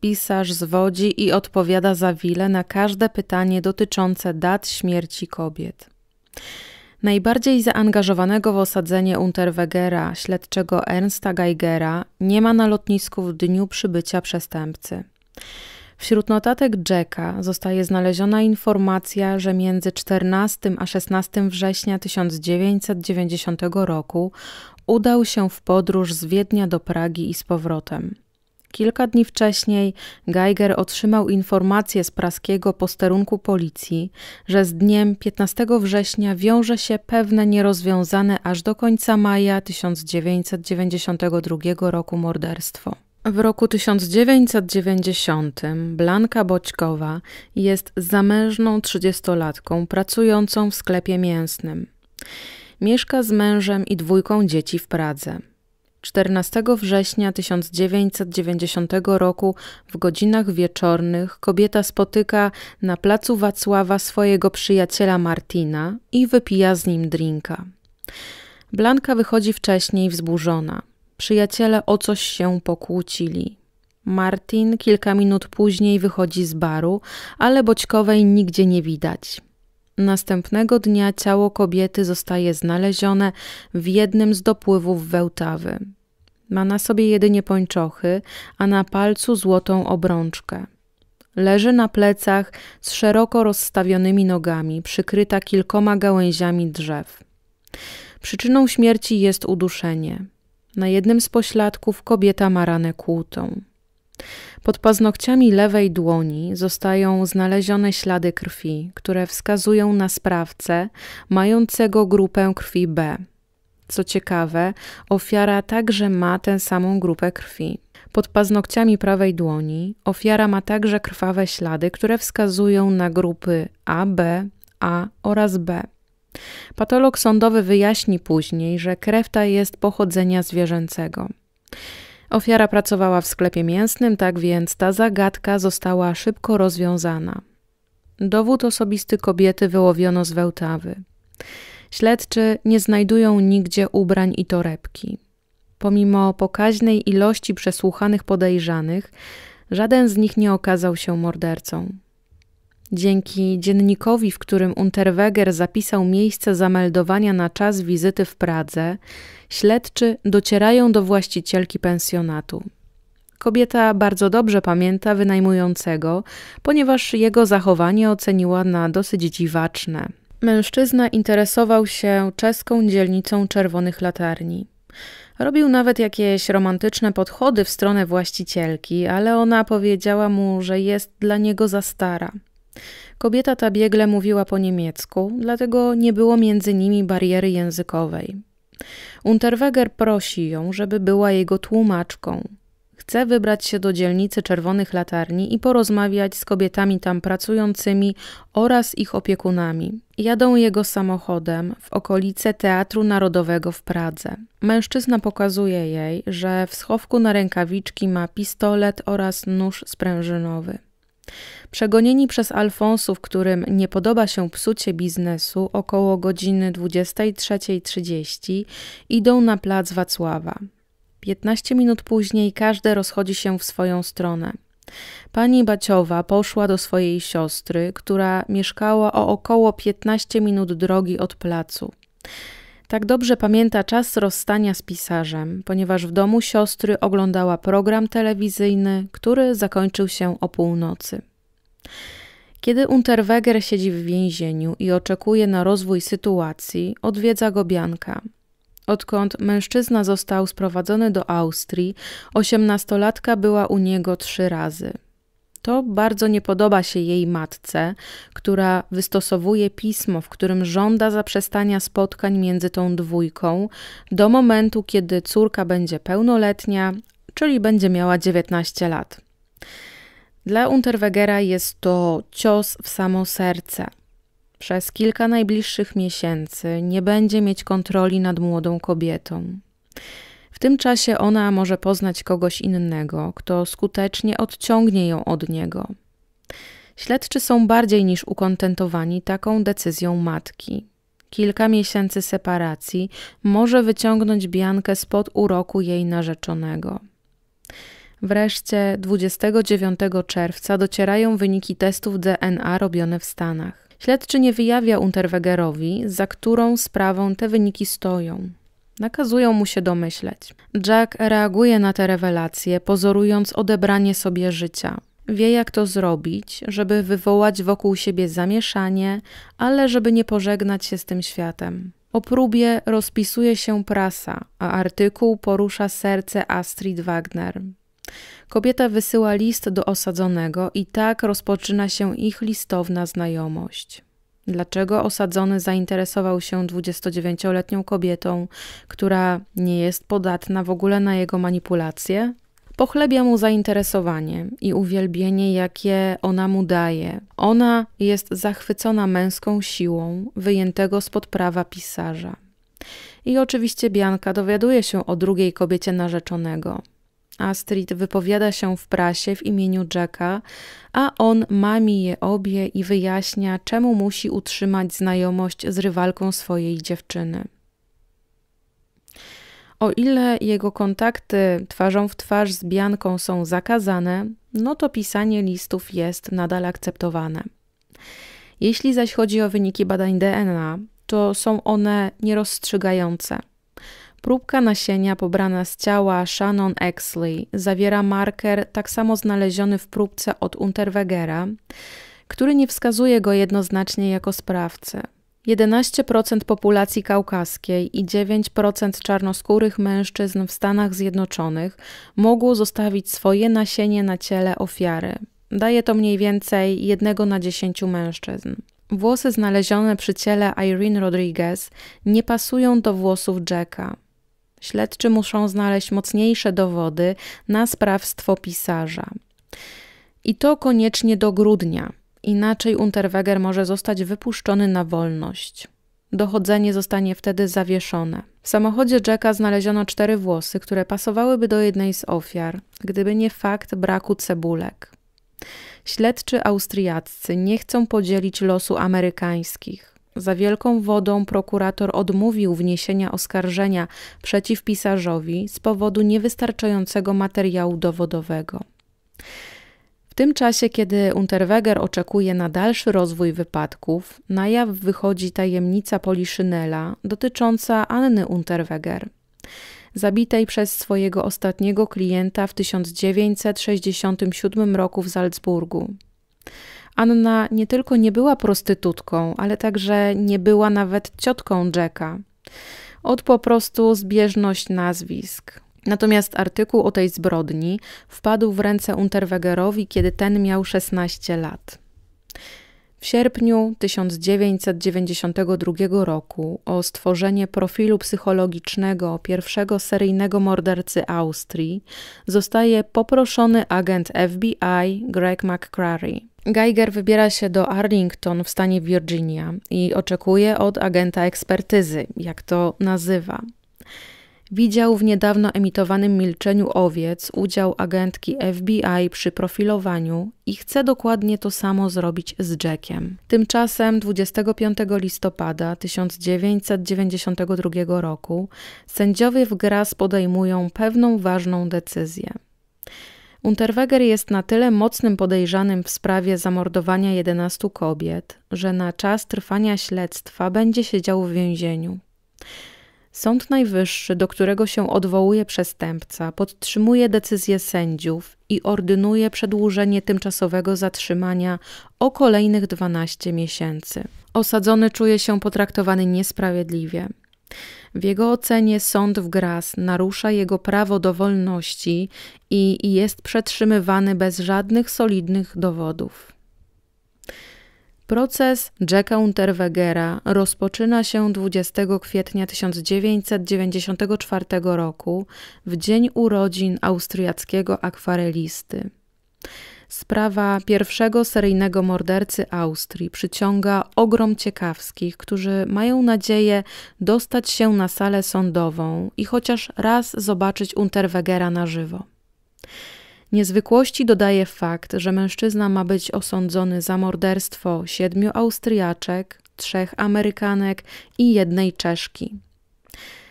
Pisarz zwodzi i odpowiada za wile na każde pytanie dotyczące dat śmierci kobiet. Najbardziej zaangażowanego w osadzenie Unterwegera, śledczego Ernsta Geigera, nie ma na lotnisku w dniu przybycia przestępcy. Wśród notatek Jacka zostaje znaleziona informacja, że między 14 a 16 września 1990 roku udał się w podróż z Wiednia do Pragi i z powrotem. Kilka dni wcześniej Geiger otrzymał informację z praskiego posterunku policji, że z dniem 15 września wiąże się pewne nierozwiązane aż do końca maja 1992 roku morderstwo. W roku 1990 Blanka Boćkowa jest zamężną trzydziestolatką pracującą w sklepie mięsnym. Mieszka z mężem i dwójką dzieci w Pradze. 14 września 1990 roku w godzinach wieczornych kobieta spotyka na placu Wacława swojego przyjaciela Martina i wypija z nim drinka. Blanka wychodzi wcześniej wzburzona. Przyjaciele o coś się pokłócili. Martin kilka minut później wychodzi z baru, ale Boćkowej nigdzie nie widać. Następnego dnia ciało kobiety zostaje znalezione w jednym z dopływów Wełtawy. Ma na sobie jedynie pończochy, a na palcu złotą obrączkę. Leży na plecach z szeroko rozstawionymi nogami, przykryta kilkoma gałęziami drzew. Przyczyną śmierci jest uduszenie. Na jednym z pośladków kobieta ma ranę kłutą. Pod paznokciami lewej dłoni zostają znalezione ślady krwi, które wskazują na sprawcę mającego grupę krwi B. Co ciekawe, ofiara także ma tę samą grupę krwi. Pod paznokciami prawej dłoni ofiara ma także krwawe ślady, które wskazują na grupy AB, A oraz B. Patolog sądowy wyjaśni później, że krew ta jest pochodzenia zwierzęcego. Ofiara pracowała w sklepie mięsnym, tak więc ta zagadka została szybko rozwiązana. Dowód osobisty kobiety wyłowiono z Wełtawy. Śledczy nie znajdują nigdzie ubrań i torebki. Pomimo pokaźnej ilości przesłuchanych podejrzanych, żaden z nich nie okazał się mordercą. Dzięki dziennikowi, w którym Unterweger zapisał miejsce zameldowania na czas wizyty w Pradze, śledczy docierają do właścicielki pensjonatu. Kobieta bardzo dobrze pamięta wynajmującego, ponieważ jego zachowanie oceniła na dosyć dziwaczne. Mężczyzna interesował się czeską dzielnicą czerwonych latarni. Robił nawet jakieś romantyczne podchody w stronę właścicielki, ale ona powiedziała mu, że jest dla niego za stara. Kobieta ta biegle mówiła po niemiecku, dlatego nie było między nimi bariery językowej. Unterweger prosi ją, żeby była jego tłumaczką. Chce wybrać się do dzielnicy Czerwonych Latarni i porozmawiać z kobietami tam pracującymi oraz ich opiekunami. Jadą jego samochodem w okolice Teatru Narodowego w Pradze. Mężczyzna pokazuje jej, że w schowku na rękawiczki ma pistolet oraz nóż sprężynowy. Przegonieni przez Alfonsów, którym nie podoba się psucie biznesu, około godziny 23.30 idą na plac Wacława. 15 minut później każdy rozchodzi się w swoją stronę. Pani Baciowa poszła do swojej siostry, która mieszkała o około 15 minut drogi od placu. Tak dobrze pamięta czas rozstania z pisarzem, ponieważ w domu siostry oglądała program telewizyjny, który zakończył się o północy. Kiedy Unterweger siedzi w więzieniu i oczekuje na rozwój sytuacji, odwiedza go Bianka. Odkąd mężczyzna został sprowadzony do Austrii, osiemnastolatka była u niego trzy razy. To bardzo nie podoba się jej matce, która wystosowuje pismo, w którym żąda zaprzestania spotkań między tą dwójką do momentu, kiedy córka będzie pełnoletnia, czyli będzie miała 19 lat. Dla Unterwegera jest to cios w samo serce. Przez kilka najbliższych miesięcy nie będzie mieć kontroli nad młodą kobietą. W tym czasie ona może poznać kogoś innego, kto skutecznie odciągnie ją od niego. Śledczy są bardziej niż ukontentowani taką decyzją matki. Kilka miesięcy separacji może wyciągnąć Biankę spod uroku jej narzeczonego. Wreszcie 29 czerwca docierają wyniki testów DNA robione w Stanach. Śledczy nie wyjawia Unterwegerowi, za którą sprawą te wyniki stoją. Nakazują mu się domyśleć. Jack reaguje na te rewelacje, pozorując odebranie sobie życia. Wie, jak to zrobić, żeby wywołać wokół siebie zamieszanie, ale żeby nie pożegnać się z tym światem. O próbie rozpisuje się prasa, a artykuł porusza serce Astrid Wagner. Kobieta wysyła list do osadzonego i tak rozpoczyna się ich listowna znajomość. Dlaczego osadzony zainteresował się 29-letnią kobietą, która nie jest podatna w ogóle na jego manipulacje? Pochlebia mu zainteresowanie i uwielbienie, jakie ona mu daje. Ona jest zachwycona męską siłą wyjętego spod prawa pisarza. I oczywiście Bianka dowiaduje się o drugiej kobiecie narzeczonego. Astrid wypowiada się w prasie w imieniu Jacka, a on mami je obie i wyjaśnia, czemu musi utrzymać znajomość z rywalką swojej dziewczyny. O ile jego kontakty twarzą w twarz z Bianką są zakazane, no to pisanie listów jest nadal akceptowane. Jeśli zaś chodzi o wyniki badań DNA, to są one nierozstrzygające – Próbka nasienia pobrana z ciała Shannon Exley zawiera marker tak samo znaleziony w próbce od Unterwegera, który nie wskazuje go jednoznacznie jako sprawcę. 11% populacji kaukaskiej i 9% czarnoskórych mężczyzn w Stanach Zjednoczonych mogło zostawić swoje nasienie na ciele ofiary. Daje to mniej więcej 1 na 10 mężczyzn. Włosy znalezione przy ciele Irene Rodriguez nie pasują do włosów Jacka. Śledczy muszą znaleźć mocniejsze dowody na sprawstwo pisarza. I to koniecznie do grudnia, inaczej Unterweger może zostać wypuszczony na wolność. Dochodzenie zostanie wtedy zawieszone. W samochodzie Jacka znaleziono cztery włosy, które pasowałyby do jednej z ofiar, gdyby nie fakt braku cebulek. Śledczy austriaccy nie chcą podzielić losu amerykańskich. Za wielką wodą prokurator odmówił wniesienia oskarżenia przeciw pisarzowi z powodu niewystarczającego materiału dowodowego. W tym czasie, kiedy Unterweger oczekuje na dalszy rozwój wypadków, na jaw wychodzi tajemnica Poliszynela dotycząca Anny Unterweger, zabitej przez swojego ostatniego klienta w 1967 roku w Salzburgu. Anna nie tylko nie była prostytutką, ale także nie była nawet ciotką Jacka. Od po prostu zbieżność nazwisk. Natomiast artykuł o tej zbrodni wpadł w ręce Unterwegerowi, kiedy ten miał 16 lat. W sierpniu 1992 roku o stworzenie profilu psychologicznego pierwszego seryjnego mordercy Austrii zostaje poproszony agent FBI Greg McCrary. Geiger wybiera się do Arlington w stanie Virginia i oczekuje od agenta ekspertyzy, jak to nazywa. Widział w niedawno emitowanym Milczeniu Owiec udział agentki FBI przy profilowaniu i chce dokładnie to samo zrobić z Jackiem. Tymczasem 25 listopada 1992 roku sędziowie w Gras podejmują pewną ważną decyzję. Unterweger jest na tyle mocnym podejrzanym w sprawie zamordowania 11 kobiet, że na czas trwania śledztwa będzie siedział w więzieniu. Sąd Najwyższy, do którego się odwołuje przestępca, podtrzymuje decyzję sędziów i ordynuje przedłużenie tymczasowego zatrzymania o kolejnych 12 miesięcy. Osadzony czuje się potraktowany niesprawiedliwie. W jego ocenie sąd w Gras narusza jego prawo do wolności i, jest przetrzymywany bez żadnych solidnych dowodów. Proces Jacka Unterwegera rozpoczyna się 20 kwietnia 1994 roku, w dzień urodzin austriackiego akwarelisty. Sprawa pierwszego seryjnego mordercy Austrii przyciąga ogrom ciekawskich, którzy mają nadzieję dostać się na salę sądową i chociaż raz zobaczyć Unterwegera na żywo. Niezwykłości dodaje fakt, że mężczyzna ma być osądzony za morderstwo siedmiu Austriaczek, trzech Amerykanek i jednej Czeszki.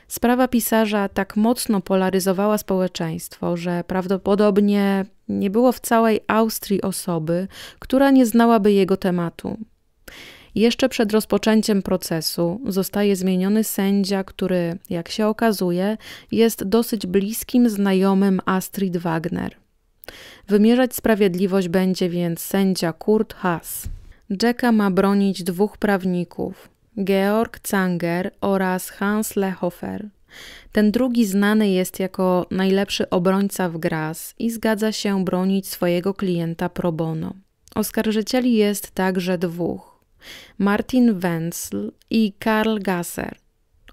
Sprawa pisarza tak mocno polaryzowała społeczeństwo, że prawdopodobnie nie było w całej Austrii osoby, która nie znałaby jego tematu. Jeszcze przed rozpoczęciem procesu zostaje zmieniony sędzia, który, jak się okazuje, jest dosyć bliskim znajomym Astrid Wagner. Wymierzać sprawiedliwość będzie więc sędzia Kurt Haas. Jacka ma bronić dwóch prawników Georg Zanger oraz Hans Lehofer. Ten drugi znany jest jako najlepszy obrońca w Graz i zgadza się bronić swojego klienta pro bono. Oskarżycieli jest także dwóch: Martin Wenzel i Karl Gasser.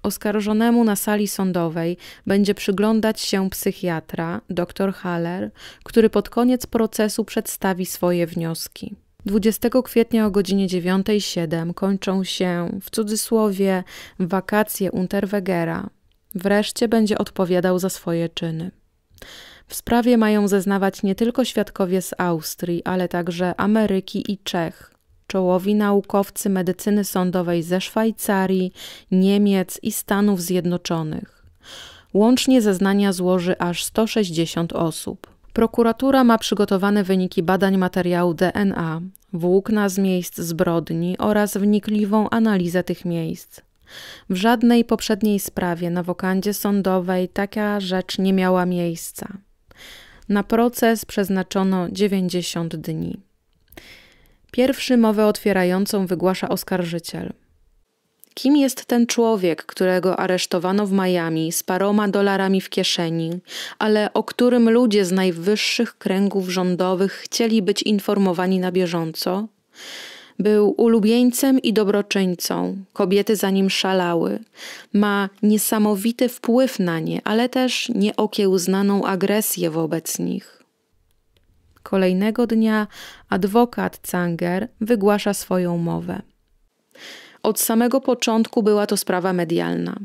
Oskarżonemu na sali sądowej będzie przyglądać się psychiatra, dr Haller, który pod koniec procesu przedstawi swoje wnioski. 20 kwietnia o godzinie 9.07 kończą się, w cudzysłowie, wakacje Unterwegera. Wreszcie będzie odpowiadał za swoje czyny. W sprawie mają zeznawać nie tylko świadkowie z Austrii, ale także Ameryki i Czech, czołowi naukowcy medycyny sądowej ze Szwajcarii, Niemiec i Stanów Zjednoczonych. Łącznie zeznania złoży aż 160 osób. Prokuratura ma przygotowane wyniki badań materiału DNA, włókna z miejsc zbrodni oraz wnikliwą analizę tych miejsc. W żadnej poprzedniej sprawie na wokandzie sądowej taka rzecz nie miała miejsca. Na proces przeznaczono 90 dni. Pierwszy mowę otwierającą wygłasza oskarżyciel. Kim jest ten człowiek, którego aresztowano w Miami z paroma dolarami w kieszeni, ale o którym ludzie z najwyższych kręgów rządowych chcieli być informowani na bieżąco? Był ulubieńcem i dobroczyńcą, kobiety za nim szalały. Ma niesamowity wpływ na nie, ale też nieokiełznaną agresję wobec nich. Kolejnego dnia adwokat Zanger wygłasza swoją mowę. Od samego początku była to sprawa medialna.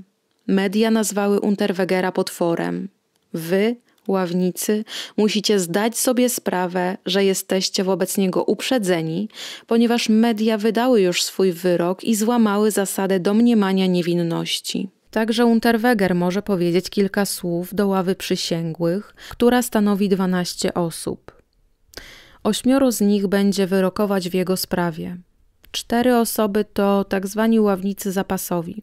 Media nazwały Unterwegera potworem. Wy, ławnicy, musicie zdać sobie sprawę, że jesteście wobec niego uprzedzeni, ponieważ media wydały już swój wyrok i złamały zasadę domniemania niewinności. Także Unterweger może powiedzieć kilka słów do ławy przysięgłych, która stanowi 12 osób. Ośmioro z nich będzie wyrokować w jego sprawie. Cztery osoby to tak zwani ławnicy zapasowi.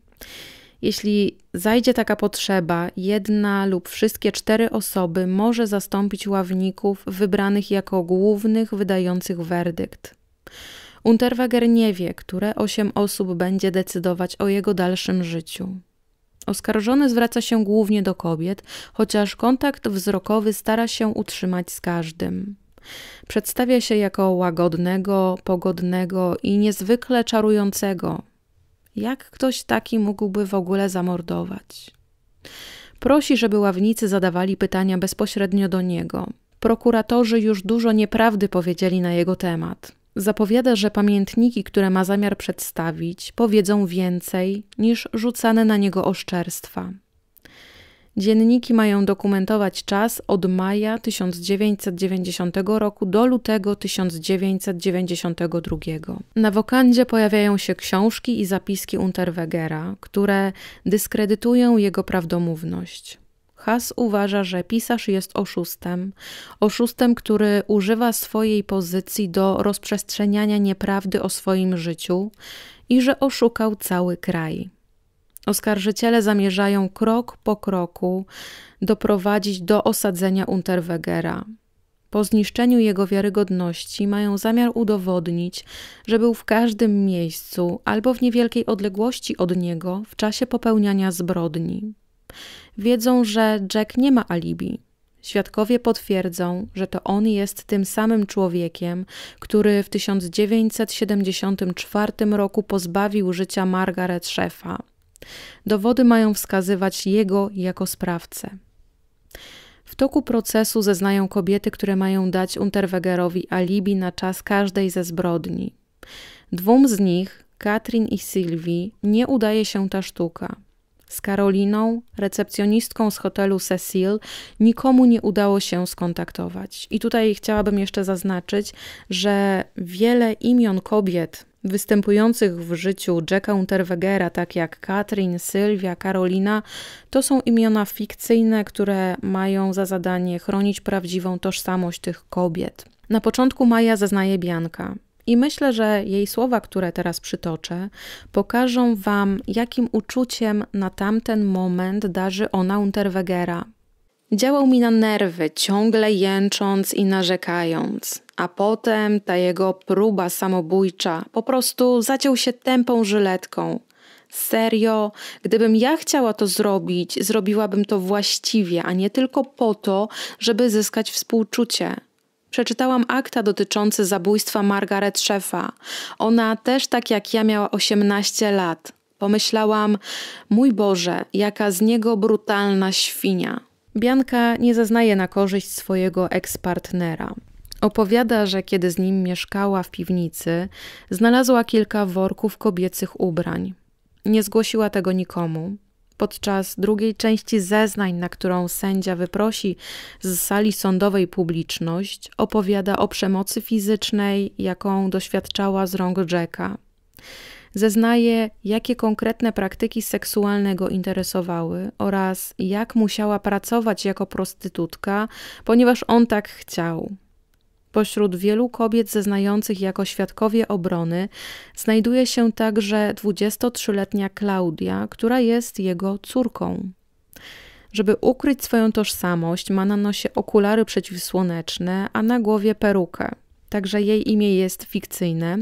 Jeśli zajdzie taka potrzeba, jedna lub wszystkie cztery osoby może zastąpić ławników wybranych jako głównych wydających werdykt. Unterwager nie wie, które osiem osób będzie decydować o jego dalszym życiu. Oskarżony zwraca się głównie do kobiet, chociaż kontakt wzrokowy stara się utrzymać z każdym. Przedstawia się jako łagodnego, pogodnego i niezwykle czarującego. Jak ktoś taki mógłby w ogóle zamordować? Prosi, żeby ławnicy zadawali pytania bezpośrednio do niego. Prokuratorzy już dużo nieprawdy powiedzieli na jego temat. Zapowiada, że pamiętniki, które ma zamiar przedstawić, powiedzą więcej niż rzucane na niego oszczerstwa. Dzienniki mają dokumentować czas od maja 1990 roku do lutego 1992. Na wokandzie pojawiają się książki i zapiski Unterwegera, które dyskredytują jego prawdomówność. Has uważa, że pisarz jest oszustem, oszustem, który używa swojej pozycji do rozprzestrzeniania nieprawdy o swoim życiu i że oszukał cały kraj. Oskarżyciele zamierzają krok po kroku doprowadzić do osadzenia Unterwegera. Po zniszczeniu jego wiarygodności mają zamiar udowodnić, że był w każdym miejscu albo w niewielkiej odległości od niego w czasie popełniania zbrodni. Wiedzą, że Jack nie ma alibi. Świadkowie potwierdzą, że to on jest tym samym człowiekiem, który w 1974 roku pozbawił życia Margaret Szefa. Dowody mają wskazywać jego jako sprawcę. W toku procesu zeznają kobiety, które mają dać Unterwegerowi alibi na czas każdej ze zbrodni. Dwóm z nich, Katrin i Sylwii, nie udaje się ta sztuka. Z Karoliną, recepcjonistką z hotelu Cecil, nikomu nie udało się skontaktować. I tutaj chciałabym jeszcze zaznaczyć, że wiele imion kobiet, Występujących w życiu Jacka Unterwegera, tak jak Katrin, Sylwia, Karolina, to są imiona fikcyjne, które mają za zadanie chronić prawdziwą tożsamość tych kobiet. Na początku Maja zeznaje Bianka. I myślę, że jej słowa, które teraz przytoczę, pokażą Wam, jakim uczuciem na tamten moment darzy ona Unterwegera, Działał mi na nerwy, ciągle jęcząc i narzekając. A potem ta jego próba samobójcza po prostu zaciął się tępą żyletką. Serio, gdybym ja chciała to zrobić, zrobiłabym to właściwie, a nie tylko po to, żeby zyskać współczucie. Przeczytałam akta dotyczące zabójstwa Margaret Szefa. Ona też tak jak ja miała 18 lat. Pomyślałam, mój Boże, jaka z niego brutalna świnia. Bianka nie zaznaje na korzyść swojego ekspartnera. Opowiada, że kiedy z nim mieszkała w piwnicy, znalazła kilka worków kobiecych ubrań. Nie zgłosiła tego nikomu. Podczas drugiej części zeznań, na którą sędzia wyprosi z sali sądowej publiczność, opowiada o przemocy fizycznej, jaką doświadczała z rąk Jacka zeznaje, jakie konkretne praktyki seksualne go interesowały oraz jak musiała pracować jako prostytutka, ponieważ on tak chciał. Pośród wielu kobiet zeznających jako świadkowie obrony znajduje się także 23-letnia Klaudia, która jest jego córką. Żeby ukryć swoją tożsamość, ma na nosie okulary przeciwsłoneczne, a na głowie perukę. Także jej imię jest fikcyjne.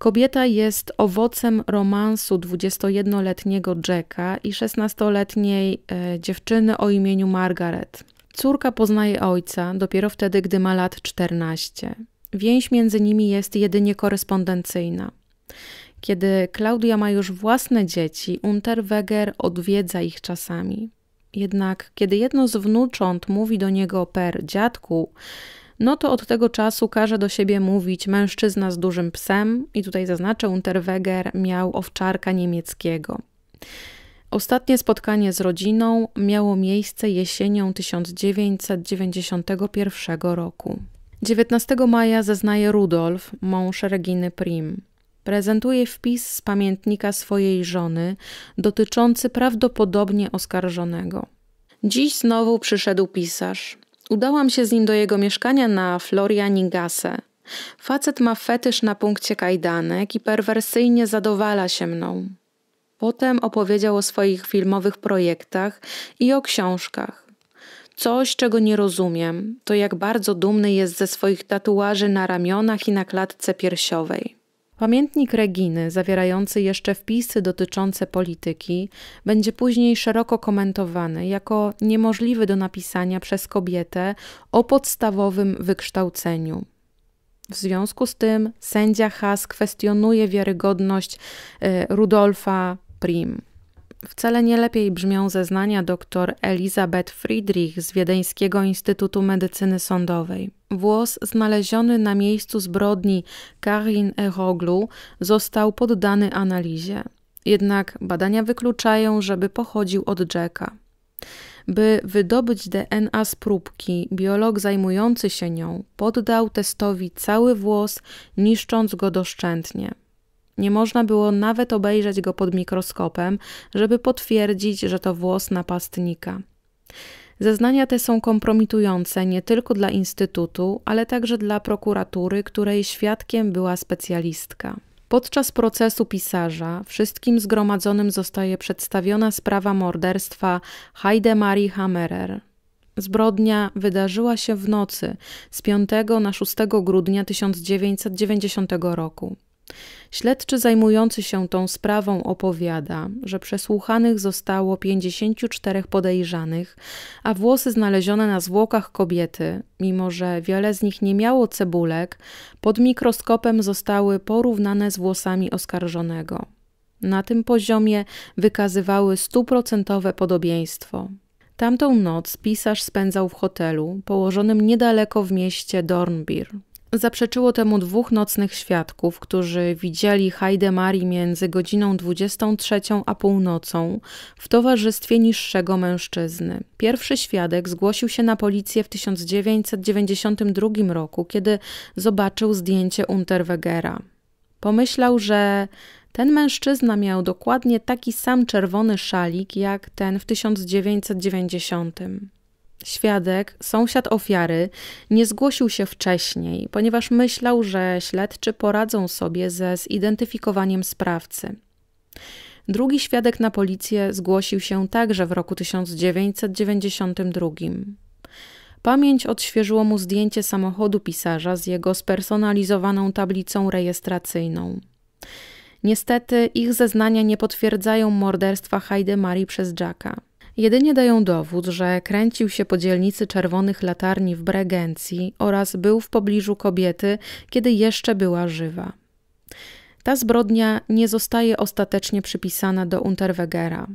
Kobieta jest owocem romansu 21-letniego Jacka i 16-letniej e, dziewczyny o imieniu Margaret. Córka poznaje ojca dopiero wtedy, gdy ma lat 14. Więź między nimi jest jedynie korespondencyjna. Kiedy Klaudia ma już własne dzieci, Unterweger odwiedza ich czasami. Jednak kiedy jedno z wnucząt mówi do niego per dziadku, no to od tego czasu każe do siebie mówić mężczyzna z dużym psem i tutaj zaznaczę, Unterweger miał owczarka niemieckiego. Ostatnie spotkanie z rodziną miało miejsce jesienią 1991 roku. 19 maja zeznaje Rudolf, mąż Reginy Prim. Prezentuje wpis z pamiętnika swojej żony dotyczący prawdopodobnie oskarżonego. Dziś znowu przyszedł pisarz. Udałam się z nim do jego mieszkania na Florianingasse. Facet ma fetysz na punkcie kajdanek i perwersyjnie zadowala się mną. Potem opowiedział o swoich filmowych projektach i o książkach. Coś, czego nie rozumiem, to jak bardzo dumny jest ze swoich tatuaży na ramionach i na klatce piersiowej. Pamiętnik Reginy, zawierający jeszcze wpisy dotyczące polityki, będzie później szeroko komentowany jako niemożliwy do napisania przez kobietę o podstawowym wykształceniu. W związku z tym sędzia Haas kwestionuje wiarygodność e, Rudolfa Prim. Wcale nie lepiej brzmią zeznania dr Elizabeth Friedrich z Wiedeńskiego Instytutu Medycyny Sądowej. Włos znaleziony na miejscu zbrodni Karin Eroglu został poddany analizie. Jednak badania wykluczają, żeby pochodził od Jacka. By wydobyć DNA z próbki, biolog zajmujący się nią poddał testowi cały włos, niszcząc go doszczętnie. Nie można było nawet obejrzeć go pod mikroskopem, żeby potwierdzić, że to włos napastnika. Zeznania te są kompromitujące nie tylko dla Instytutu, ale także dla prokuratury, której świadkiem była specjalistka. Podczas procesu pisarza wszystkim zgromadzonym zostaje przedstawiona sprawa morderstwa Heidemarii Hammerer. Zbrodnia wydarzyła się w nocy z 5 na 6 grudnia 1990 roku. Śledczy zajmujący się tą sprawą opowiada, że przesłuchanych zostało 54 podejrzanych, a włosy znalezione na zwłokach kobiety, mimo że wiele z nich nie miało cebulek, pod mikroskopem zostały porównane z włosami oskarżonego. Na tym poziomie wykazywały stuprocentowe podobieństwo. Tamtą noc pisarz spędzał w hotelu położonym niedaleko w mieście Dornbir. Zaprzeczyło temu dwóch nocnych świadków, którzy widzieli Hajdemari między godziną 23 a północą w towarzystwie niższego mężczyzny. Pierwszy świadek zgłosił się na policję w 1992 roku, kiedy zobaczył zdjęcie Unterwegera. Pomyślał, że ten mężczyzna miał dokładnie taki sam czerwony szalik jak ten w 1990 świadek, sąsiad ofiary, nie zgłosił się wcześniej, ponieważ myślał, że śledczy poradzą sobie ze zidentyfikowaniem sprawcy. Drugi świadek na policję zgłosił się także w roku 1992. Pamięć odświeżyło mu zdjęcie samochodu pisarza z jego spersonalizowaną tablicą rejestracyjną. Niestety ich zeznania nie potwierdzają morderstwa Heidemarii przez Jacka jedynie dają dowód, że kręcił się po dzielnicy czerwonych latarni w Bregencji oraz był w pobliżu kobiety, kiedy jeszcze była żywa. Ta zbrodnia nie zostaje ostatecznie przypisana do Unterwegera.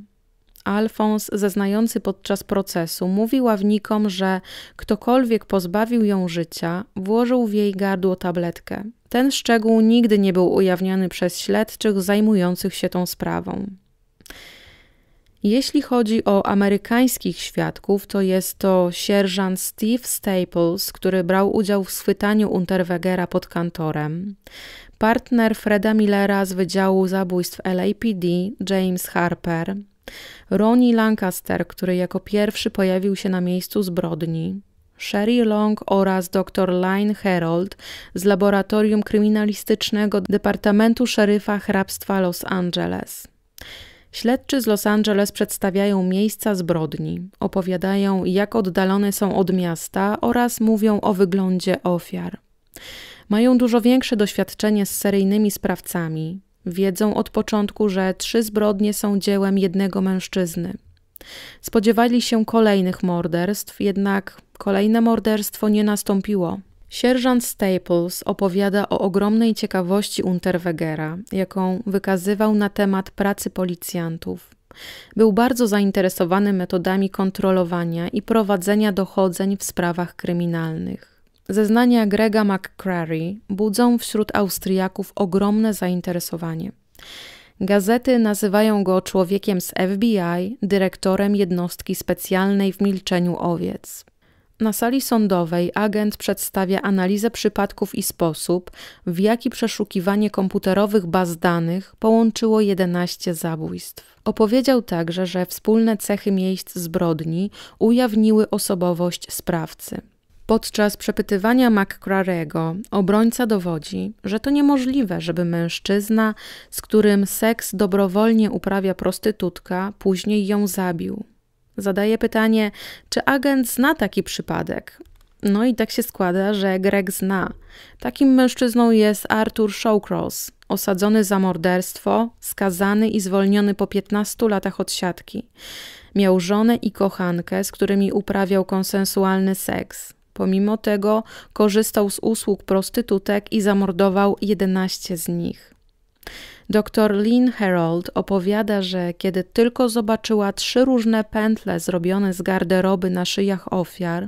Alfons, zeznający podczas procesu, mówi ławnikom, że ktokolwiek pozbawił ją życia, włożył w jej gardło tabletkę. Ten szczegół nigdy nie był ujawniany przez śledczych zajmujących się tą sprawą. Jeśli chodzi o amerykańskich świadków, to jest to sierżant Steve Staples, który brał udział w schwytaniu Unterwegera pod kantorem, partner Freda Millera z Wydziału Zabójstw LAPD, James Harper, Ronnie Lancaster, który jako pierwszy pojawił się na miejscu zbrodni, Sherry Long oraz dr Line Herold z Laboratorium Kryminalistycznego Departamentu Szeryfa Hrabstwa Los Angeles. Śledczy z Los Angeles przedstawiają miejsca zbrodni, opowiadają jak oddalone są od miasta oraz mówią o wyglądzie ofiar. Mają dużo większe doświadczenie z seryjnymi sprawcami. Wiedzą od początku, że trzy zbrodnie są dziełem jednego mężczyzny. Spodziewali się kolejnych morderstw, jednak kolejne morderstwo nie nastąpiło. Sierżant Staples opowiada o ogromnej ciekawości Unterwegera, jaką wykazywał na temat pracy policjantów. Był bardzo zainteresowany metodami kontrolowania i prowadzenia dochodzeń w sprawach kryminalnych. Zeznania Grega McCrary budzą wśród Austriaków ogromne zainteresowanie. Gazety nazywają go człowiekiem z FBI, dyrektorem jednostki specjalnej w milczeniu owiec. Na sali sądowej agent przedstawia analizę przypadków i sposób, w jaki przeszukiwanie komputerowych baz danych połączyło 11 zabójstw. Opowiedział także, że wspólne cechy miejsc zbrodni ujawniły osobowość sprawcy. Podczas przepytywania McCrarego obrońca dowodzi, że to niemożliwe, żeby mężczyzna, z którym seks dobrowolnie uprawia prostytutka, później ją zabił. Zadaje pytanie, czy agent zna taki przypadek? No i tak się składa, że Greg zna. Takim mężczyzną jest Arthur Shawcross, osadzony za morderstwo, skazany i zwolniony po 15 latach odsiadki. Miał żonę i kochankę, z którymi uprawiał konsensualny seks. Pomimo tego korzystał z usług prostytutek i zamordował 11 z nich. Dr Lynn Harold opowiada, że kiedy tylko zobaczyła trzy różne pętle zrobione z garderoby na szyjach ofiar,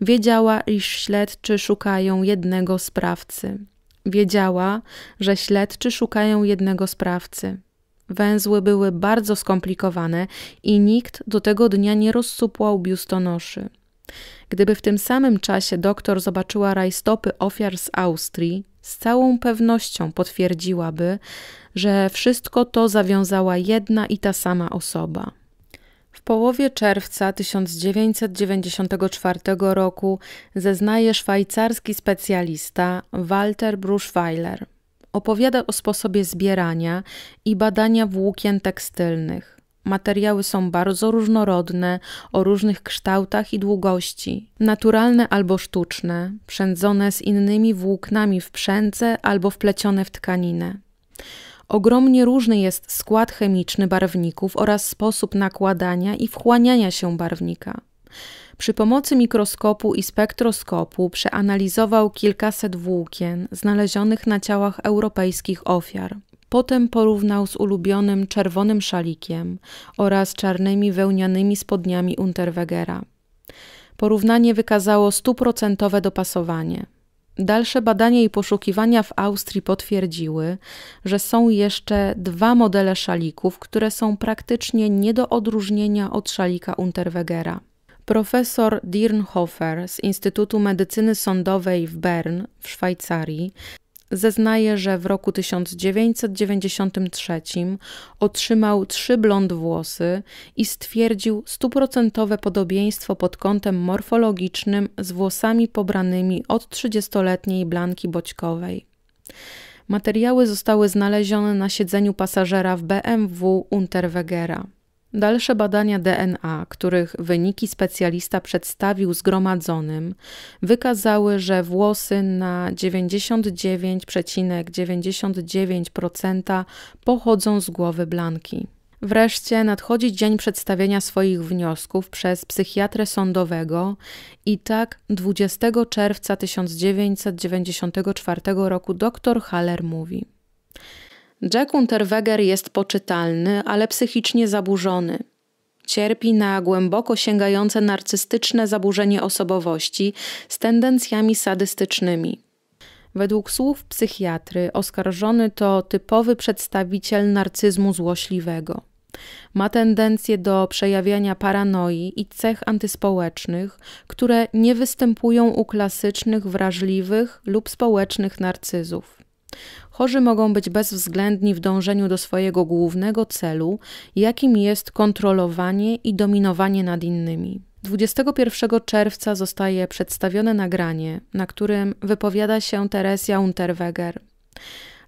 wiedziała, iż śledczy szukają jednego sprawcy. Wiedziała, że śledczy szukają jednego sprawcy. Węzły były bardzo skomplikowane i nikt do tego dnia nie rozsupłał biustonoszy. Gdyby w tym samym czasie doktor zobaczyła rajstopy ofiar z Austrii, z całą pewnością potwierdziłaby, że wszystko to zawiązała jedna i ta sama osoba. W połowie czerwca 1994 roku zeznaje szwajcarski specjalista Walter Bruschweiler. Opowiada o sposobie zbierania i badania włókien tekstylnych. Materiały są bardzo różnorodne, o różnych kształtach i długości, naturalne albo sztuczne, przędzone z innymi włóknami w przędze albo wplecione w tkaninę. Ogromnie różny jest skład chemiczny barwników oraz sposób nakładania i wchłaniania się barwnika. Przy pomocy mikroskopu i spektroskopu przeanalizował kilkaset włókien znalezionych na ciałach europejskich ofiar. Potem porównał z ulubionym czerwonym szalikiem oraz czarnymi wełnianymi spodniami Unterwegera. Porównanie wykazało stuprocentowe dopasowanie. Dalsze badania i poszukiwania w Austrii potwierdziły, że są jeszcze dwa modele szalików, które są praktycznie nie do odróżnienia od szalika Unterwegera. Profesor Dirnhofer z Instytutu Medycyny Sądowej w Bern w Szwajcarii Zeznaje, że w roku 1993 otrzymał trzy blond włosy i stwierdził stuprocentowe podobieństwo pod kątem morfologicznym z włosami pobranymi od 30-letniej Blanki Boćkowej. Materiały zostały znalezione na siedzeniu pasażera w BMW Unterwegera. Dalsze badania DNA, których wyniki specjalista przedstawił zgromadzonym, wykazały, że włosy na 99,99% pochodzą z głowy Blanki. Wreszcie nadchodzi dzień przedstawienia swoich wniosków przez psychiatrę sądowego i tak 20 czerwca 1994 roku dr Haller mówi. Jack Unterweger jest poczytalny, ale psychicznie zaburzony. Cierpi na głęboko sięgające narcystyczne zaburzenie osobowości z tendencjami sadystycznymi. Według słów psychiatry, oskarżony to typowy przedstawiciel narcyzmu złośliwego. Ma tendencję do przejawiania paranoi i cech antyspołecznych, które nie występują u klasycznych, wrażliwych lub społecznych narcyzów. Chorzy mogą być bezwzględni w dążeniu do swojego głównego celu, jakim jest kontrolowanie i dominowanie nad innymi. 21 czerwca zostaje przedstawione nagranie, na którym wypowiada się Teresia Unterweger.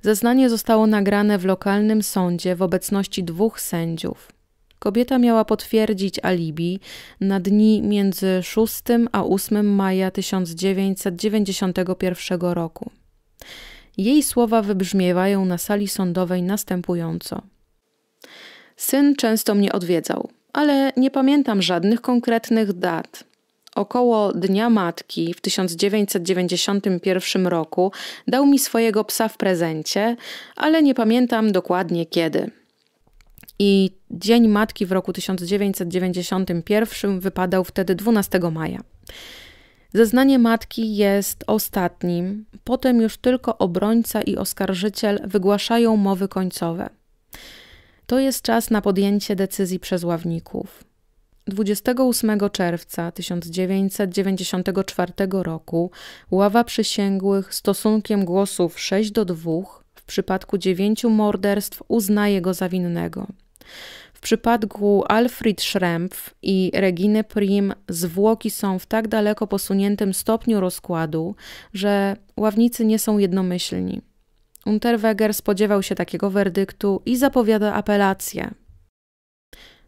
Zeznanie zostało nagrane w lokalnym sądzie w obecności dwóch sędziów. Kobieta miała potwierdzić alibi na dni między 6 a 8 maja 1991 roku. Jej słowa wybrzmiewają na sali sądowej następująco. Syn często mnie odwiedzał, ale nie pamiętam żadnych konkretnych dat. Około Dnia Matki w 1991 roku dał mi swojego psa w prezencie, ale nie pamiętam dokładnie kiedy. I Dzień Matki w roku 1991 wypadał wtedy 12 maja. Zeznanie matki jest ostatnim, potem już tylko obrońca i oskarżyciel wygłaszają mowy końcowe. To jest czas na podjęcie decyzji przez ławników. 28 czerwca 1994 roku ława przysięgłych stosunkiem głosów 6 do 2 w przypadku dziewięciu morderstw uznaje go za winnego. W przypadku Alfred Schrempf i Reginy Prim zwłoki są w tak daleko posuniętym stopniu rozkładu, że ławnicy nie są jednomyślni. Unterweger spodziewał się takiego werdyktu i zapowiada apelację.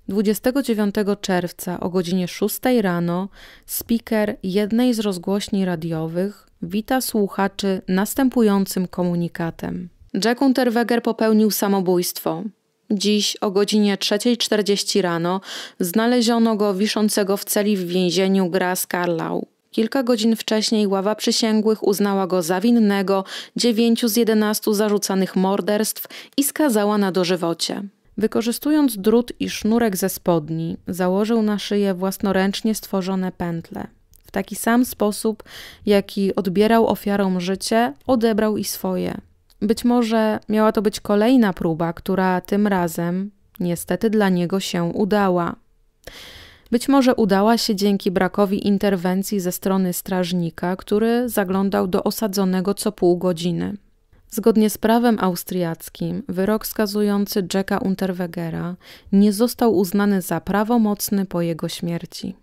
29 czerwca o godzinie 6 rano speaker jednej z rozgłośni radiowych wita słuchaczy następującym komunikatem. Jack Unterweger popełnił samobójstwo. Dziś o godzinie 3.40 rano znaleziono go wiszącego w celi w więzieniu Gras Carlau. Kilka godzin wcześniej ława przysięgłych uznała go za winnego dziewięciu z 11 zarzucanych morderstw i skazała na dożywocie. Wykorzystując drut i sznurek ze spodni, założył na szyję własnoręcznie stworzone pętle. W taki sam sposób, jaki odbierał ofiarom życie, odebrał i swoje. Być może miała to być kolejna próba, która tym razem niestety dla niego się udała. Być może udała się dzięki brakowi interwencji ze strony strażnika, który zaglądał do osadzonego co pół godziny. Zgodnie z prawem austriackim, wyrok skazujący Jacka Unterwegera nie został uznany za prawomocny po jego śmierci.